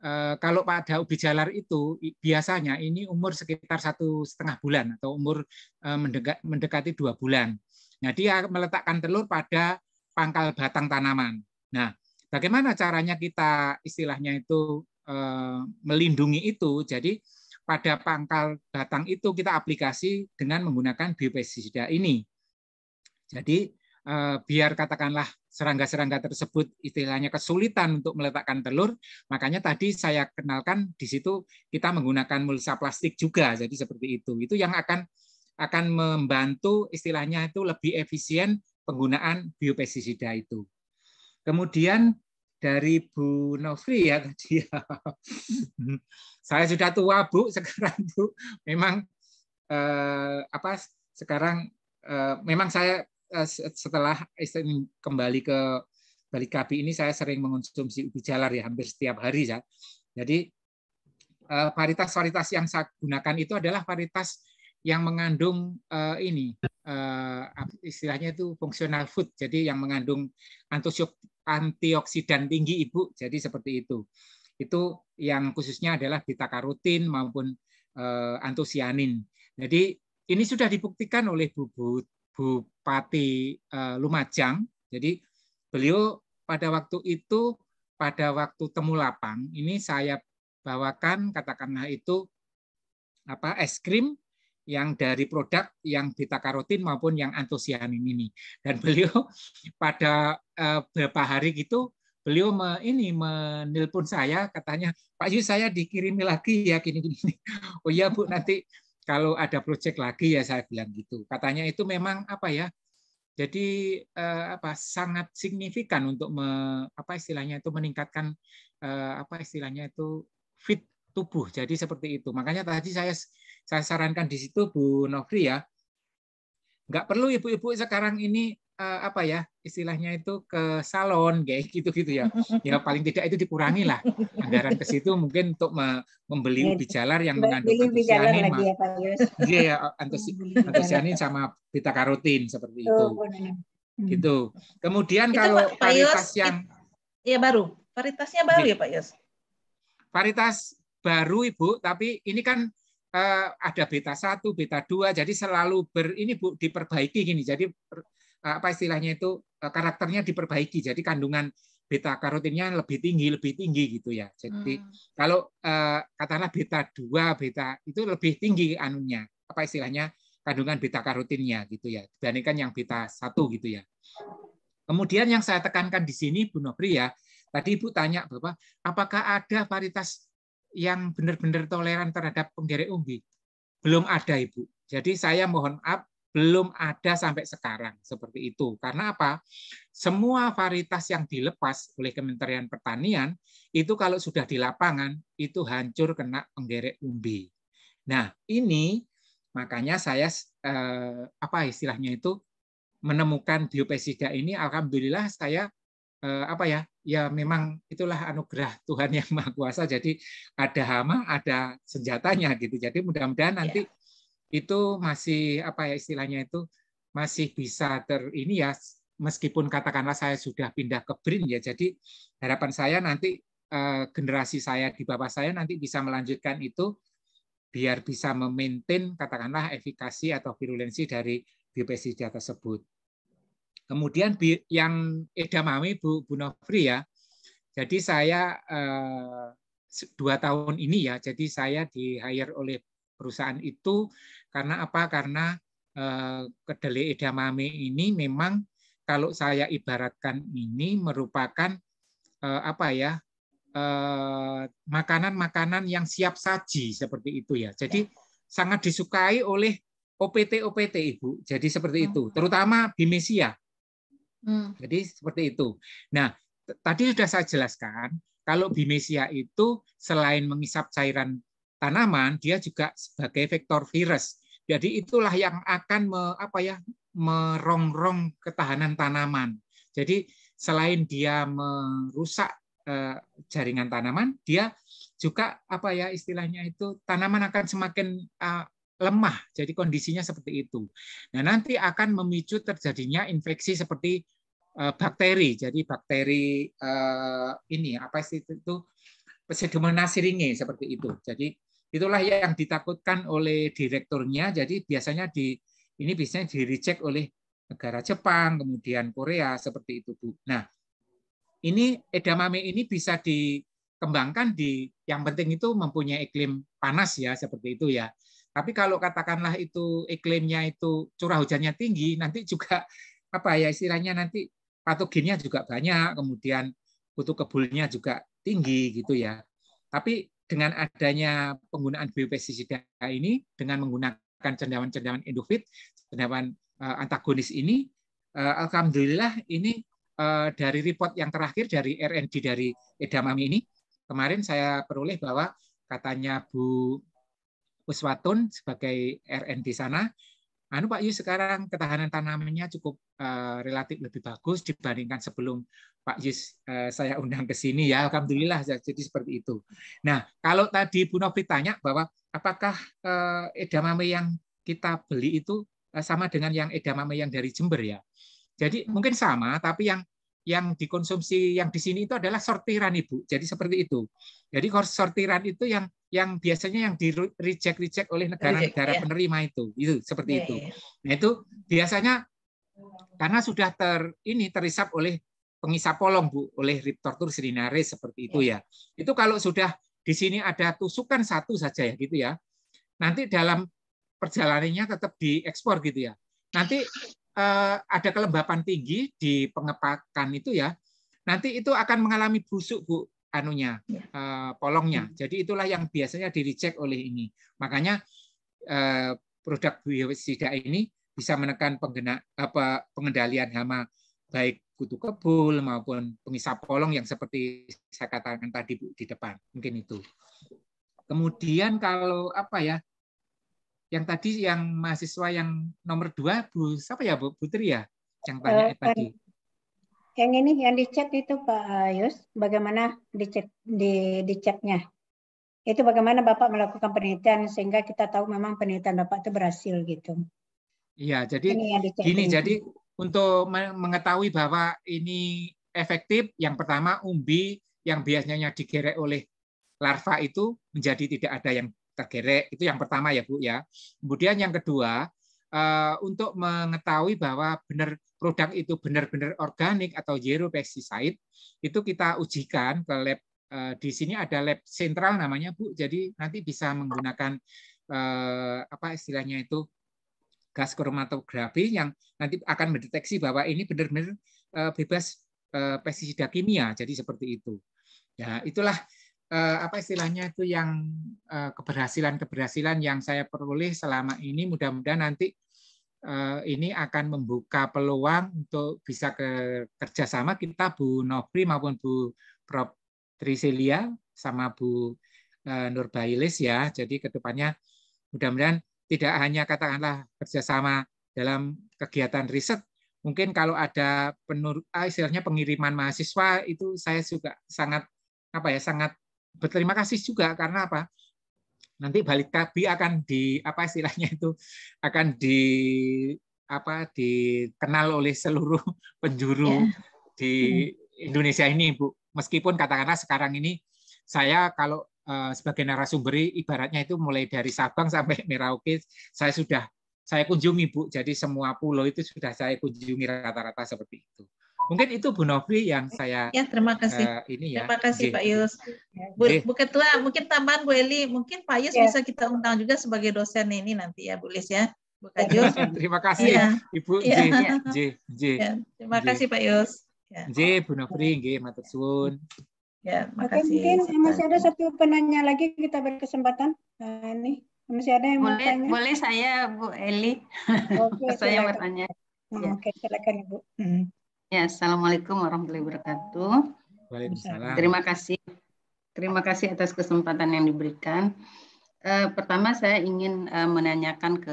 eh, kalau pada ubi jalar itu biasanya ini umur sekitar satu setengah bulan atau umur eh, mendekati dua bulan. Nah dia meletakkan telur pada pangkal batang tanaman. Nah bagaimana caranya kita istilahnya itu melindungi itu? Jadi pada pangkal batang itu kita aplikasi dengan menggunakan biopestisida ini. Jadi biar katakanlah serangga-serangga tersebut istilahnya kesulitan untuk meletakkan telur, makanya tadi saya kenalkan di situ kita menggunakan mulsa plastik juga, jadi seperti itu. Itu yang akan akan membantu istilahnya itu lebih efisien penggunaan biopestisida itu. Kemudian dari Bu Novri ya tadi. Ya. saya sudah tua Bu, sekarang Bu memang eh, apa sekarang eh, memang saya Eh, setelah kembali ke Balikpapan ini saya sering mengonsumsi ubi jalar ya hampir setiap hari ya. Jadi eh, varietas-varietas yang saya gunakan itu adalah varietas yang mengandung uh, ini uh, istilahnya itu fungsional food jadi yang mengandung antioksidan tinggi ibu jadi seperti itu itu yang khususnya adalah beta karotin maupun uh, antosianin jadi ini sudah dibuktikan oleh Bu, Bu, Bu Pati uh, Lumajang. Jadi beliau pada waktu itu pada waktu temu lapang ini saya bawakan katakanlah itu apa es krim yang dari produk yang beta karotin maupun yang antosianin ini dan beliau pada eh, beberapa hari gitu beliau me, ini menelpon saya katanya Pak Yu saya dikirimi lagi ya gini gini oh iya Bu nanti kalau ada proyek lagi ya saya bilang gitu. Katanya itu memang apa ya? Jadi eh, apa sangat signifikan untuk me, apa istilahnya itu meningkatkan eh, apa istilahnya itu fit tubuh. Jadi seperti itu. Makanya tadi saya saya sarankan di situ Bu Novri ya. Nggak perlu ibu-ibu sekarang ini Eh, apa ya istilahnya itu ke salon kayak gitu gitu ya ya paling tidak itu dikurangi lah anggaran ke situ mungkin untuk membeli ubi iya, jalar yang mengandung antosianin ya, iya ya, iya, antosianin sama beta karotin seperti itu hmm. gitu kemudian itu, kalau Pak, varietas Yos, yang ya baru paritasnya baru iya. ya Pak Yos paritas baru ibu tapi ini kan eh, ada beta 1, beta 2, jadi selalu ber ini Bu diperbaiki gini. Jadi apa istilahnya itu eh, karakternya diperbaiki. Jadi kandungan beta karotinnya lebih tinggi, lebih tinggi gitu ya. Jadi hmm. kalau eh, katakanlah beta 2, beta itu lebih tinggi anunya, apa istilahnya kandungan beta karotinnya gitu ya dibandingkan yang beta 1 gitu ya. Kemudian yang saya tekankan di sini Bu Nobri ya, tadi Ibu tanya Bapak, apakah ada varietas yang benar-benar toleran terhadap penggerek umbi? Belum ada Ibu. Jadi saya mohon maaf belum ada sampai sekarang seperti itu. Karena apa? Semua varietas yang dilepas oleh Kementerian Pertanian itu kalau sudah di lapangan itu hancur kena penggerek umbi. Nah, ini makanya saya eh, apa istilahnya itu menemukan biopesida ini alhamdulillah saya eh, apa ya? Ya memang itulah anugerah Tuhan yang Maha Kuasa. Jadi ada hama, ada senjatanya gitu. Jadi mudah-mudahan nanti yeah itu masih apa ya istilahnya itu masih bisa ter ini ya meskipun katakanlah saya sudah pindah ke BRIN ya jadi harapan saya nanti eh, generasi saya di bawah saya nanti bisa melanjutkan itu biar bisa memaintain katakanlah efikasi atau virulensi dari biopesticida tersebut. Kemudian yang edamame Bu, Bu Nofri ya, jadi saya eh, dua tahun ini ya, jadi saya di hire oleh perusahaan itu karena apa? Karena eh, kedelai edamame ini memang kalau saya ibaratkan ini merupakan eh, apa ya? Eh, makanan-makanan yang siap saji seperti itu ya. Jadi ya. sangat disukai oleh OPT-OPT Ibu. Jadi seperti hmm. itu, terutama Bimesia. Hmm. Jadi seperti itu. Nah, tadi sudah saya jelaskan, kalau Bimesia itu selain mengisap cairan tanaman, dia juga sebagai vektor virus. Jadi itulah yang akan me, apa ya merongrong ketahanan tanaman. Jadi selain dia merusak eh, jaringan tanaman, dia juga apa ya istilahnya itu tanaman akan semakin eh, lemah. Jadi kondisinya seperti itu. Nah, nanti akan memicu terjadinya infeksi seperti eh, bakteri. Jadi bakteri eh, ini apa sih itu, itu pseudomonas seperti itu. Jadi Itulah yang ditakutkan oleh direkturnya. Jadi biasanya di ini biasanya di reject oleh negara Jepang, kemudian Korea seperti itu, Bu. Nah, ini edamame ini bisa dikembangkan di yang penting itu mempunyai iklim panas ya seperti itu ya. Tapi kalau katakanlah itu iklimnya itu curah hujannya tinggi, nanti juga apa ya istilahnya nanti patogennya juga banyak, kemudian butuh kebulnya juga tinggi gitu ya. Tapi dengan adanya penggunaan biopestisida ini dengan menggunakan cendawan-cendawan endofit, cendawan eh, antagonis ini, eh, alhamdulillah ini eh, dari report yang terakhir dari RND dari Edamami ini kemarin saya peroleh bahwa katanya Bu Puswatun sebagai RND sana anu Pak Yu sekarang ketahanan tanamannya cukup uh, relatif lebih bagus dibandingkan sebelum Pak Yus uh, eh, saya undang ke sini ya alhamdulillah jadi seperti itu. Nah, kalau tadi Bu Novi tanya bahwa apakah uh, edamame yang kita beli itu uh, sama dengan yang edamame yang dari Jember ya. Jadi mungkin sama tapi yang yang dikonsumsi yang di sini itu adalah sortiran ibu. Jadi seperti itu. Jadi sortiran itu yang yang biasanya yang di reject reject oleh negara-negara iya. penerima itu, itu seperti iya, itu. Iya. Nah itu biasanya karena sudah ter ini terisap oleh pengisap polong bu, oleh Riptortur sirinaris seperti itu ya. Itu kalau sudah di sini ada tusukan satu saja ya gitu ya. Nanti dalam perjalanannya tetap diekspor gitu ya. Nanti Eh, ada kelembapan tinggi di pengepakan itu ya, nanti itu akan mengalami busuk bu anunya ya. eh, polongnya. Hmm. Jadi itulah yang biasanya diricek oleh ini. Makanya eh, produk biosida ini bisa menekan penggena, apa, pengendalian hama baik kutu kebul maupun pengisap polong yang seperti saya katakan tadi bu di depan mungkin itu. Kemudian kalau apa ya yang tadi yang mahasiswa yang nomor dua Bu siapa ya Bu Putri ya yang tanya uh, tadi. Yang ini yang dicek itu Pak Yus, bagaimana dicek di diceknya? Itu bagaimana Bapak melakukan penelitian sehingga kita tahu memang penelitian Bapak itu berhasil gitu. Iya, jadi ini yang dicek gini, ini. jadi untuk mengetahui bahwa ini efektif, yang pertama umbi yang biasanya digerek oleh larva itu menjadi tidak ada yang tergerek itu yang pertama ya Bu ya. Kemudian yang kedua eh, untuk mengetahui bahwa benar produk itu benar-benar organik atau zero pesticide itu kita ujikan ke lab eh, di sini ada lab sentral namanya Bu. Jadi nanti bisa menggunakan eh, apa istilahnya itu gas kromatografi yang nanti akan mendeteksi bahwa ini benar-benar bebas pestisida kimia. Jadi seperti itu. Ya, itulah Eh, apa istilahnya itu yang eh, keberhasilan-keberhasilan yang saya peroleh selama ini mudah-mudahan nanti eh, ini akan membuka peluang untuk bisa ke, kerjasama kita Bu Nopri maupun Bu Prof. Trisilia sama Bu Nur Nurbailis ya. Jadi kedepannya mudah-mudahan tidak hanya katakanlah kerjasama dalam kegiatan riset, mungkin kalau ada penur, ah, istilahnya pengiriman mahasiswa itu saya juga sangat apa ya sangat berterima kasih juga karena apa? Nanti balik tabi akan di apa istilahnya itu akan di apa dikenal oleh seluruh penjuru yeah. di hmm. Indonesia ini, Bu. Meskipun katakanlah sekarang ini saya kalau uh, sebagai narasumber ibaratnya itu mulai dari Sabang sampai Merauke saya sudah saya kunjungi Bu. Jadi semua pulau itu sudah saya kunjungi rata-rata seperti itu. Mungkin itu Bu Novri yang saya Ya, terima kasih. Uh, ini ya. Terima kasih Pak Yus. Bu, Bu Ketua, mungkin tambahan Bu Eli, mungkin Pak Yus ya. bisa kita undang juga sebagai dosen ini nanti ya Bu Lis ya. Bu Kajus. terima kasih ya. Ibu ya. J. J. Ya. Terima J. kasih Pak Yus. Ya. J. Bu Novri, G. Matur suwun. Ya, makasih. Oke, mungkin masih ada satu penanya lagi kita berkesempatan. Nah, ini masih ada yang boleh, mau tanya? Boleh saya Bu Eli. Oke, saya mau tanya. Oh, ya. Oke, silakan Ibu. Hmm. Ya, Assalamualaikum warahmatullahi wabarakatuh. Waalaikumsalam. Terima kasih. Terima kasih atas kesempatan yang diberikan. Uh, pertama saya ingin uh, menanyakan ke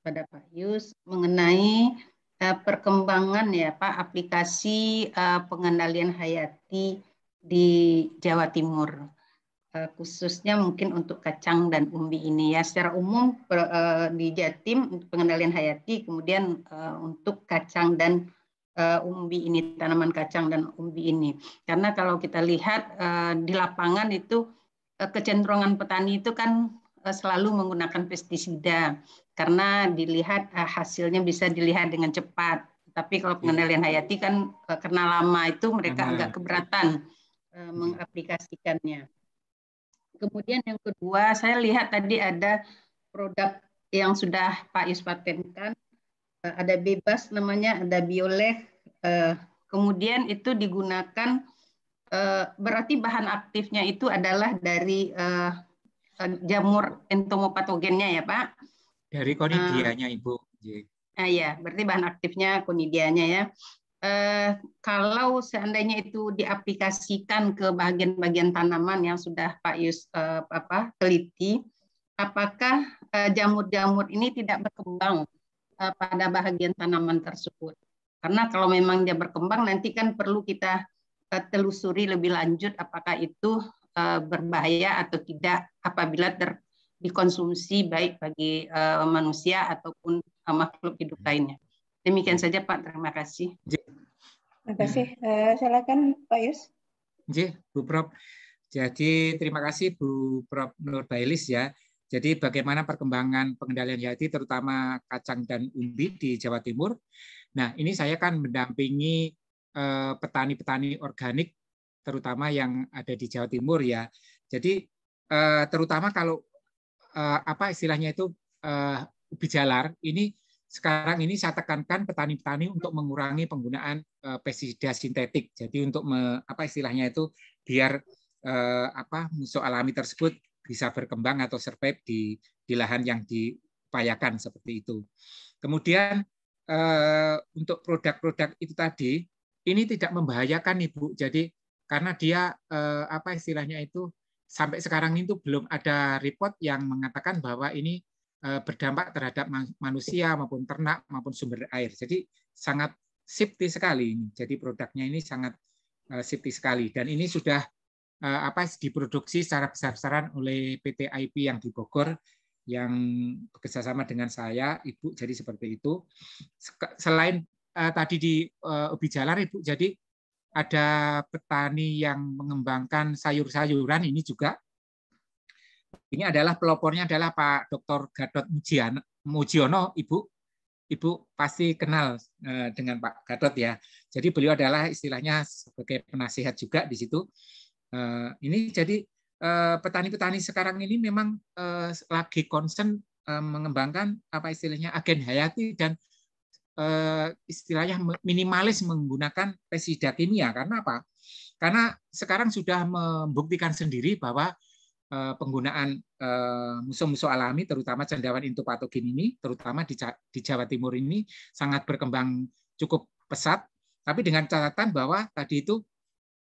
pada Pak Yus mengenai uh, perkembangan ya Pak aplikasi uh, pengendalian hayati di Jawa Timur khususnya mungkin untuk kacang dan umbi ini ya secara umum per, uh, di Jatim pengendalian hayati kemudian uh, untuk kacang dan uh, umbi ini, tanaman kacang dan umbi ini. Karena kalau kita lihat uh, di lapangan itu uh, kecenderungan petani itu kan uh, selalu menggunakan pestisida karena dilihat uh, hasilnya bisa dilihat dengan cepat. Tapi kalau iya. pengendalian hayati kan uh, karena lama itu mereka agak keberatan uh, mengaplikasikannya. Kemudian yang kedua, saya lihat tadi ada produk yang sudah Pak Yus patenkan Eh, ada bebas namanya, ada bioleh. Eh, kemudian itu digunakan eh, berarti bahan aktifnya itu adalah dari jamur entomopatogennya ya Pak? Dari konidianya uh, Ibu. Ah ya, berarti bahan aktifnya konidianya ya. Uh, kalau seandainya itu diaplikasikan ke bagian-bagian tanaman yang sudah Pak Yus uh, apa teliti, apakah jamur-jamur uh, ini tidak berkembang Eh, pada bagian tanaman tersebut. Karena kalau memang dia berkembang nanti kan perlu kita eh, telusuri lebih lanjut apakah itu eh, berbahaya atau tidak apabila ter dikonsumsi baik bagi manusia ataupun makhluk hidup lainnya. Demikian saja Pak, terima kasih. Terima kasih. silakan Pak Yus. J, Bu Prof. Jadi terima kasih Bu Prof Nur Bailis ya. Jadi bagaimana perkembangan pengendalian hati terutama kacang dan umbi di Jawa Timur. Nah, ini saya kan mendampingi eh, petani-petani organik terutama yang ada di Jawa Timur ya. Jadi eh, terutama kalau eh, apa istilahnya itu ubi jalar ini sekarang ini saya tekankan petani-petani untuk mengurangi penggunaan pestisida sintetik. Jadi untuk me, apa istilahnya itu biar apa musuh alami tersebut bisa berkembang atau survive di, di lahan yang dipayakan seperti itu. Kemudian eh, untuk produk-produk itu tadi, ini tidak membahayakan ibu. Jadi karena dia eh, apa istilahnya itu sampai sekarang itu belum ada report yang mengatakan bahwa ini eh, berdampak terhadap manusia maupun ternak maupun sumber air. Jadi sangat safety sekali ini. Jadi produknya ini sangat eh, safety sekali dan ini sudah Eh, apa diproduksi secara besar-besaran oleh PT IP yang di Bogor yang bekerjasama dengan saya ibu jadi seperti itu selain uh, tadi di uh, ubi jalar ibu jadi ada petani yang mengembangkan sayur-sayuran ini juga ini adalah pelopornya adalah Pak Dr. Gadot Mujian, Mujiono ibu Ibu pasti kenal dengan Pak Gadot ya. Jadi beliau adalah istilahnya sebagai penasihat juga di situ Eh, ini jadi eh, petani-petani sekarang ini memang eh, lagi concern mengembangkan apa istilahnya agen hayati dan istilahnya minimalis menggunakan pestisida kimia karena apa? Karena sekarang sudah membuktikan sendiri bahwa penggunaan musuh-musuh alami terutama cendawan intopatogen ini terutama di Jawa Timur ini sangat berkembang cukup pesat tapi dengan catatan bahwa tadi itu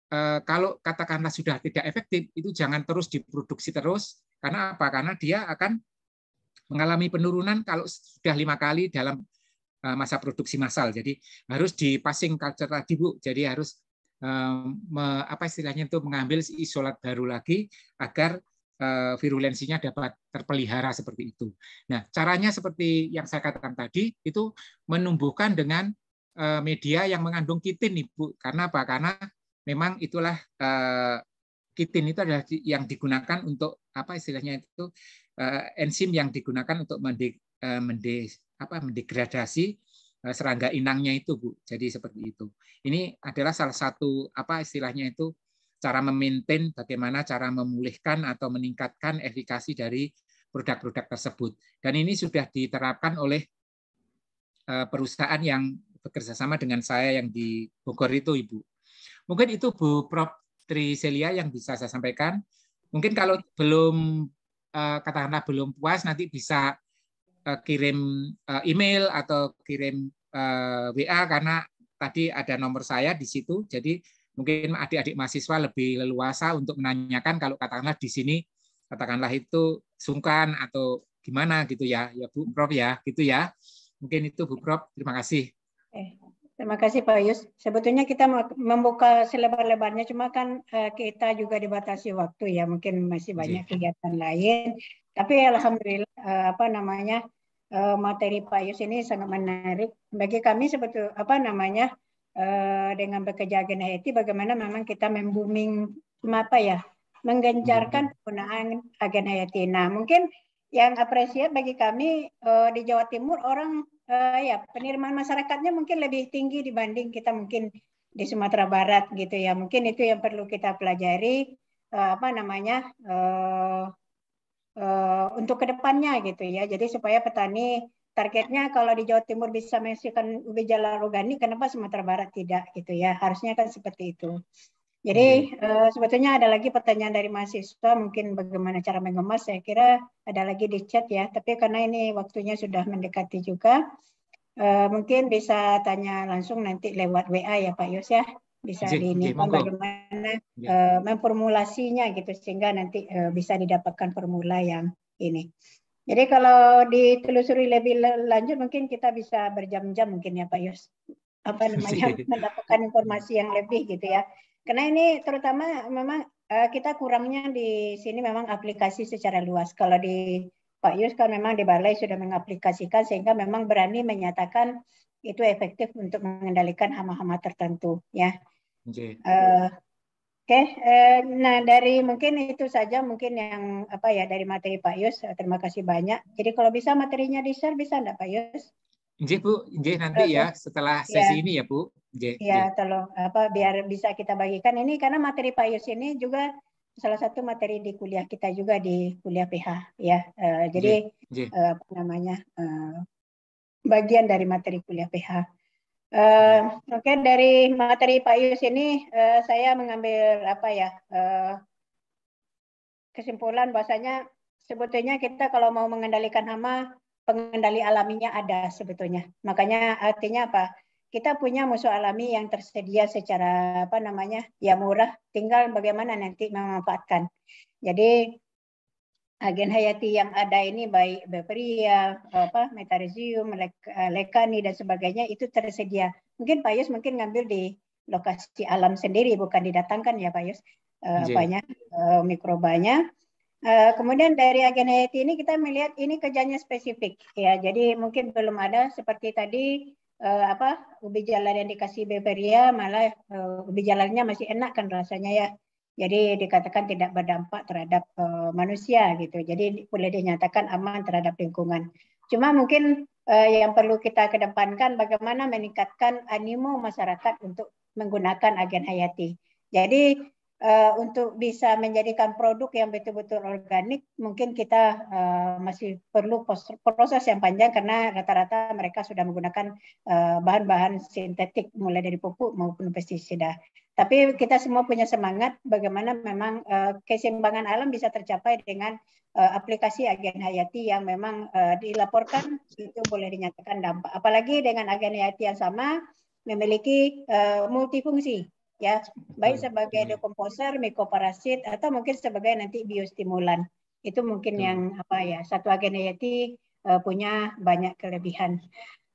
Eh, kalau katakanlah sudah tidak efektif, itu jangan terus diproduksi terus. Karena apa? Karena dia akan mengalami penurunan kalau sudah lima kali dalam eh, masa produksi massal. Jadi harus di passing culture tadi bu. Jadi harus eh, me, apa istilahnya itu mengambil isolat baru lagi agar virulensinya dapat terpelihara seperti itu. Nah, caranya seperti yang saya katakan tadi itu menumbuhkan dengan media yang mengandung kitin, Ibu. Karena apa? Karena memang itulah uh, kitin itu adalah yang digunakan untuk apa istilahnya itu uh, enzim yang digunakan untuk mende, uh, mende apa mendegradasi uh, serangga inangnya itu Bu. Jadi seperti itu. Ini adalah salah satu apa istilahnya itu cara memaintain bagaimana cara memulihkan atau meningkatkan efikasi dari produk-produk tersebut. Dan ini sudah diterapkan oleh uh, perusahaan yang bekerja sama dengan saya yang di Bogor itu Ibu. Mungkin itu Bu Prof. Tri Celia yang bisa saya sampaikan. Mungkin kalau belum eh, katakanlah belum puas nanti bisa eh, kirim eh, email atau kirim WA karena tadi ada nomor saya di situ. Jadi mungkin adik-adik mahasiswa lebih leluasa untuk menanyakan kalau katakanlah di sini katakanlah itu sungkan atau gimana gitu ya, ya Bu Prof ya, gitu ya. Mungkin itu Bu Prof. Terima kasih. Okay. Terima kasih Pak Yus. Sebetulnya kita membuka selebar-lebarnya, cuma kan eh, kita juga dibatasi waktu ya, mungkin masih iya. banyak kegiatan lain. Tapi alhamdulillah eh, apa namanya eh, materi Pak Yus ini sangat menarik bagi kami sebetul apa namanya dengan bekerja agen Haiti, bagaimana memang kita membuming apa ya menggencarkan hmm. penggunaan agen Haiti. Nah mungkin yang apresiat bagi kami di Jawa Timur orang uh, ya penerimaan masyarakatnya mungkin lebih tinggi dibanding kita mungkin di Sumatera Barat gitu ya. Mungkin itu yang perlu kita pelajari uh, apa namanya uh, uh, untuk kedepannya gitu ya. Jadi supaya petani targetnya kalau di Jawa Timur bisa menghasilkan ubi jalar organik, kenapa Sumatera Barat tidak gitu ya? Harusnya kan seperti itu. Jadi uh, sebetulnya ada lagi pertanyaan dari mahasiswa mungkin bagaimana cara mengemas saya kira ada lagi di chat ya tapi karena ini waktunya sudah mendekati juga uh, mungkin bisa tanya langsung nanti lewat WA ya Pak Yos ya bisa di ini Jik, bagaimana Uh, memformulasinya gitu sehingga nanti uh, bisa didapatkan formula yang ini. Jadi kalau ditelusuri lebih lanjut mungkin kita bisa berjam-jam mungkin ya Pak Yos apa namanya mendapatkan informasi yang lebih gitu ya. Karena ini terutama memang eh, kita kurangnya di sini memang aplikasi secara luas. Kalau di Pak Yus kan memang di Balai sudah mengaplikasikan sehingga memang berani menyatakan itu efektif untuk mengendalikan hama-hama tertentu ya. Oke. Uh, eh, okay. uh, eh, nah dari mungkin itu saja mungkin yang apa ya dari materi Pak Yus. Terima kasih banyak. Jadi kalau bisa materinya di share bisa enggak Pak Yus? J Bu, J nanti ya setelah iya. sesi ya. ini ya Bu. J, ya, tolong apa biar bisa kita bagikan ini karena materi Pak Yus ini juga salah satu materi di kuliah kita juga di kuliah PH ya. Uh, jadi Uh, apa namanya uh, bagian dari materi kuliah PH. Uh, Oke okay, dari materi Pak Yus ini uh, saya mengambil apa ya uh, kesimpulan bahasanya sebetulnya kita kalau mau mengendalikan hama pengendali alaminya ada sebetulnya. Makanya artinya apa? Kita punya musuh alami yang tersedia secara apa namanya ya murah, tinggal bagaimana nanti memanfaatkan. Jadi agen hayati yang ada ini baik Bavaria, apa metarizium, eh, Lekani dan sebagainya itu tersedia. Mungkin Pak Yus mungkin ngambil di lokasi alam sendiri bukan didatangkan ya Pak Yus uh, banyak uh, mikrobanya Eh, kemudian dari agen IT ini kita melihat ini kerjanya spesifik ya. Jadi mungkin belum ada seperti tadi uh, apa ubi jalar yang dikasih beberia malah uh, ubi jalarnya masih enak kan rasanya ya. Jadi dikatakan tidak berdampak terhadap uh, manusia gitu. Jadi boleh dinyatakan aman terhadap lingkungan. Cuma mungkin uh, yang perlu kita kedepankan bagaimana meningkatkan animo masyarakat untuk menggunakan agen hayati. Jadi uh, untuk bisa menjadikan produk yang betul-betul organik, mungkin kita uh, masih perlu proses yang panjang karena rata-rata mereka sudah menggunakan eh, bahan-bahan uh, sintetik mulai dari pupuk maupun pestisida. Tapi kita semua punya semangat bagaimana memang uh, keseimbangan alam bisa tercapai dengan uh, aplikasi agen hayati yang memang uh, dilaporkan itu boleh dinyatakan dampak. Apalagi dengan agen hayati yang sama memiliki uh, multifungsi ya baik sebagai dekomposer, mikoparasit, atau mungkin sebagai nanti biostimulan. Itu mungkin hmm. yang apa ya satu agen yaiti uh, eh, punya banyak kelebihan.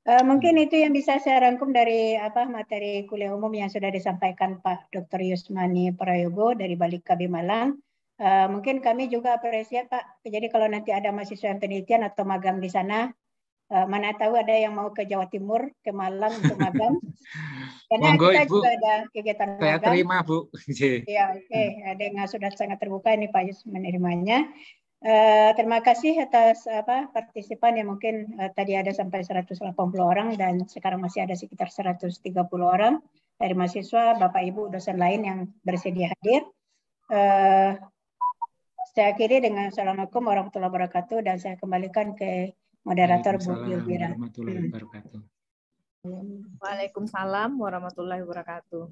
Uh, mungkin iya. itu yang bisa saya rangkum dari apa materi kuliah umum yang sudah disampaikan Pak Dr. Yusmani Prayogo dari Balik Kabi Malang. Uh, mungkin kami juga apresiasi Pak. Jadi kalau nanti ada mahasiswa yang penelitian atau magang di sana, uh, mana tahu ada yang mau ke Jawa Timur, ke Malang untuk magang. Karena Monggo, kita Ibu. juga ada kegiatan Saya magang. terima, Bu. Iya. iya, oke. Okay. yang sudah sangat terbuka ini Pak Yus menerimanya. Uh, terima kasih atas apa partisipan yang mungkin uh, tadi ada sampai 180 orang dan sekarang masih ada sekitar 130 orang dari mahasiswa, Bapak Ibu, dosen lain yang bersedia hadir. Uh, saya akhiri dengan Assalamualaikum warahmatullahi wabarakatuh dan saya kembalikan ke moderator Bu Yulvira. Hmm. Waalaikumsalam warahmatullahi wabarakatuh.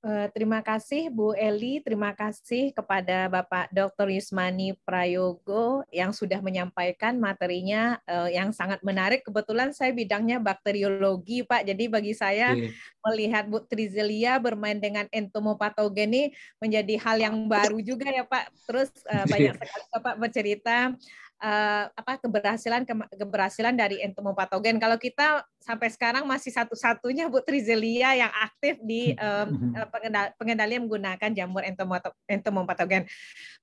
Eh, terima kasih Bu Eli, terima kasih kepada Bapak Dr. Yusmani Prayogo yang sudah menyampaikan materinya eh, yang sangat menarik. Kebetulan saya bidangnya bakteriologi, Pak. Jadi bagi saya yeah. melihat Bu Trizelia bermain dengan entomopatogen ini menjadi hal yang baru juga ya, Pak. Terus eh, banyak sekali Bapak bercerita uh, apa keberhasilan ke, keberhasilan dari entomopatogen. Kalau kita sampai sekarang masih satu-satunya Bu Trizelia yang aktif di um, pengendali, pengendalian menggunakan jamur entomopatogen.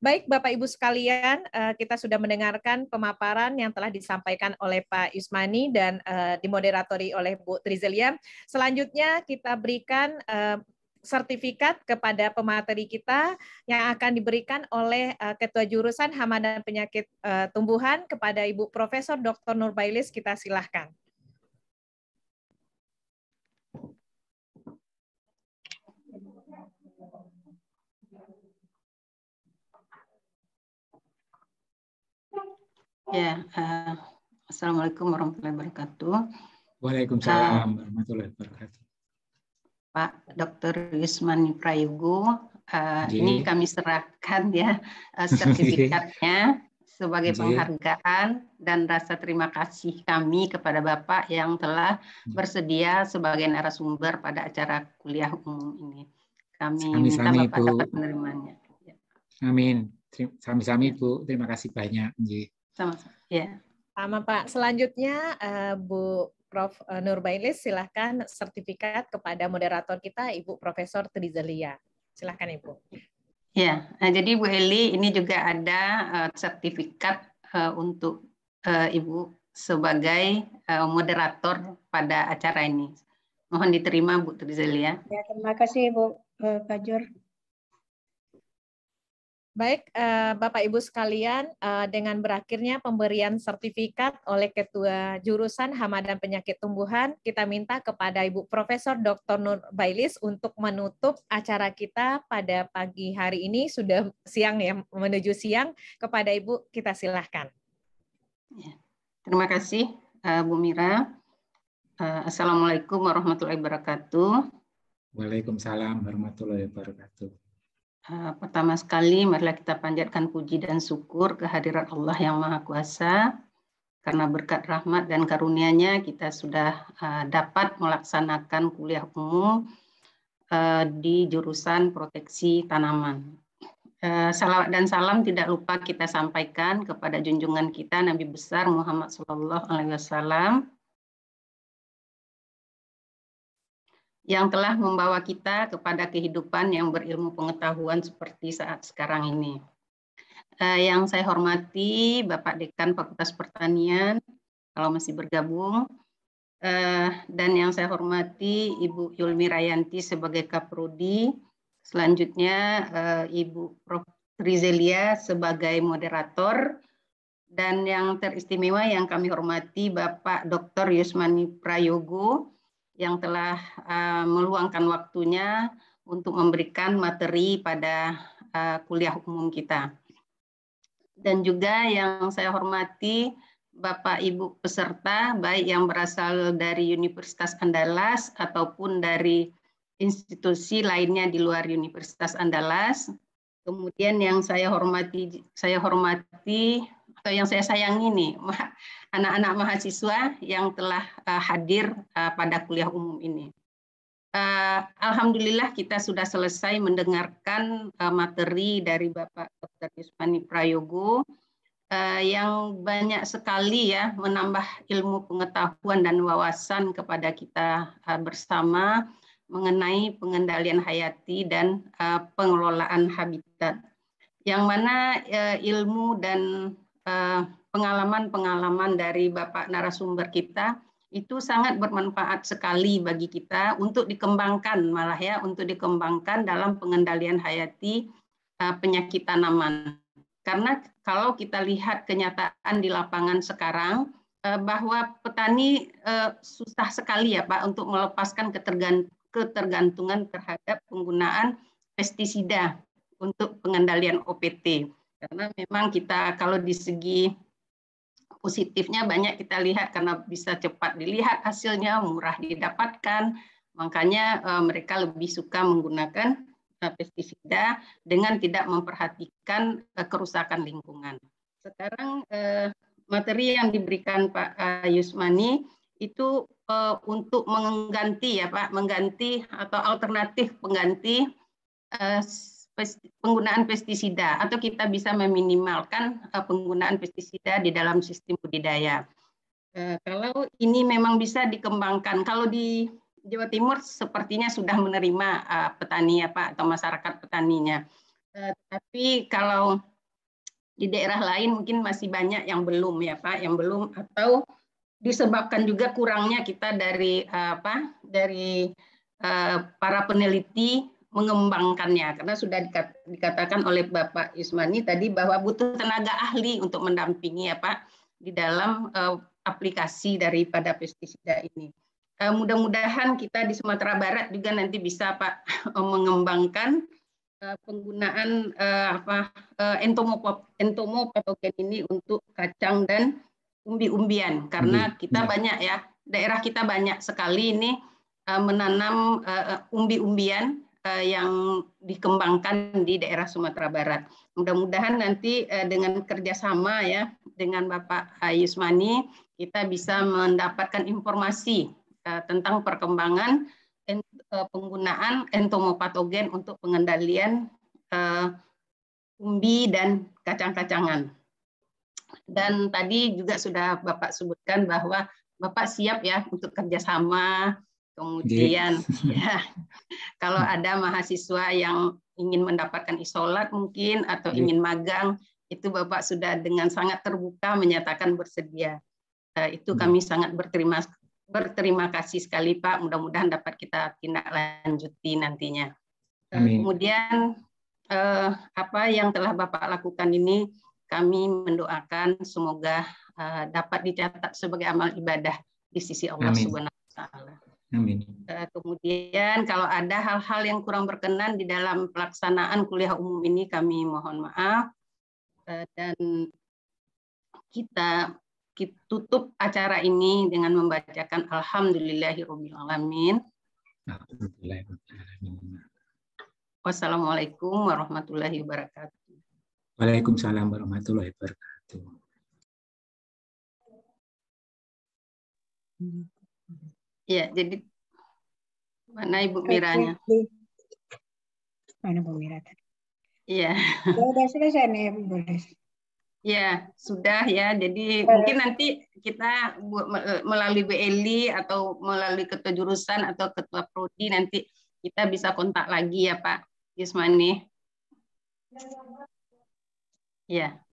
Baik Bapak Ibu sekalian, uh, kita sudah mendengarkan pemaparan yang telah disampaikan oleh Pak Yusmani dan uh, dimoderatori oleh Bu Trizelia. Selanjutnya kita berikan uh, sertifikat kepada pemateri kita yang akan diberikan oleh eh, Ketua Jurusan Hama dan Penyakit eh, Tumbuhan kepada Ibu Profesor Dr. Nurbailis. Kita silahkan. Ya, uh, Assalamualaikum warahmatullahi wabarakatuh. Waalaikumsalam nah, warahmatullahi wabarakatuh. Pak Dr. Yusman Prayugo. Uh, eh, ini kami serahkan ya uh, sertifikatnya sebagai Jee. penghargaan dan rasa terima kasih kami kepada Bapak yang telah bersedia sebagai narasumber pada acara kuliah umum ini. Kami sami, minta sami, Bapak Bu. dapat penerimaannya. Ya. Amin. Sami-sami Bu, terima kasih banyak. Sama-sama. Ya. Sama Pak. Selanjutnya uh, Bu Prof. Eh, Nurbailis, silahkan sertifikat kepada moderator kita, Ibu Profesor Trizelia. Silahkan Ibu. Ya, nah jadi Bu Heli ini juga ada uh, sertifikat uh, untuk uh, Ibu sebagai uh, moderator pada acara ini. Mohon diterima Bu Trizelia. Ya, terima kasih Bu uh, Baik, eh, Bapak Ibu sekalian, eh, dengan berakhirnya pemberian sertifikat oleh Ketua Jurusan Hama dan Penyakit Tumbuhan, kita minta kepada Ibu Profesor Dr. Nur Bailis untuk menutup acara kita pada pagi hari ini, sudah siang ya, menuju siang. Kepada Ibu, kita silahkan. Ya, terima kasih, eh, Bu Mira. Assalamualaikum warahmatullahi wabarakatuh. Waalaikumsalam warahmatullahi wabarakatuh. Eh, pertama sekali, marilah kita panjatkan puji dan syukur kehadiran Allah yang Maha Kuasa, karena berkat rahmat dan karunia-Nya kita sudah eh, dapat melaksanakan kuliah umum eh, di jurusan proteksi tanaman. Salawat dan salam tidak lupa kita sampaikan kepada junjungan kita Nabi besar Muhammad Shallallahu Alaihi Wasallam yang telah membawa kita kepada kehidupan yang berilmu pengetahuan seperti saat sekarang ini. Eh, yang saya hormati Bapak Dekan Fakultas Pertanian, kalau masih bergabung, eh, dan yang saya hormati Ibu Yulmi Rayanti sebagai Kaprodi, selanjutnya eh, Ibu Prof. Rizelia sebagai moderator, dan yang teristimewa yang kami hormati Bapak Dr. Yusmani Prayogo yang telah eh, meluangkan waktunya untuk memberikan materi pada eh, kuliah umum kita. Dan juga yang saya hormati Bapak Ibu peserta baik yang berasal dari Universitas Andalas ataupun dari institusi lainnya di luar Universitas Andalas. Kemudian yang saya hormati saya hormati atau yang saya sayangi nih anak-anak mahasiswa yang telah eh, hadir eh, pada kuliah umum ini. Eh, alhamdulillah kita sudah selesai mendengarkan materi dari Bapak Dr. Yusmani Prayogo yang banyak sekali ya menambah ilmu pengetahuan dan wawasan kepada kita bersama mengenai pengendalian hayati dan pengelolaan habitat. Yang mana ilmu dan pengalaman-pengalaman dari Bapak narasumber kita itu sangat bermanfaat sekali bagi kita untuk dikembangkan malah ya untuk dikembangkan dalam pengendalian hayati eh, penyakit tanaman. Karena kalau kita lihat kenyataan di lapangan sekarang eh, bahwa petani eh, susah sekali ya Pak untuk melepaskan ketergantungan terhadap penggunaan pestisida untuk pengendalian OPT. Karena memang kita kalau di segi positifnya banyak kita lihat karena bisa cepat dilihat hasilnya, murah didapatkan. Makanya eh, mereka lebih suka menggunakan eh, pestisida dengan tidak memperhatikan eh, kerusakan lingkungan. Sekarang materi yang diberikan Pak Yusmani itu untuk mengganti ya Pak, mengganti atau alternatif pengganti penggunaan pestisida atau kita bisa meminimalkan eh, penggunaan pestisida di dalam sistem budidaya. Eh, kalau ini memang bisa dikembangkan, kalau di Jawa Timur sepertinya sudah menerima eh, petani ya Pak atau masyarakat petaninya, tapi kalau di daerah lain mungkin masih banyak yang belum ya Pak, yang belum atau disebabkan juga kurangnya kita dari apa dari para peneliti mengembangkannya karena sudah dikatakan oleh Bapak Ismani tadi bahwa butuh tenaga ahli untuk mendampingi ya Pak di dalam uh, aplikasi daripada pestisida ini. Uh, Mudah-mudahan kita di Sumatera Barat juga nanti bisa Pak mengembangkan uh, penggunaan uh, apa uh, entomopop, entomopatogen ini untuk kacang dan umbi-umbian karena kita ya. banyak ya daerah kita banyak sekali ini menanam umbi-umbian Eh, yang dikembangkan di daerah Sumatera Barat. Mudah-mudahan nanti eh, dengan kerjasama ya dengan Bapak Yusmani kita bisa mendapatkan informasi eh, tentang perkembangan penggunaan entomopatogen untuk pengendalian umbi dan kacang-kacangan. Dan tadi juga sudah Bapak sebutkan bahwa Bapak siap ya untuk kerjasama Kemudian ya kalau ada mahasiswa yang ingin mendapatkan isolat mungkin atau yeah. ingin magang itu Bapak sudah dengan sangat terbuka menyatakan bersedia. Uh, itu iya. kami sangat berterima berterima kasih sekali Pak. Mudah-mudahan dapat kita tindak lanjuti nantinya. Amin. Kemudian uh, apa yang telah Bapak lakukan ini kami mendoakan semoga uh, dapat dicatat sebagai amal ibadah di sisi Allah Subhanahu wa taala. Amin. Eh, kemudian kalau ada hal-hal yang kurang berkenan di dalam pelaksanaan kuliah umum ini kami mohon maaf eh, dan kita, kita tutup acara ini dengan membacakan Alhamdulillahirobbilalamin. Wassalamualaikum warahmatullahi wabarakatuh. Waalaikumsalam warahmatullahi wabarakatuh. Iya, jadi mana Ibu Miranya? Mana Bu Mira tadi? Iya. Ya sudah selesai nih Bu Boris. Ya, sudah ya. Jadi mungkin nanti kita e, melalui Bu atau melalui ketua jurusan atau ketua prodi nanti kita bisa kontak lagi ya Pak Yusmani. Ya.